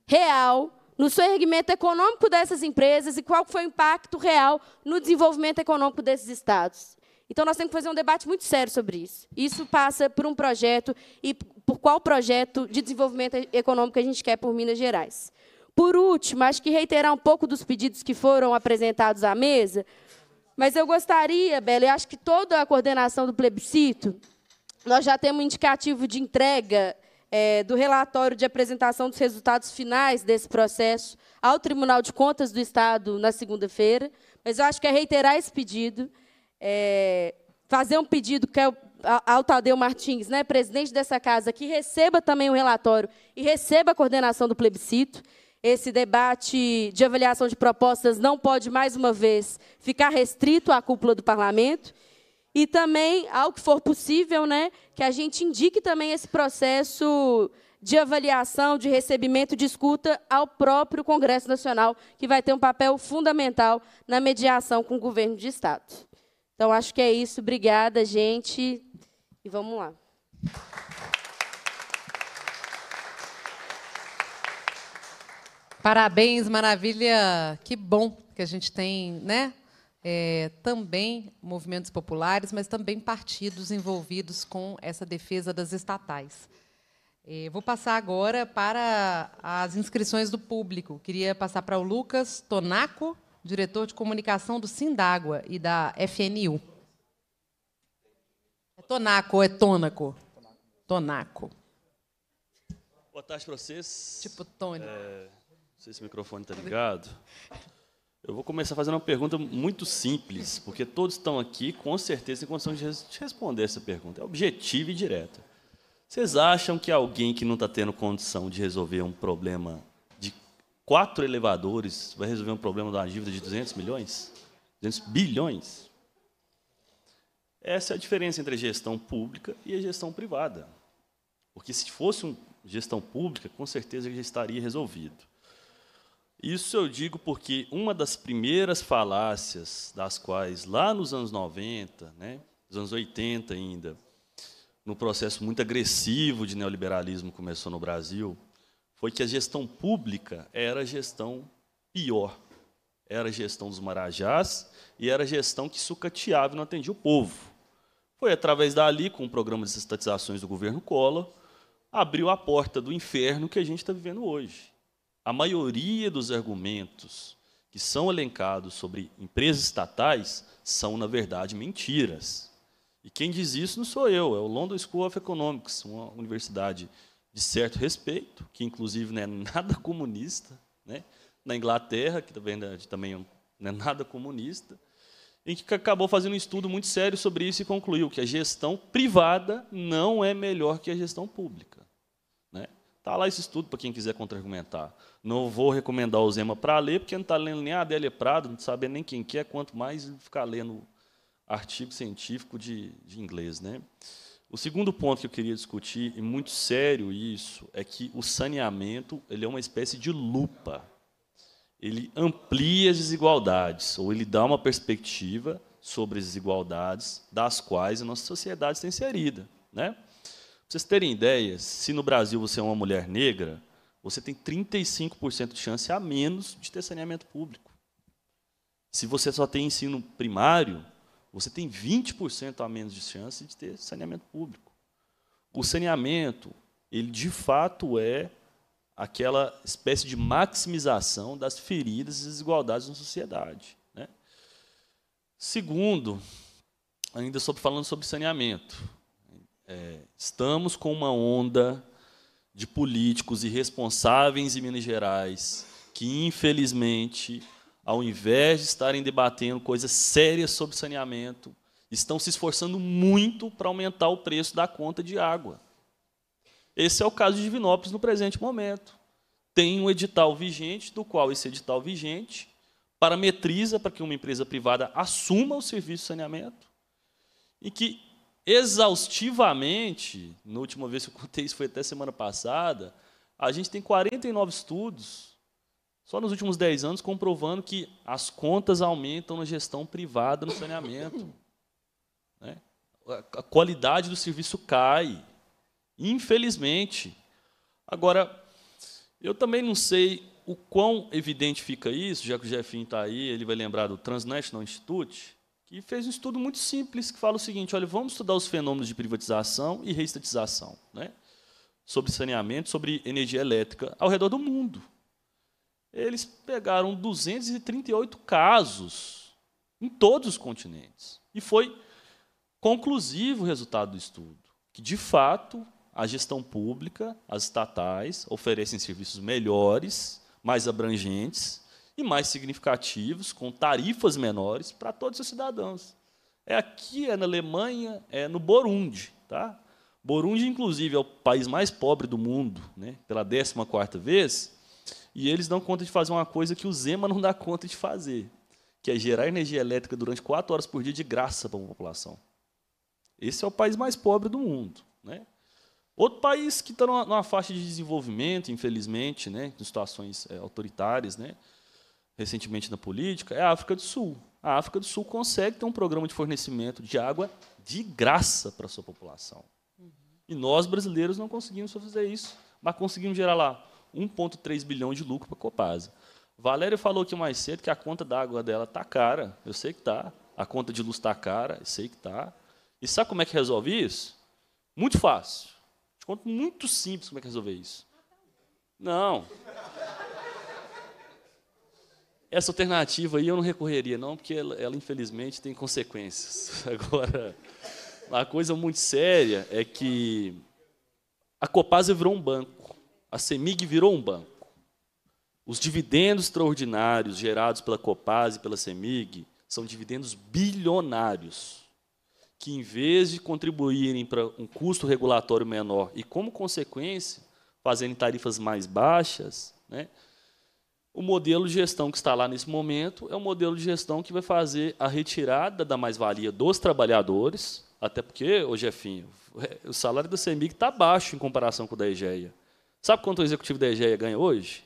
real no segmento econômico dessas empresas e qual foi o impacto real no desenvolvimento econômico desses estados. Então, nós temos que fazer um debate muito sério sobre isso. Isso passa por um projeto e por qual projeto de desenvolvimento econômico a gente quer por Minas Gerais. Por último, acho que reiterar um pouco dos pedidos que foram apresentados à mesa, mas eu gostaria, Bela, eu acho que toda a coordenação do plebiscito, nós já temos um indicativo de entrega é, do relatório de apresentação dos resultados finais desse processo ao Tribunal de Contas do Estado na segunda-feira, mas eu acho que é reiterar esse pedido é, fazer um pedido que é ao Tadeu Martins, né, presidente dessa casa, que receba também o um relatório e receba a coordenação do plebiscito. Esse debate de avaliação de propostas não pode, mais uma vez, ficar restrito à cúpula do parlamento. E também, ao que for possível, né, que a gente indique também esse processo de avaliação, de recebimento de escuta ao próprio Congresso Nacional, que vai ter um papel fundamental na mediação com o governo de Estado. Então, acho que é isso. Obrigada, gente. E vamos lá. Parabéns, maravilha. Que bom que a gente tem, né? É, também movimentos populares, mas também partidos envolvidos com essa defesa das estatais. É, vou passar agora para as inscrições do público. Queria passar para o Lucas Tonaco diretor de comunicação do Sindágua e da FNU. É Tonaco, é Tônaco. Tonaco. Boa tarde para vocês. Tipo Tony. É, não sei se o microfone está ligado. Eu vou começar fazendo uma pergunta muito simples, porque todos estão aqui com certeza em condição de responder essa pergunta. É objetiva e direta. Vocês acham que alguém que não está tendo condição de resolver um problema quatro elevadores vai resolver um problema de uma dívida de 200 milhões? 200 bilhões? Essa é a diferença entre a gestão pública e a gestão privada. Porque se fosse uma gestão pública, com certeza já estaria resolvido. Isso eu digo porque uma das primeiras falácias das quais, lá nos anos 90, né, nos anos 80 ainda, no processo muito agressivo de neoliberalismo começou no Brasil, foi que a gestão pública era a gestão pior. Era a gestão dos marajás e era a gestão que sucateava e não atendia o povo. Foi através dali, com o programa de estatizações do governo Collor, abriu a porta do inferno que a gente está vivendo hoje. A maioria dos argumentos que são elencados sobre empresas estatais são, na verdade, mentiras. E quem diz isso não sou eu, é o London School of Economics, uma universidade de certo respeito, que inclusive não é nada comunista, né? na Inglaterra, que também é não é nada comunista, em que acabou fazendo um estudo muito sério sobre isso e concluiu que a gestão privada não é melhor que a gestão pública. Né? Tá lá esse estudo para quem quiser contra-argumentar. Não vou recomendar o Zema para ler, porque não está lendo nem a Adélia Prado, não sabe nem quem quer, é, quanto mais ficar lendo artigo científico de, de inglês. Né? O segundo ponto que eu queria discutir, e muito sério isso, é que o saneamento ele é uma espécie de lupa. Ele amplia as desigualdades, ou ele dá uma perspectiva sobre as desigualdades das quais a nossa sociedade está inserida. Né? Para vocês terem ideia, se no Brasil você é uma mulher negra, você tem 35% de chance a menos de ter saneamento público. Se você só tem ensino primário, você tem 20% a menos de chance de ter saneamento público. O saneamento, ele de fato é aquela espécie de maximização das feridas e desigualdades na sociedade. Né? Segundo, ainda sobre, falando sobre saneamento, é, estamos com uma onda de políticos irresponsáveis em Minas Gerais que, infelizmente, ao invés de estarem debatendo coisas sérias sobre saneamento, estão se esforçando muito para aumentar o preço da conta de água. Esse é o caso de Divinópolis no presente momento. Tem um edital vigente, do qual esse edital vigente parametriza para que uma empresa privada assuma o serviço de saneamento e que exaustivamente, na última vez que eu contei isso foi até semana passada, a gente tem 49 estudos só nos últimos 10 anos comprovando que as contas aumentam na gestão privada no saneamento. Né? A qualidade do serviço cai. Infelizmente. Agora, eu também não sei o quão evidente fica isso, já que o Jefinho está aí, ele vai lembrar do Transnational Institute, que fez um estudo muito simples que fala o seguinte: olha, vamos estudar os fenômenos de privatização e reestatização, né? sobre saneamento, sobre energia elétrica, ao redor do mundo eles pegaram 238 casos em todos os continentes. E foi conclusivo o resultado do estudo, que de fato a gestão pública, as estatais, oferecem serviços melhores, mais abrangentes e mais significativos, com tarifas menores para todos os cidadãos. É aqui, é na Alemanha, é no Burundi. Tá? Burundi, inclusive, é o país mais pobre do mundo, né? pela 14ª vez, e eles dão conta de fazer uma coisa que o Zema não dá conta de fazer, que é gerar energia elétrica durante quatro horas por dia de graça para a população. Esse é o país mais pobre do mundo. Né? Outro país que está numa, numa, faixa de desenvolvimento, infelizmente, né, em situações é, autoritárias, né, recentemente na política, é a África do Sul. A África do Sul consegue ter um programa de fornecimento de água de graça para a sua população. Uhum. E nós, brasileiros, não conseguimos fazer isso, mas conseguimos gerar lá 1,3 bilhão de lucro para a Copasa. Valério falou aqui mais cedo que a conta da água dela está cara. Eu sei que está. A conta de luz está cara. Eu sei que está. E sabe como é que resolve isso? Muito fácil. Te conto muito simples como é que resolver isso. Não. Essa alternativa aí eu não recorreria, não, porque ela, ela infelizmente tem consequências. Agora, uma coisa muito séria é que a Copasa virou um banco a CEMIG virou um banco. Os dividendos extraordinários gerados pela Copaz e pela CEMIG são dividendos bilionários, que em vez de contribuírem para um custo regulatório menor e, como consequência, fazerem tarifas mais baixas, né, o modelo de gestão que está lá nesse momento é o modelo de gestão que vai fazer a retirada da mais-valia dos trabalhadores, até porque, ô Jefinho, o salário da CEMIG está baixo em comparação com o da EGEA. Sabe quanto o executivo da EGEA ganha hoje?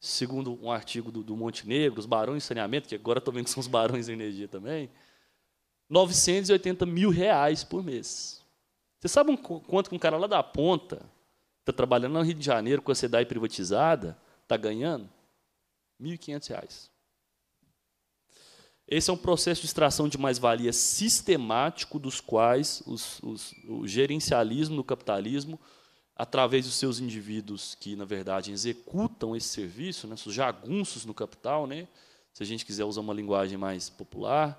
Segundo um artigo do, do Montenegro, os barões de saneamento, que agora estou vendo que são os barões de energia também, 980 mil reais por mês. Você sabe um, quanto que um cara lá da ponta, está trabalhando no Rio de Janeiro com a SEDAI privatizada, está ganhando? R$ 1.500. Esse é um processo de extração de mais-valia sistemático dos quais os, os, o gerencialismo do capitalismo através dos seus indivíduos que, na verdade, executam esse serviço, né, os jagunços no capital, né, se a gente quiser usar uma linguagem mais popular,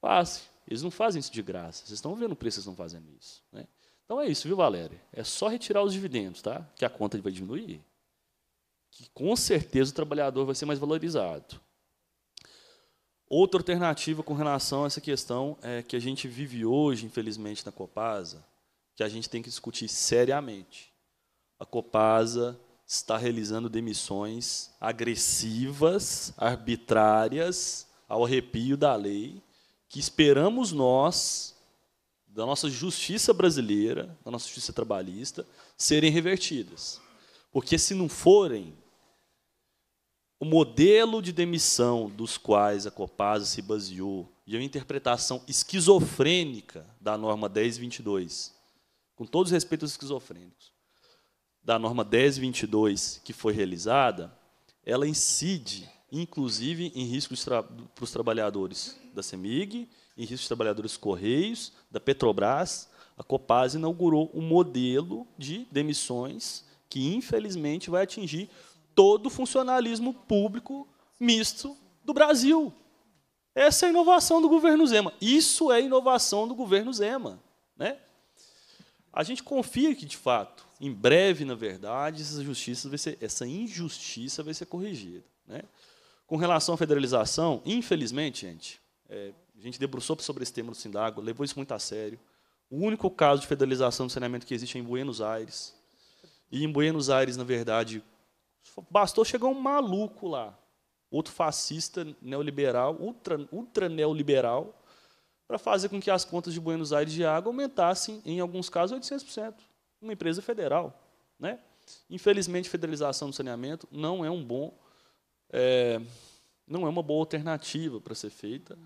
fazem. Eles não fazem isso de graça. Vocês estão vendo o preço que estão fazendo isso. Né? Então é isso, viu, Valéria? É só retirar os dividendos, tá? que a conta vai diminuir. Que com certeza o trabalhador vai ser mais valorizado. Outra alternativa com relação a essa questão é que a gente vive hoje, infelizmente, na Copasa, que a gente tem que discutir seriamente. A Copasa está realizando demissões agressivas, arbitrárias, ao arrepio da lei, que esperamos nós, da nossa justiça brasileira, da nossa justiça trabalhista, serem revertidas. Porque se não forem, o modelo de demissão dos quais a Copasa se baseou de uma interpretação esquizofrênica da norma 1022 com todos os respeitos aos esquizofrênicos, da norma 1022 que foi realizada, ela incide, inclusive, em riscos para os trabalhadores da CEMIG, em riscos dos trabalhadores Correios, da Petrobras. A Copasa inaugurou um modelo de demissões que, infelizmente, vai atingir todo o funcionalismo público misto do Brasil. Essa é a inovação do governo Zema. Isso é inovação do governo Zema. Né? A gente confia que, de fato, em breve, na verdade, essa, justiça vai ser, essa injustiça vai ser corrigida. Né? Com relação à federalização, infelizmente, gente, é, a gente debruçou sobre esse tema no Sindago, levou isso muito a sério. O único caso de federalização do saneamento que existe é em Buenos Aires. E em Buenos Aires, na verdade, bastou chegar um maluco lá, outro fascista neoliberal, ultra, ultra neoliberal, para fazer com que as contas de Buenos Aires de água aumentassem, em alguns casos, 800%. Uma empresa federal. Né? Infelizmente, federalização do saneamento não é um bom, é, não é uma boa alternativa para ser feita.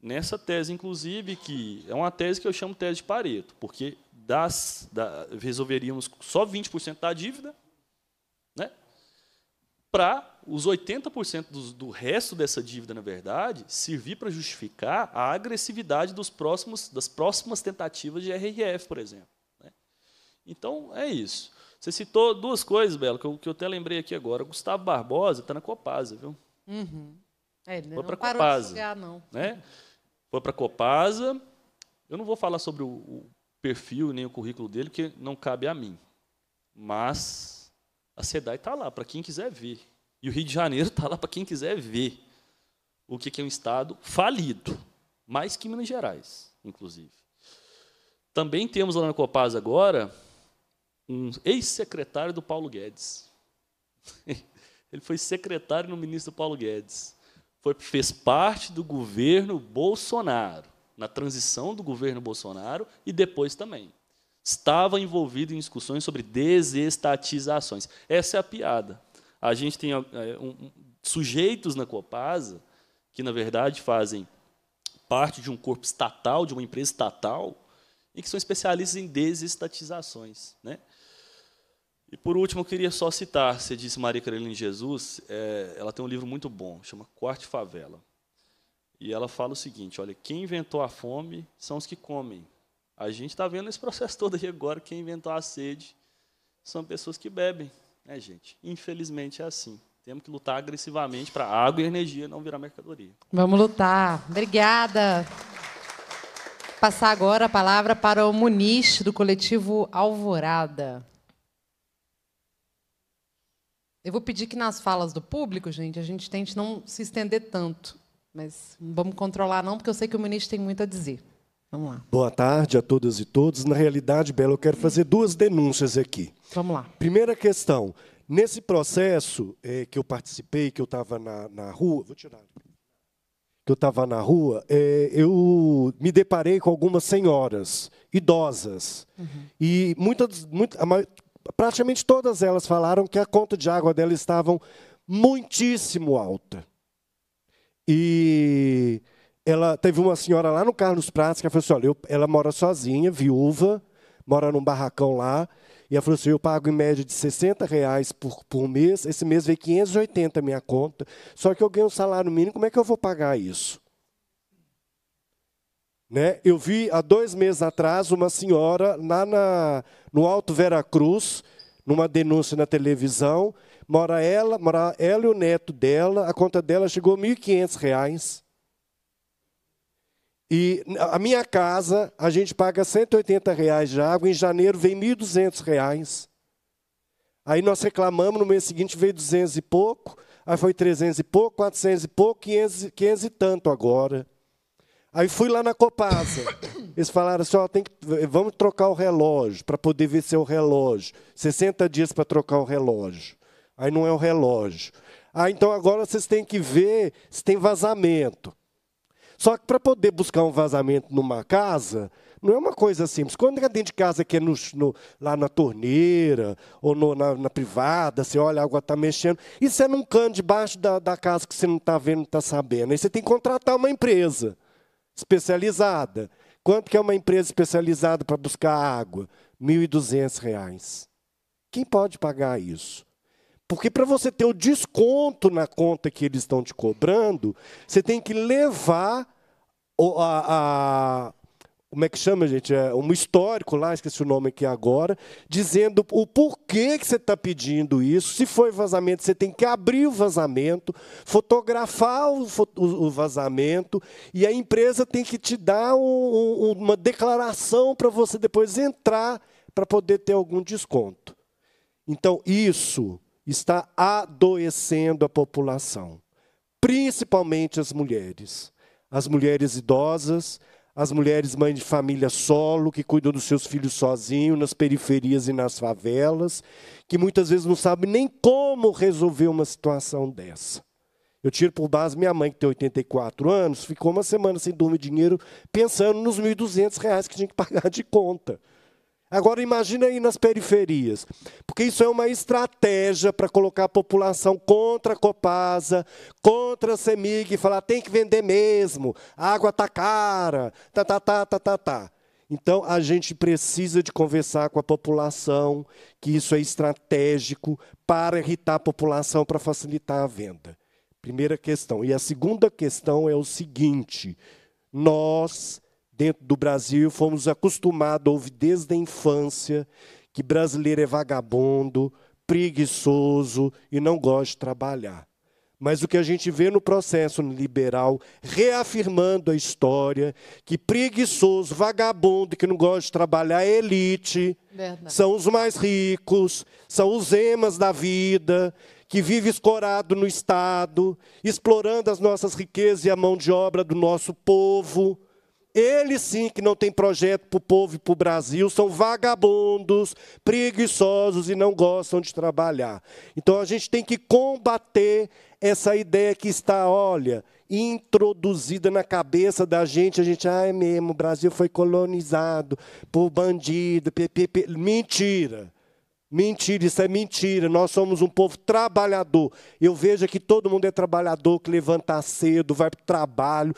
Nessa tese, inclusive, que é uma tese que eu chamo tese de Pareto, porque das, da, resolveríamos só 20% da dívida né, para os 80% do, do resto dessa dívida, na verdade, servir para justificar a agressividade dos próximos, das próximas tentativas de RRF, por exemplo. Né? Então, é isso. Você citou duas coisas, Bela, que eu, que eu até lembrei aqui agora. Gustavo Barbosa está na Copasa, viu? Uhum. É, ele Foi não para parou Copasa, não. Né? Foi para a Copasa. Eu não vou falar sobre o, o perfil nem o currículo dele, que não cabe a mim. Mas a SEDAI está lá, para quem quiser ver. E o Rio de Janeiro está lá para quem quiser ver o que é um Estado falido, mais que Minas Gerais, inclusive. Também temos lá na Copaz agora um ex-secretário do Paulo Guedes. Ele foi secretário no ministro Paulo Guedes. Foi, fez parte do governo Bolsonaro, na transição do governo Bolsonaro e depois também. Estava envolvido em discussões sobre desestatizações. Essa é a piada a gente tem eh, um, sujeitos na Copasa que, na verdade, fazem parte de um corpo estatal, de uma empresa estatal, e que são especialistas em desestatizações. Né? E, por último, eu queria só citar, você disse Maria Carolina Jesus, é, ela tem um livro muito bom, chama Quarto Favela. E ela fala o seguinte, olha, quem inventou a fome são os que comem. A gente está vendo esse processo todo aí agora, quem inventou a sede são pessoas que bebem. Né, gente? Infelizmente é assim. Temos que lutar agressivamente para água e energia não virar mercadoria. Vamos lutar. Obrigada. Passar agora a palavra para o Muniz, do coletivo Alvorada. Eu vou pedir que nas falas do público, gente, a gente tente não se estender tanto. Mas não vamos controlar, não, porque eu sei que o ministro tem muito a dizer. Vamos lá. Boa tarde a todas e todos. Na realidade, Bela, eu quero fazer duas denúncias aqui. Vamos lá. Primeira questão. Nesse processo é, que eu participei, que eu estava na, na rua, vou tirar que eu estava na rua, é, eu me deparei com algumas senhoras idosas. Uhum. E muitas, praticamente todas elas falaram que a conta de água dela estavam muitíssimo alta. E ela teve uma senhora lá no Carlos Prats que ela falou assim: olha, eu, ela mora sozinha, viúva, mora num barracão lá. E ela falou assim: eu pago em média de 60 reais por, por mês. Esse mês veio 580 minha conta. Só que eu ganho um salário mínimo, como é que eu vou pagar isso? Né? Eu vi há dois meses atrás uma senhora lá na, no Alto Veracruz, numa denúncia na televisão. Mora ela, mora ela e o neto dela, a conta dela chegou a R$ 1.500. E a minha casa, a gente paga 180 reais de água, em janeiro vem 1.200 reais. Aí nós reclamamos, no mês seguinte veio 200 e pouco, aí foi 300 e pouco, 400 e pouco, 500, 500 e tanto agora. Aí fui lá na Copasa. Eles falaram assim, oh, tem que, vamos trocar o relógio, para poder ver se é o relógio. 60 dias para trocar o relógio. Aí não é o relógio. Ah, então agora vocês têm que ver se tem vazamento. Só que para poder buscar um vazamento numa casa, não é uma coisa simples. Quando é dentro de casa que é no, no, lá na torneira ou no, na, na, privada, você olha, a água está mexendo. Isso é num canto debaixo da, da casa que você não está vendo, não está sabendo. Aí você tem que contratar uma empresa especializada. Quanto que é uma empresa especializada para buscar água? R$ 1.200. Quem pode pagar isso? Porque para você ter o desconto na conta que eles estão te cobrando, você tem que levar o, a, a, como é que chama, gente? É um histórico lá, esqueci o nome aqui agora, dizendo o porquê que você está pedindo isso. Se foi vazamento, você tem que abrir o vazamento, fotografar o, o vazamento, e a empresa tem que te dar um, uma declaração para você depois entrar para poder ter algum desconto. Então, isso está adoecendo a população, principalmente as mulheres as mulheres idosas, as mulheres mães de família solo, que cuidam dos seus filhos sozinhos, nas periferias e nas favelas, que muitas vezes não sabem nem como resolver uma situação dessa. Eu tiro por base minha mãe, que tem 84 anos, ficou uma semana sem dormir dinheiro, pensando nos 1.200 reais que tinha que pagar de conta. Agora imagina aí nas periferias, porque isso é uma estratégia para colocar a população contra a Copasa, contra a Semig, falar tem que vender mesmo, a água tá cara, tá tá tá tá tá tá. Então a gente precisa de conversar com a população, que isso é estratégico para irritar a população para facilitar a venda. Primeira questão. E a segunda questão é o seguinte: nós dentro do Brasil, fomos acostumados a desde a infância que brasileiro é vagabundo, preguiçoso e não gosta de trabalhar. Mas o que a gente vê no processo liberal, reafirmando a história, que preguiçoso, vagabundo, que não gosta de trabalhar, é elite, Verdade. são os mais ricos, são os emas da vida, que vive escorado no Estado, explorando as nossas riquezas e a mão de obra do nosso povo. Eles sim que não tem projeto para o povo e para o Brasil, são vagabundos, preguiçosos e não gostam de trabalhar. Então a gente tem que combater essa ideia que está, olha, introduzida na cabeça da gente. A gente, ah, é mesmo, o Brasil foi colonizado por bandido, mentira. Mentira, isso é mentira. Nós somos um povo trabalhador. Eu vejo que todo mundo é trabalhador, que levanta cedo, vai para o trabalho,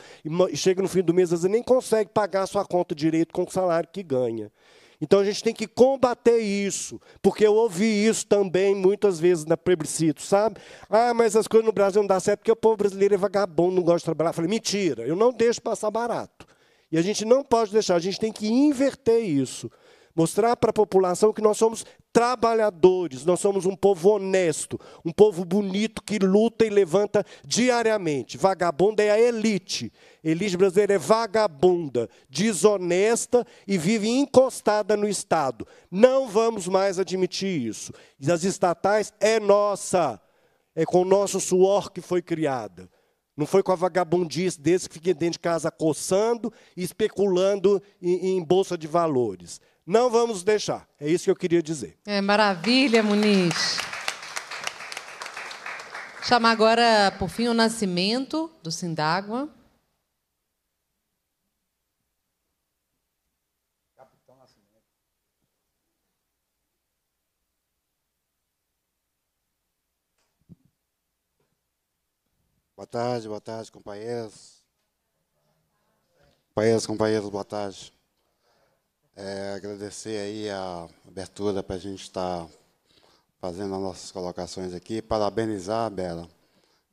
e chega no fim do mês, às vezes nem consegue pagar a sua conta direito com o salário que ganha. Então a gente tem que combater isso, porque eu ouvi isso também muitas vezes na plebiscito, sabe? Ah, mas as coisas no Brasil não dão certo porque o povo brasileiro é vagabundo, não gosta de trabalhar. Eu falei, mentira, eu não deixo passar barato. E a gente não pode deixar, a gente tem que inverter isso. Mostrar para a população que nós somos trabalhadores, nós somos um povo honesto, um povo bonito que luta e levanta diariamente. Vagabunda é a elite. Elite brasileira é vagabunda, desonesta e vive encostada no Estado. Não vamos mais admitir isso. E as estatais é nossa. É com o nosso suor que foi criada. Não foi com a vagabundice desse que fica dentro de casa coçando e especulando em, em bolsa de valores. Não vamos deixar. É isso que eu queria dizer. É maravilha, Muniz. Chamar agora, por fim, o Nascimento do Sindágua. Boa tarde, boa tarde, companheiros. Companheiros, companheiros, boa tarde. É, agradecer aí a abertura para a gente estar tá fazendo as nossas colocações aqui. Parabenizar, Bela,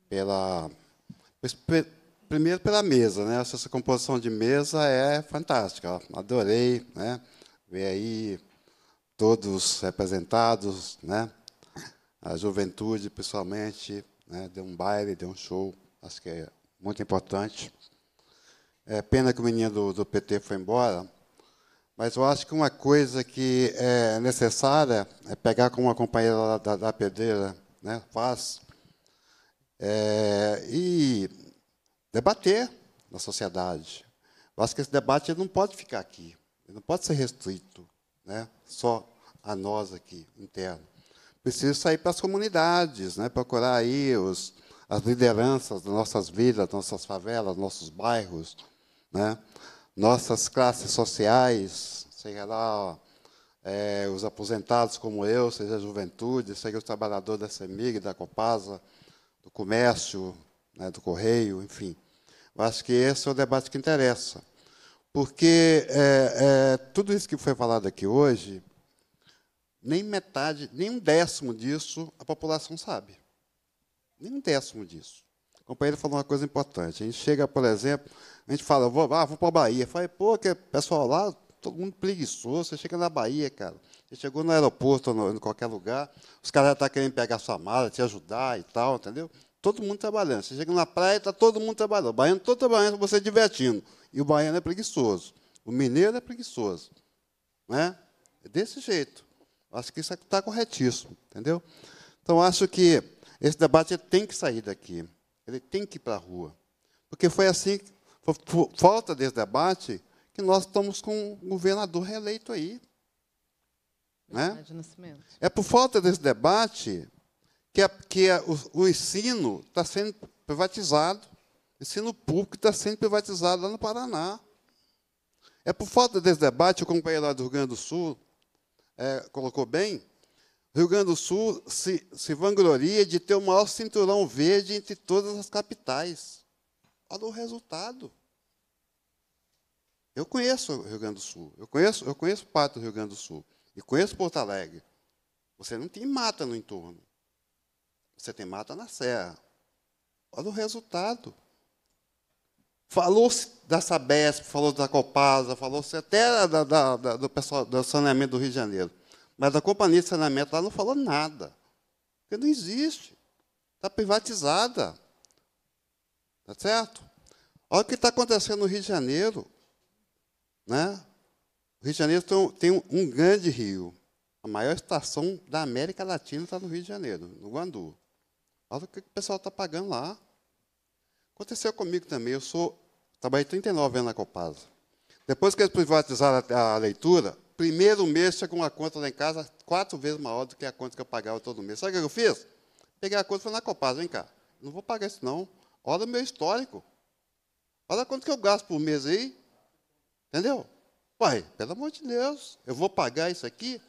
pela. Primeiro pela mesa, né? Essa composição de mesa é fantástica. Adorei, né? Ver aí todos representados, né? A juventude, principalmente, né? deu um baile, deu um show. Acho que é muito importante. É pena que o menino do, do PT foi embora, mas eu acho que uma coisa que é necessária é pegar como a companheira da, da, da pedreira né, faz é, e debater na sociedade. Eu acho que esse debate não pode ficar aqui, não pode ser restrito né, só a nós aqui, interno. Precisa sair para as comunidades, né, procurar aí os, as lideranças das nossas vidas, das nossas favelas, dos nossos bairros, né, nossas classes sociais, seja lá é, os aposentados como eu, seja a juventude, seja os trabalhadores da CEMIG, da Copasa, do comércio, né, do correio, enfim. Eu acho que esse é o debate que interessa. Porque é, é, tudo isso que foi falado aqui hoje, nem metade, nem um décimo disso a população sabe. Nem um décimo disso. O companheiro falou uma coisa importante. A gente chega, por exemplo, a gente fala, vou, ah, vou para a Bahia. Falei, pô, que pessoal lá, todo mundo preguiçoso. Você chega na Bahia, cara. Você chegou no aeroporto ou em qualquer lugar, os caras já estão tá querendo pegar sua mala, te ajudar e tal, entendeu? Todo mundo trabalhando. Você chega na praia, está todo mundo trabalhando. O baiano todo trabalhando, você divertindo. E o baiano é preguiçoso. O mineiro é preguiçoso. Né? É desse jeito. Acho que isso é está corretíssimo, entendeu? Então, acho que esse debate tem que sair daqui. Ele tem que ir para a rua. Porque foi assim, por falta desse debate, que nós estamos com um governador reeleito aí. Né? É por falta desse debate que, a, que a, o, o, ensino está sendo privatizado, o ensino público está sendo privatizado lá no Paraná. É por falta desse debate, o companheiro lá do Rio Grande do Sul é, colocou bem, Rio Grande do Sul se, se vangloria de ter o maior cinturão verde entre todas as capitais. Olha o resultado. Eu conheço o Rio Grande do Sul, eu conheço, eu conheço parte do Rio Grande do Sul, e conheço Porto Alegre. Você não tem mata no entorno. Você tem mata na serra. Olha o resultado. Falou-se da Sabesp, falou da Copasa, falou-se até da, da, da, do pessoal do saneamento do Rio de Janeiro. Mas a companhia de saneamento lá não falou nada. Porque não existe. Está privatizada. Está certo? Olha o que está acontecendo no Rio de Janeiro. Né? O Rio de Janeiro tem, um, um grande rio. A maior estação da América Latina está no Rio de Janeiro, no Guandu. Olha o que o pessoal está pagando lá. Aconteceu comigo também. Eu sou trabalhei 39 anos na Copasa. Depois que eles privatizaram a, a leitura, primeiro mês chegou uma conta lá em casa quatro vezes maior do que a conta que eu pagava todo mês. Sabe o que eu fiz? Peguei a conta e falei, na Copasa, vem cá, não vou pagar isso não. Olha o meu histórico. Olha quanto que eu gasto por mês aí. Entendeu? Pai, pelo amor de Deus, eu vou pagar isso aqui?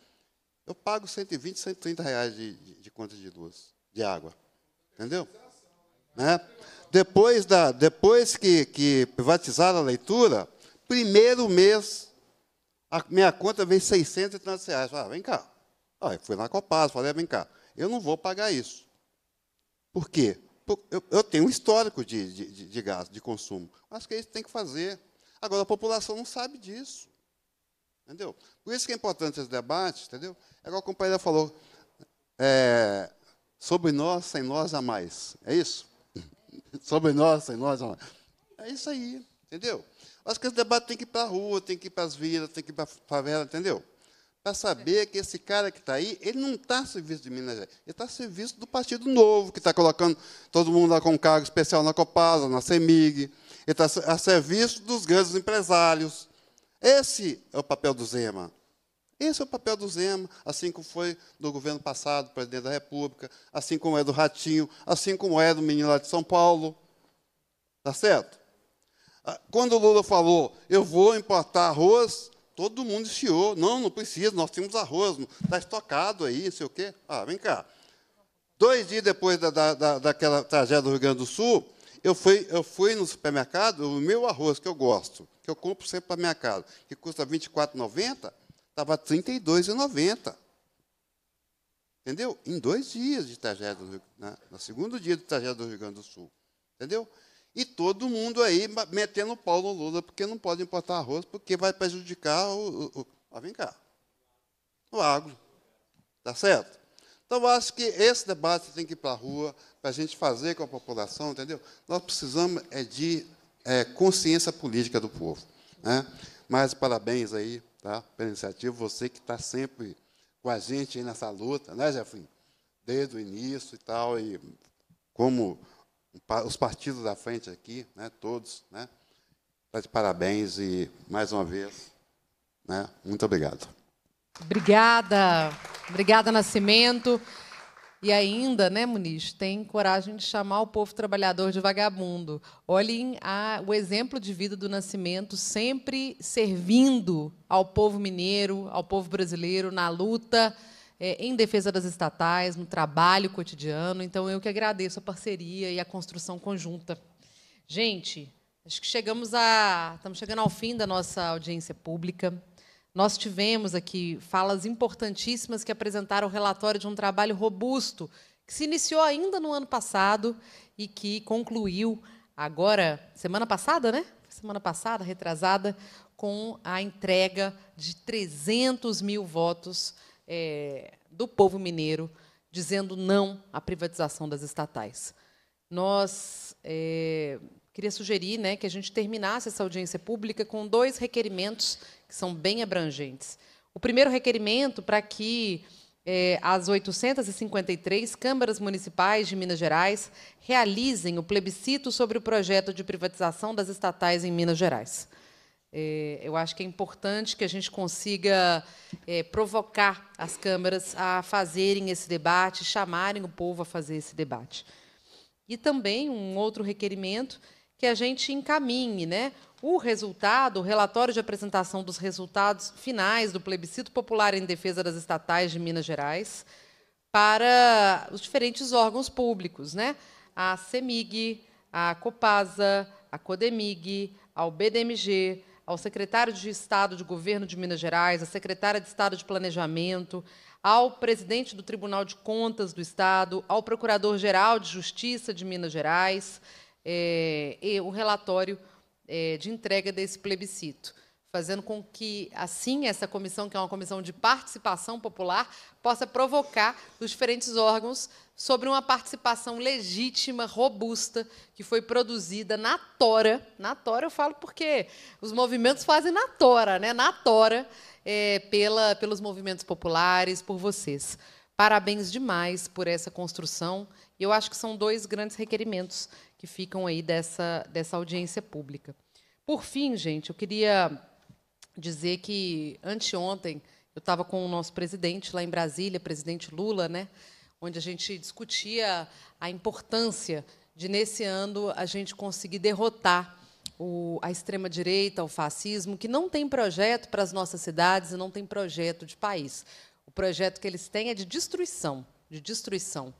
Eu pago 120, 130 reais de, de, de conta de luz, de água. Entendeu? Né? Depois, da, depois que, que privatizaram a leitura, primeiro mês a minha conta vem 600 e tantos reais. Falei, ah, vem cá. Ah, eu fui na Copasa, falei, ah, vem cá. Eu não vou pagar isso. Por quê? Eu, eu tenho um histórico de, de, de gasto, de consumo. Acho que a isso tem que fazer. Agora, a população não sabe disso. Entendeu? Por isso que é importante esse debate, entendeu? É igual a companheira falou, é, sobre nós, sem nós, mais É isso? sobre nós, sem nós, mais. É isso aí, entendeu? Acho que esse debate tem que ir para a rua, tem que ir para as vilas, tem que ir para a favela, entendeu? Para saber que esse cara que está aí, ele não está a serviço de Minas Gerais, ele está a serviço do Partido Novo, que está colocando todo mundo lá com cargo especial na Copasa, na CEMIG, ele está a serviço dos grandes empresários. Esse é o papel do Zema. Esse é o papel do Zema, assim como foi do governo passado, presidente da República, assim como é do Ratinho, assim como é do menino lá de São Paulo. Tá certo? Ah, quando o Lula falou, eu vou importar arroz, todo mundo chiou. Não, não precisa, nós temos arroz, está estocado aí, não sei o quê. Ah, vem cá. Dois dias depois da, da, daquela tragédia do Rio Grande do Sul, eu fui, eu fui no supermercado, o meu arroz que eu gosto, que eu compro sempre para minha casa, que custa R$ 24,90, estava R$ 32,90. Entendeu? Em dois dias de tragédia, do, né? no segundo dia de tragédia do Rio Grande do Sul. Entendeu? E todo mundo aí metendo o pau no Lula, porque não pode importar arroz, porque vai prejudicar o. o, o ó, vem cá. O agro. Tá certo? Então, eu acho que esse debate tem que ir para a rua, para a gente fazer com a população, entendeu? Nós precisamos é de é, consciência política do povo. Né? Mas parabéns aí tá, pela iniciativa, você que está sempre com a gente aí nessa luta, né, Jeffrey? Desde o início e tal, e como os partidos da frente aqui, né, todos, né, tá de parabéns e, mais uma vez, né, muito obrigado. Obrigada, obrigada, Nascimento. E ainda, né, Muniz, tem coragem de chamar o povo trabalhador de vagabundo. Olhem a, o exemplo de vida do Nascimento, sempre servindo ao povo mineiro, ao povo brasileiro, na luta é, em defesa das estatais, no trabalho cotidiano. Então, eu que agradeço a parceria e a construção conjunta. Gente, acho que chegamos a. Estamos chegando ao fim da nossa audiência pública. Nós tivemos aqui falas importantíssimas que apresentaram o relatório de um trabalho robusto que se iniciou ainda no ano passado e que concluiu agora, semana passada, né? Semana passada, retrasada, com a entrega de 300 mil votos é, do povo mineiro dizendo não à privatização das estatais. Nós é, queria sugerir né, que a gente terminasse essa audiência pública com dois requerimentos que são bem abrangentes. O primeiro requerimento para que é, as 853 câmaras municipais de Minas Gerais realizem o plebiscito sobre o projeto de privatização das estatais em Minas Gerais. É, eu acho que é importante que a gente consiga é, provocar as câmaras a fazerem esse debate, chamarem o povo a fazer esse debate. E também um outro requerimento que a gente encaminhe né, o resultado, o relatório de apresentação dos resultados finais do plebiscito popular em defesa das estatais de Minas Gerais para os diferentes órgãos públicos, né? a CEMIG, a COPASA, a CODEMIG, ao BDMG ao secretário de Estado de Governo de Minas Gerais, à secretária de Estado de Planejamento, ao presidente do Tribunal de Contas do Estado, ao Procurador-Geral de Justiça de Minas Gerais, é, e o relatório é, de entrega desse plebiscito fazendo com que, assim, essa comissão, que é uma comissão de participação popular, possa provocar os diferentes órgãos sobre uma participação legítima, robusta, que foi produzida na tora. Na tora eu falo porque os movimentos fazem na tora, né? na tora, é, pela, pelos movimentos populares, por vocês. Parabéns demais por essa construção. E eu acho que são dois grandes requerimentos que ficam aí dessa, dessa audiência pública. Por fim, gente, eu queria dizer que anteontem eu estava com o nosso presidente lá em Brasília, presidente Lula, né, onde a gente discutia a importância de, nesse ano, a gente conseguir derrotar o, a extrema-direita, o fascismo, que não tem projeto para as nossas cidades e não tem projeto de país. O projeto que eles têm é de destruição, de destruição.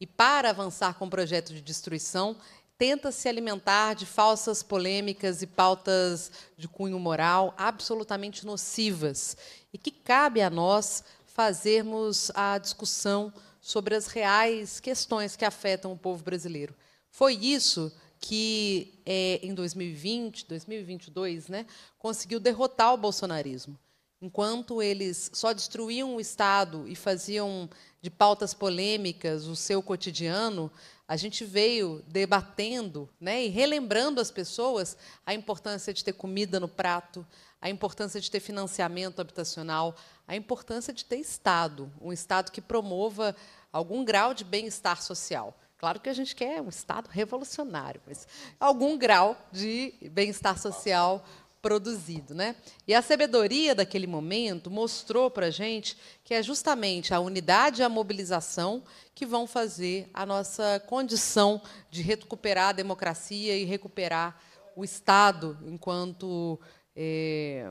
E para avançar com o projeto de destruição, tenta se alimentar de falsas polêmicas e pautas de cunho moral absolutamente nocivas e que cabe a nós fazermos a discussão sobre as reais questões que afetam o povo brasileiro. Foi isso que, é, em 2020, 2022, né, conseguiu derrotar o bolsonarismo. Enquanto eles só destruíam o Estado e faziam de pautas polêmicas o seu cotidiano, a gente veio debatendo né, e relembrando as pessoas a importância de ter comida no prato, a importância de ter financiamento habitacional, a importância de ter Estado, um Estado que promova algum grau de bem-estar social. Claro que a gente quer um Estado revolucionário, mas algum grau de bem-estar social produzido. Né? E a sabedoria daquele momento mostrou para a gente que é justamente a unidade e a mobilização que vão fazer a nossa condição de recuperar a democracia e recuperar o Estado enquanto é,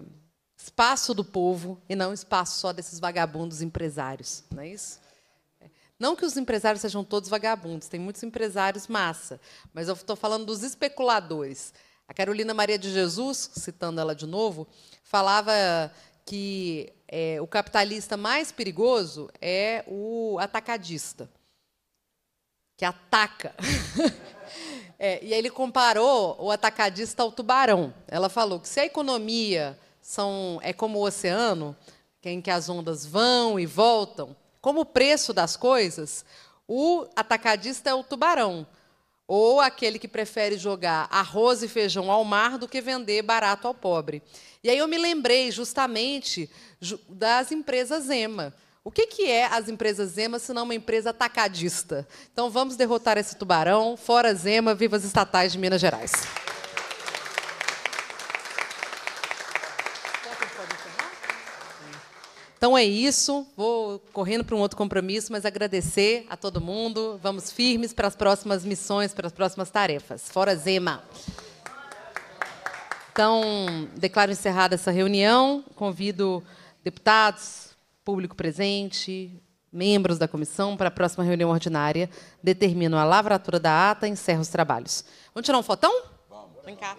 espaço do povo e não espaço só desses vagabundos empresários. Não é isso? Não que os empresários sejam todos vagabundos, tem muitos empresários massa, mas eu estou falando dos especuladores. A Carolina Maria de Jesus, citando ela de novo, falava que é, o capitalista mais perigoso é o atacadista, que ataca. é, e aí ele comparou o atacadista ao tubarão. Ela falou que se a economia são, é como o oceano, é em que as ondas vão e voltam, como o preço das coisas, o atacadista é o tubarão ou aquele que prefere jogar arroz e feijão ao mar do que vender barato ao pobre. E aí eu me lembrei justamente das empresas EMA. O que, que é as empresas Zema se não uma empresa atacadista? Então vamos derrotar esse tubarão. Fora Zema, vivas estatais de Minas Gerais. Então é isso. Vou correndo para um outro compromisso, mas agradecer a todo mundo. Vamos firmes para as próximas missões, para as próximas tarefas. Fora Zema. Então, declaro encerrada essa reunião. Convido deputados, público presente, membros da comissão para a próxima reunião ordinária. Determino a lavratura da ata e encerro os trabalhos. Vamos tirar um fotão? Vamos. Vem cá.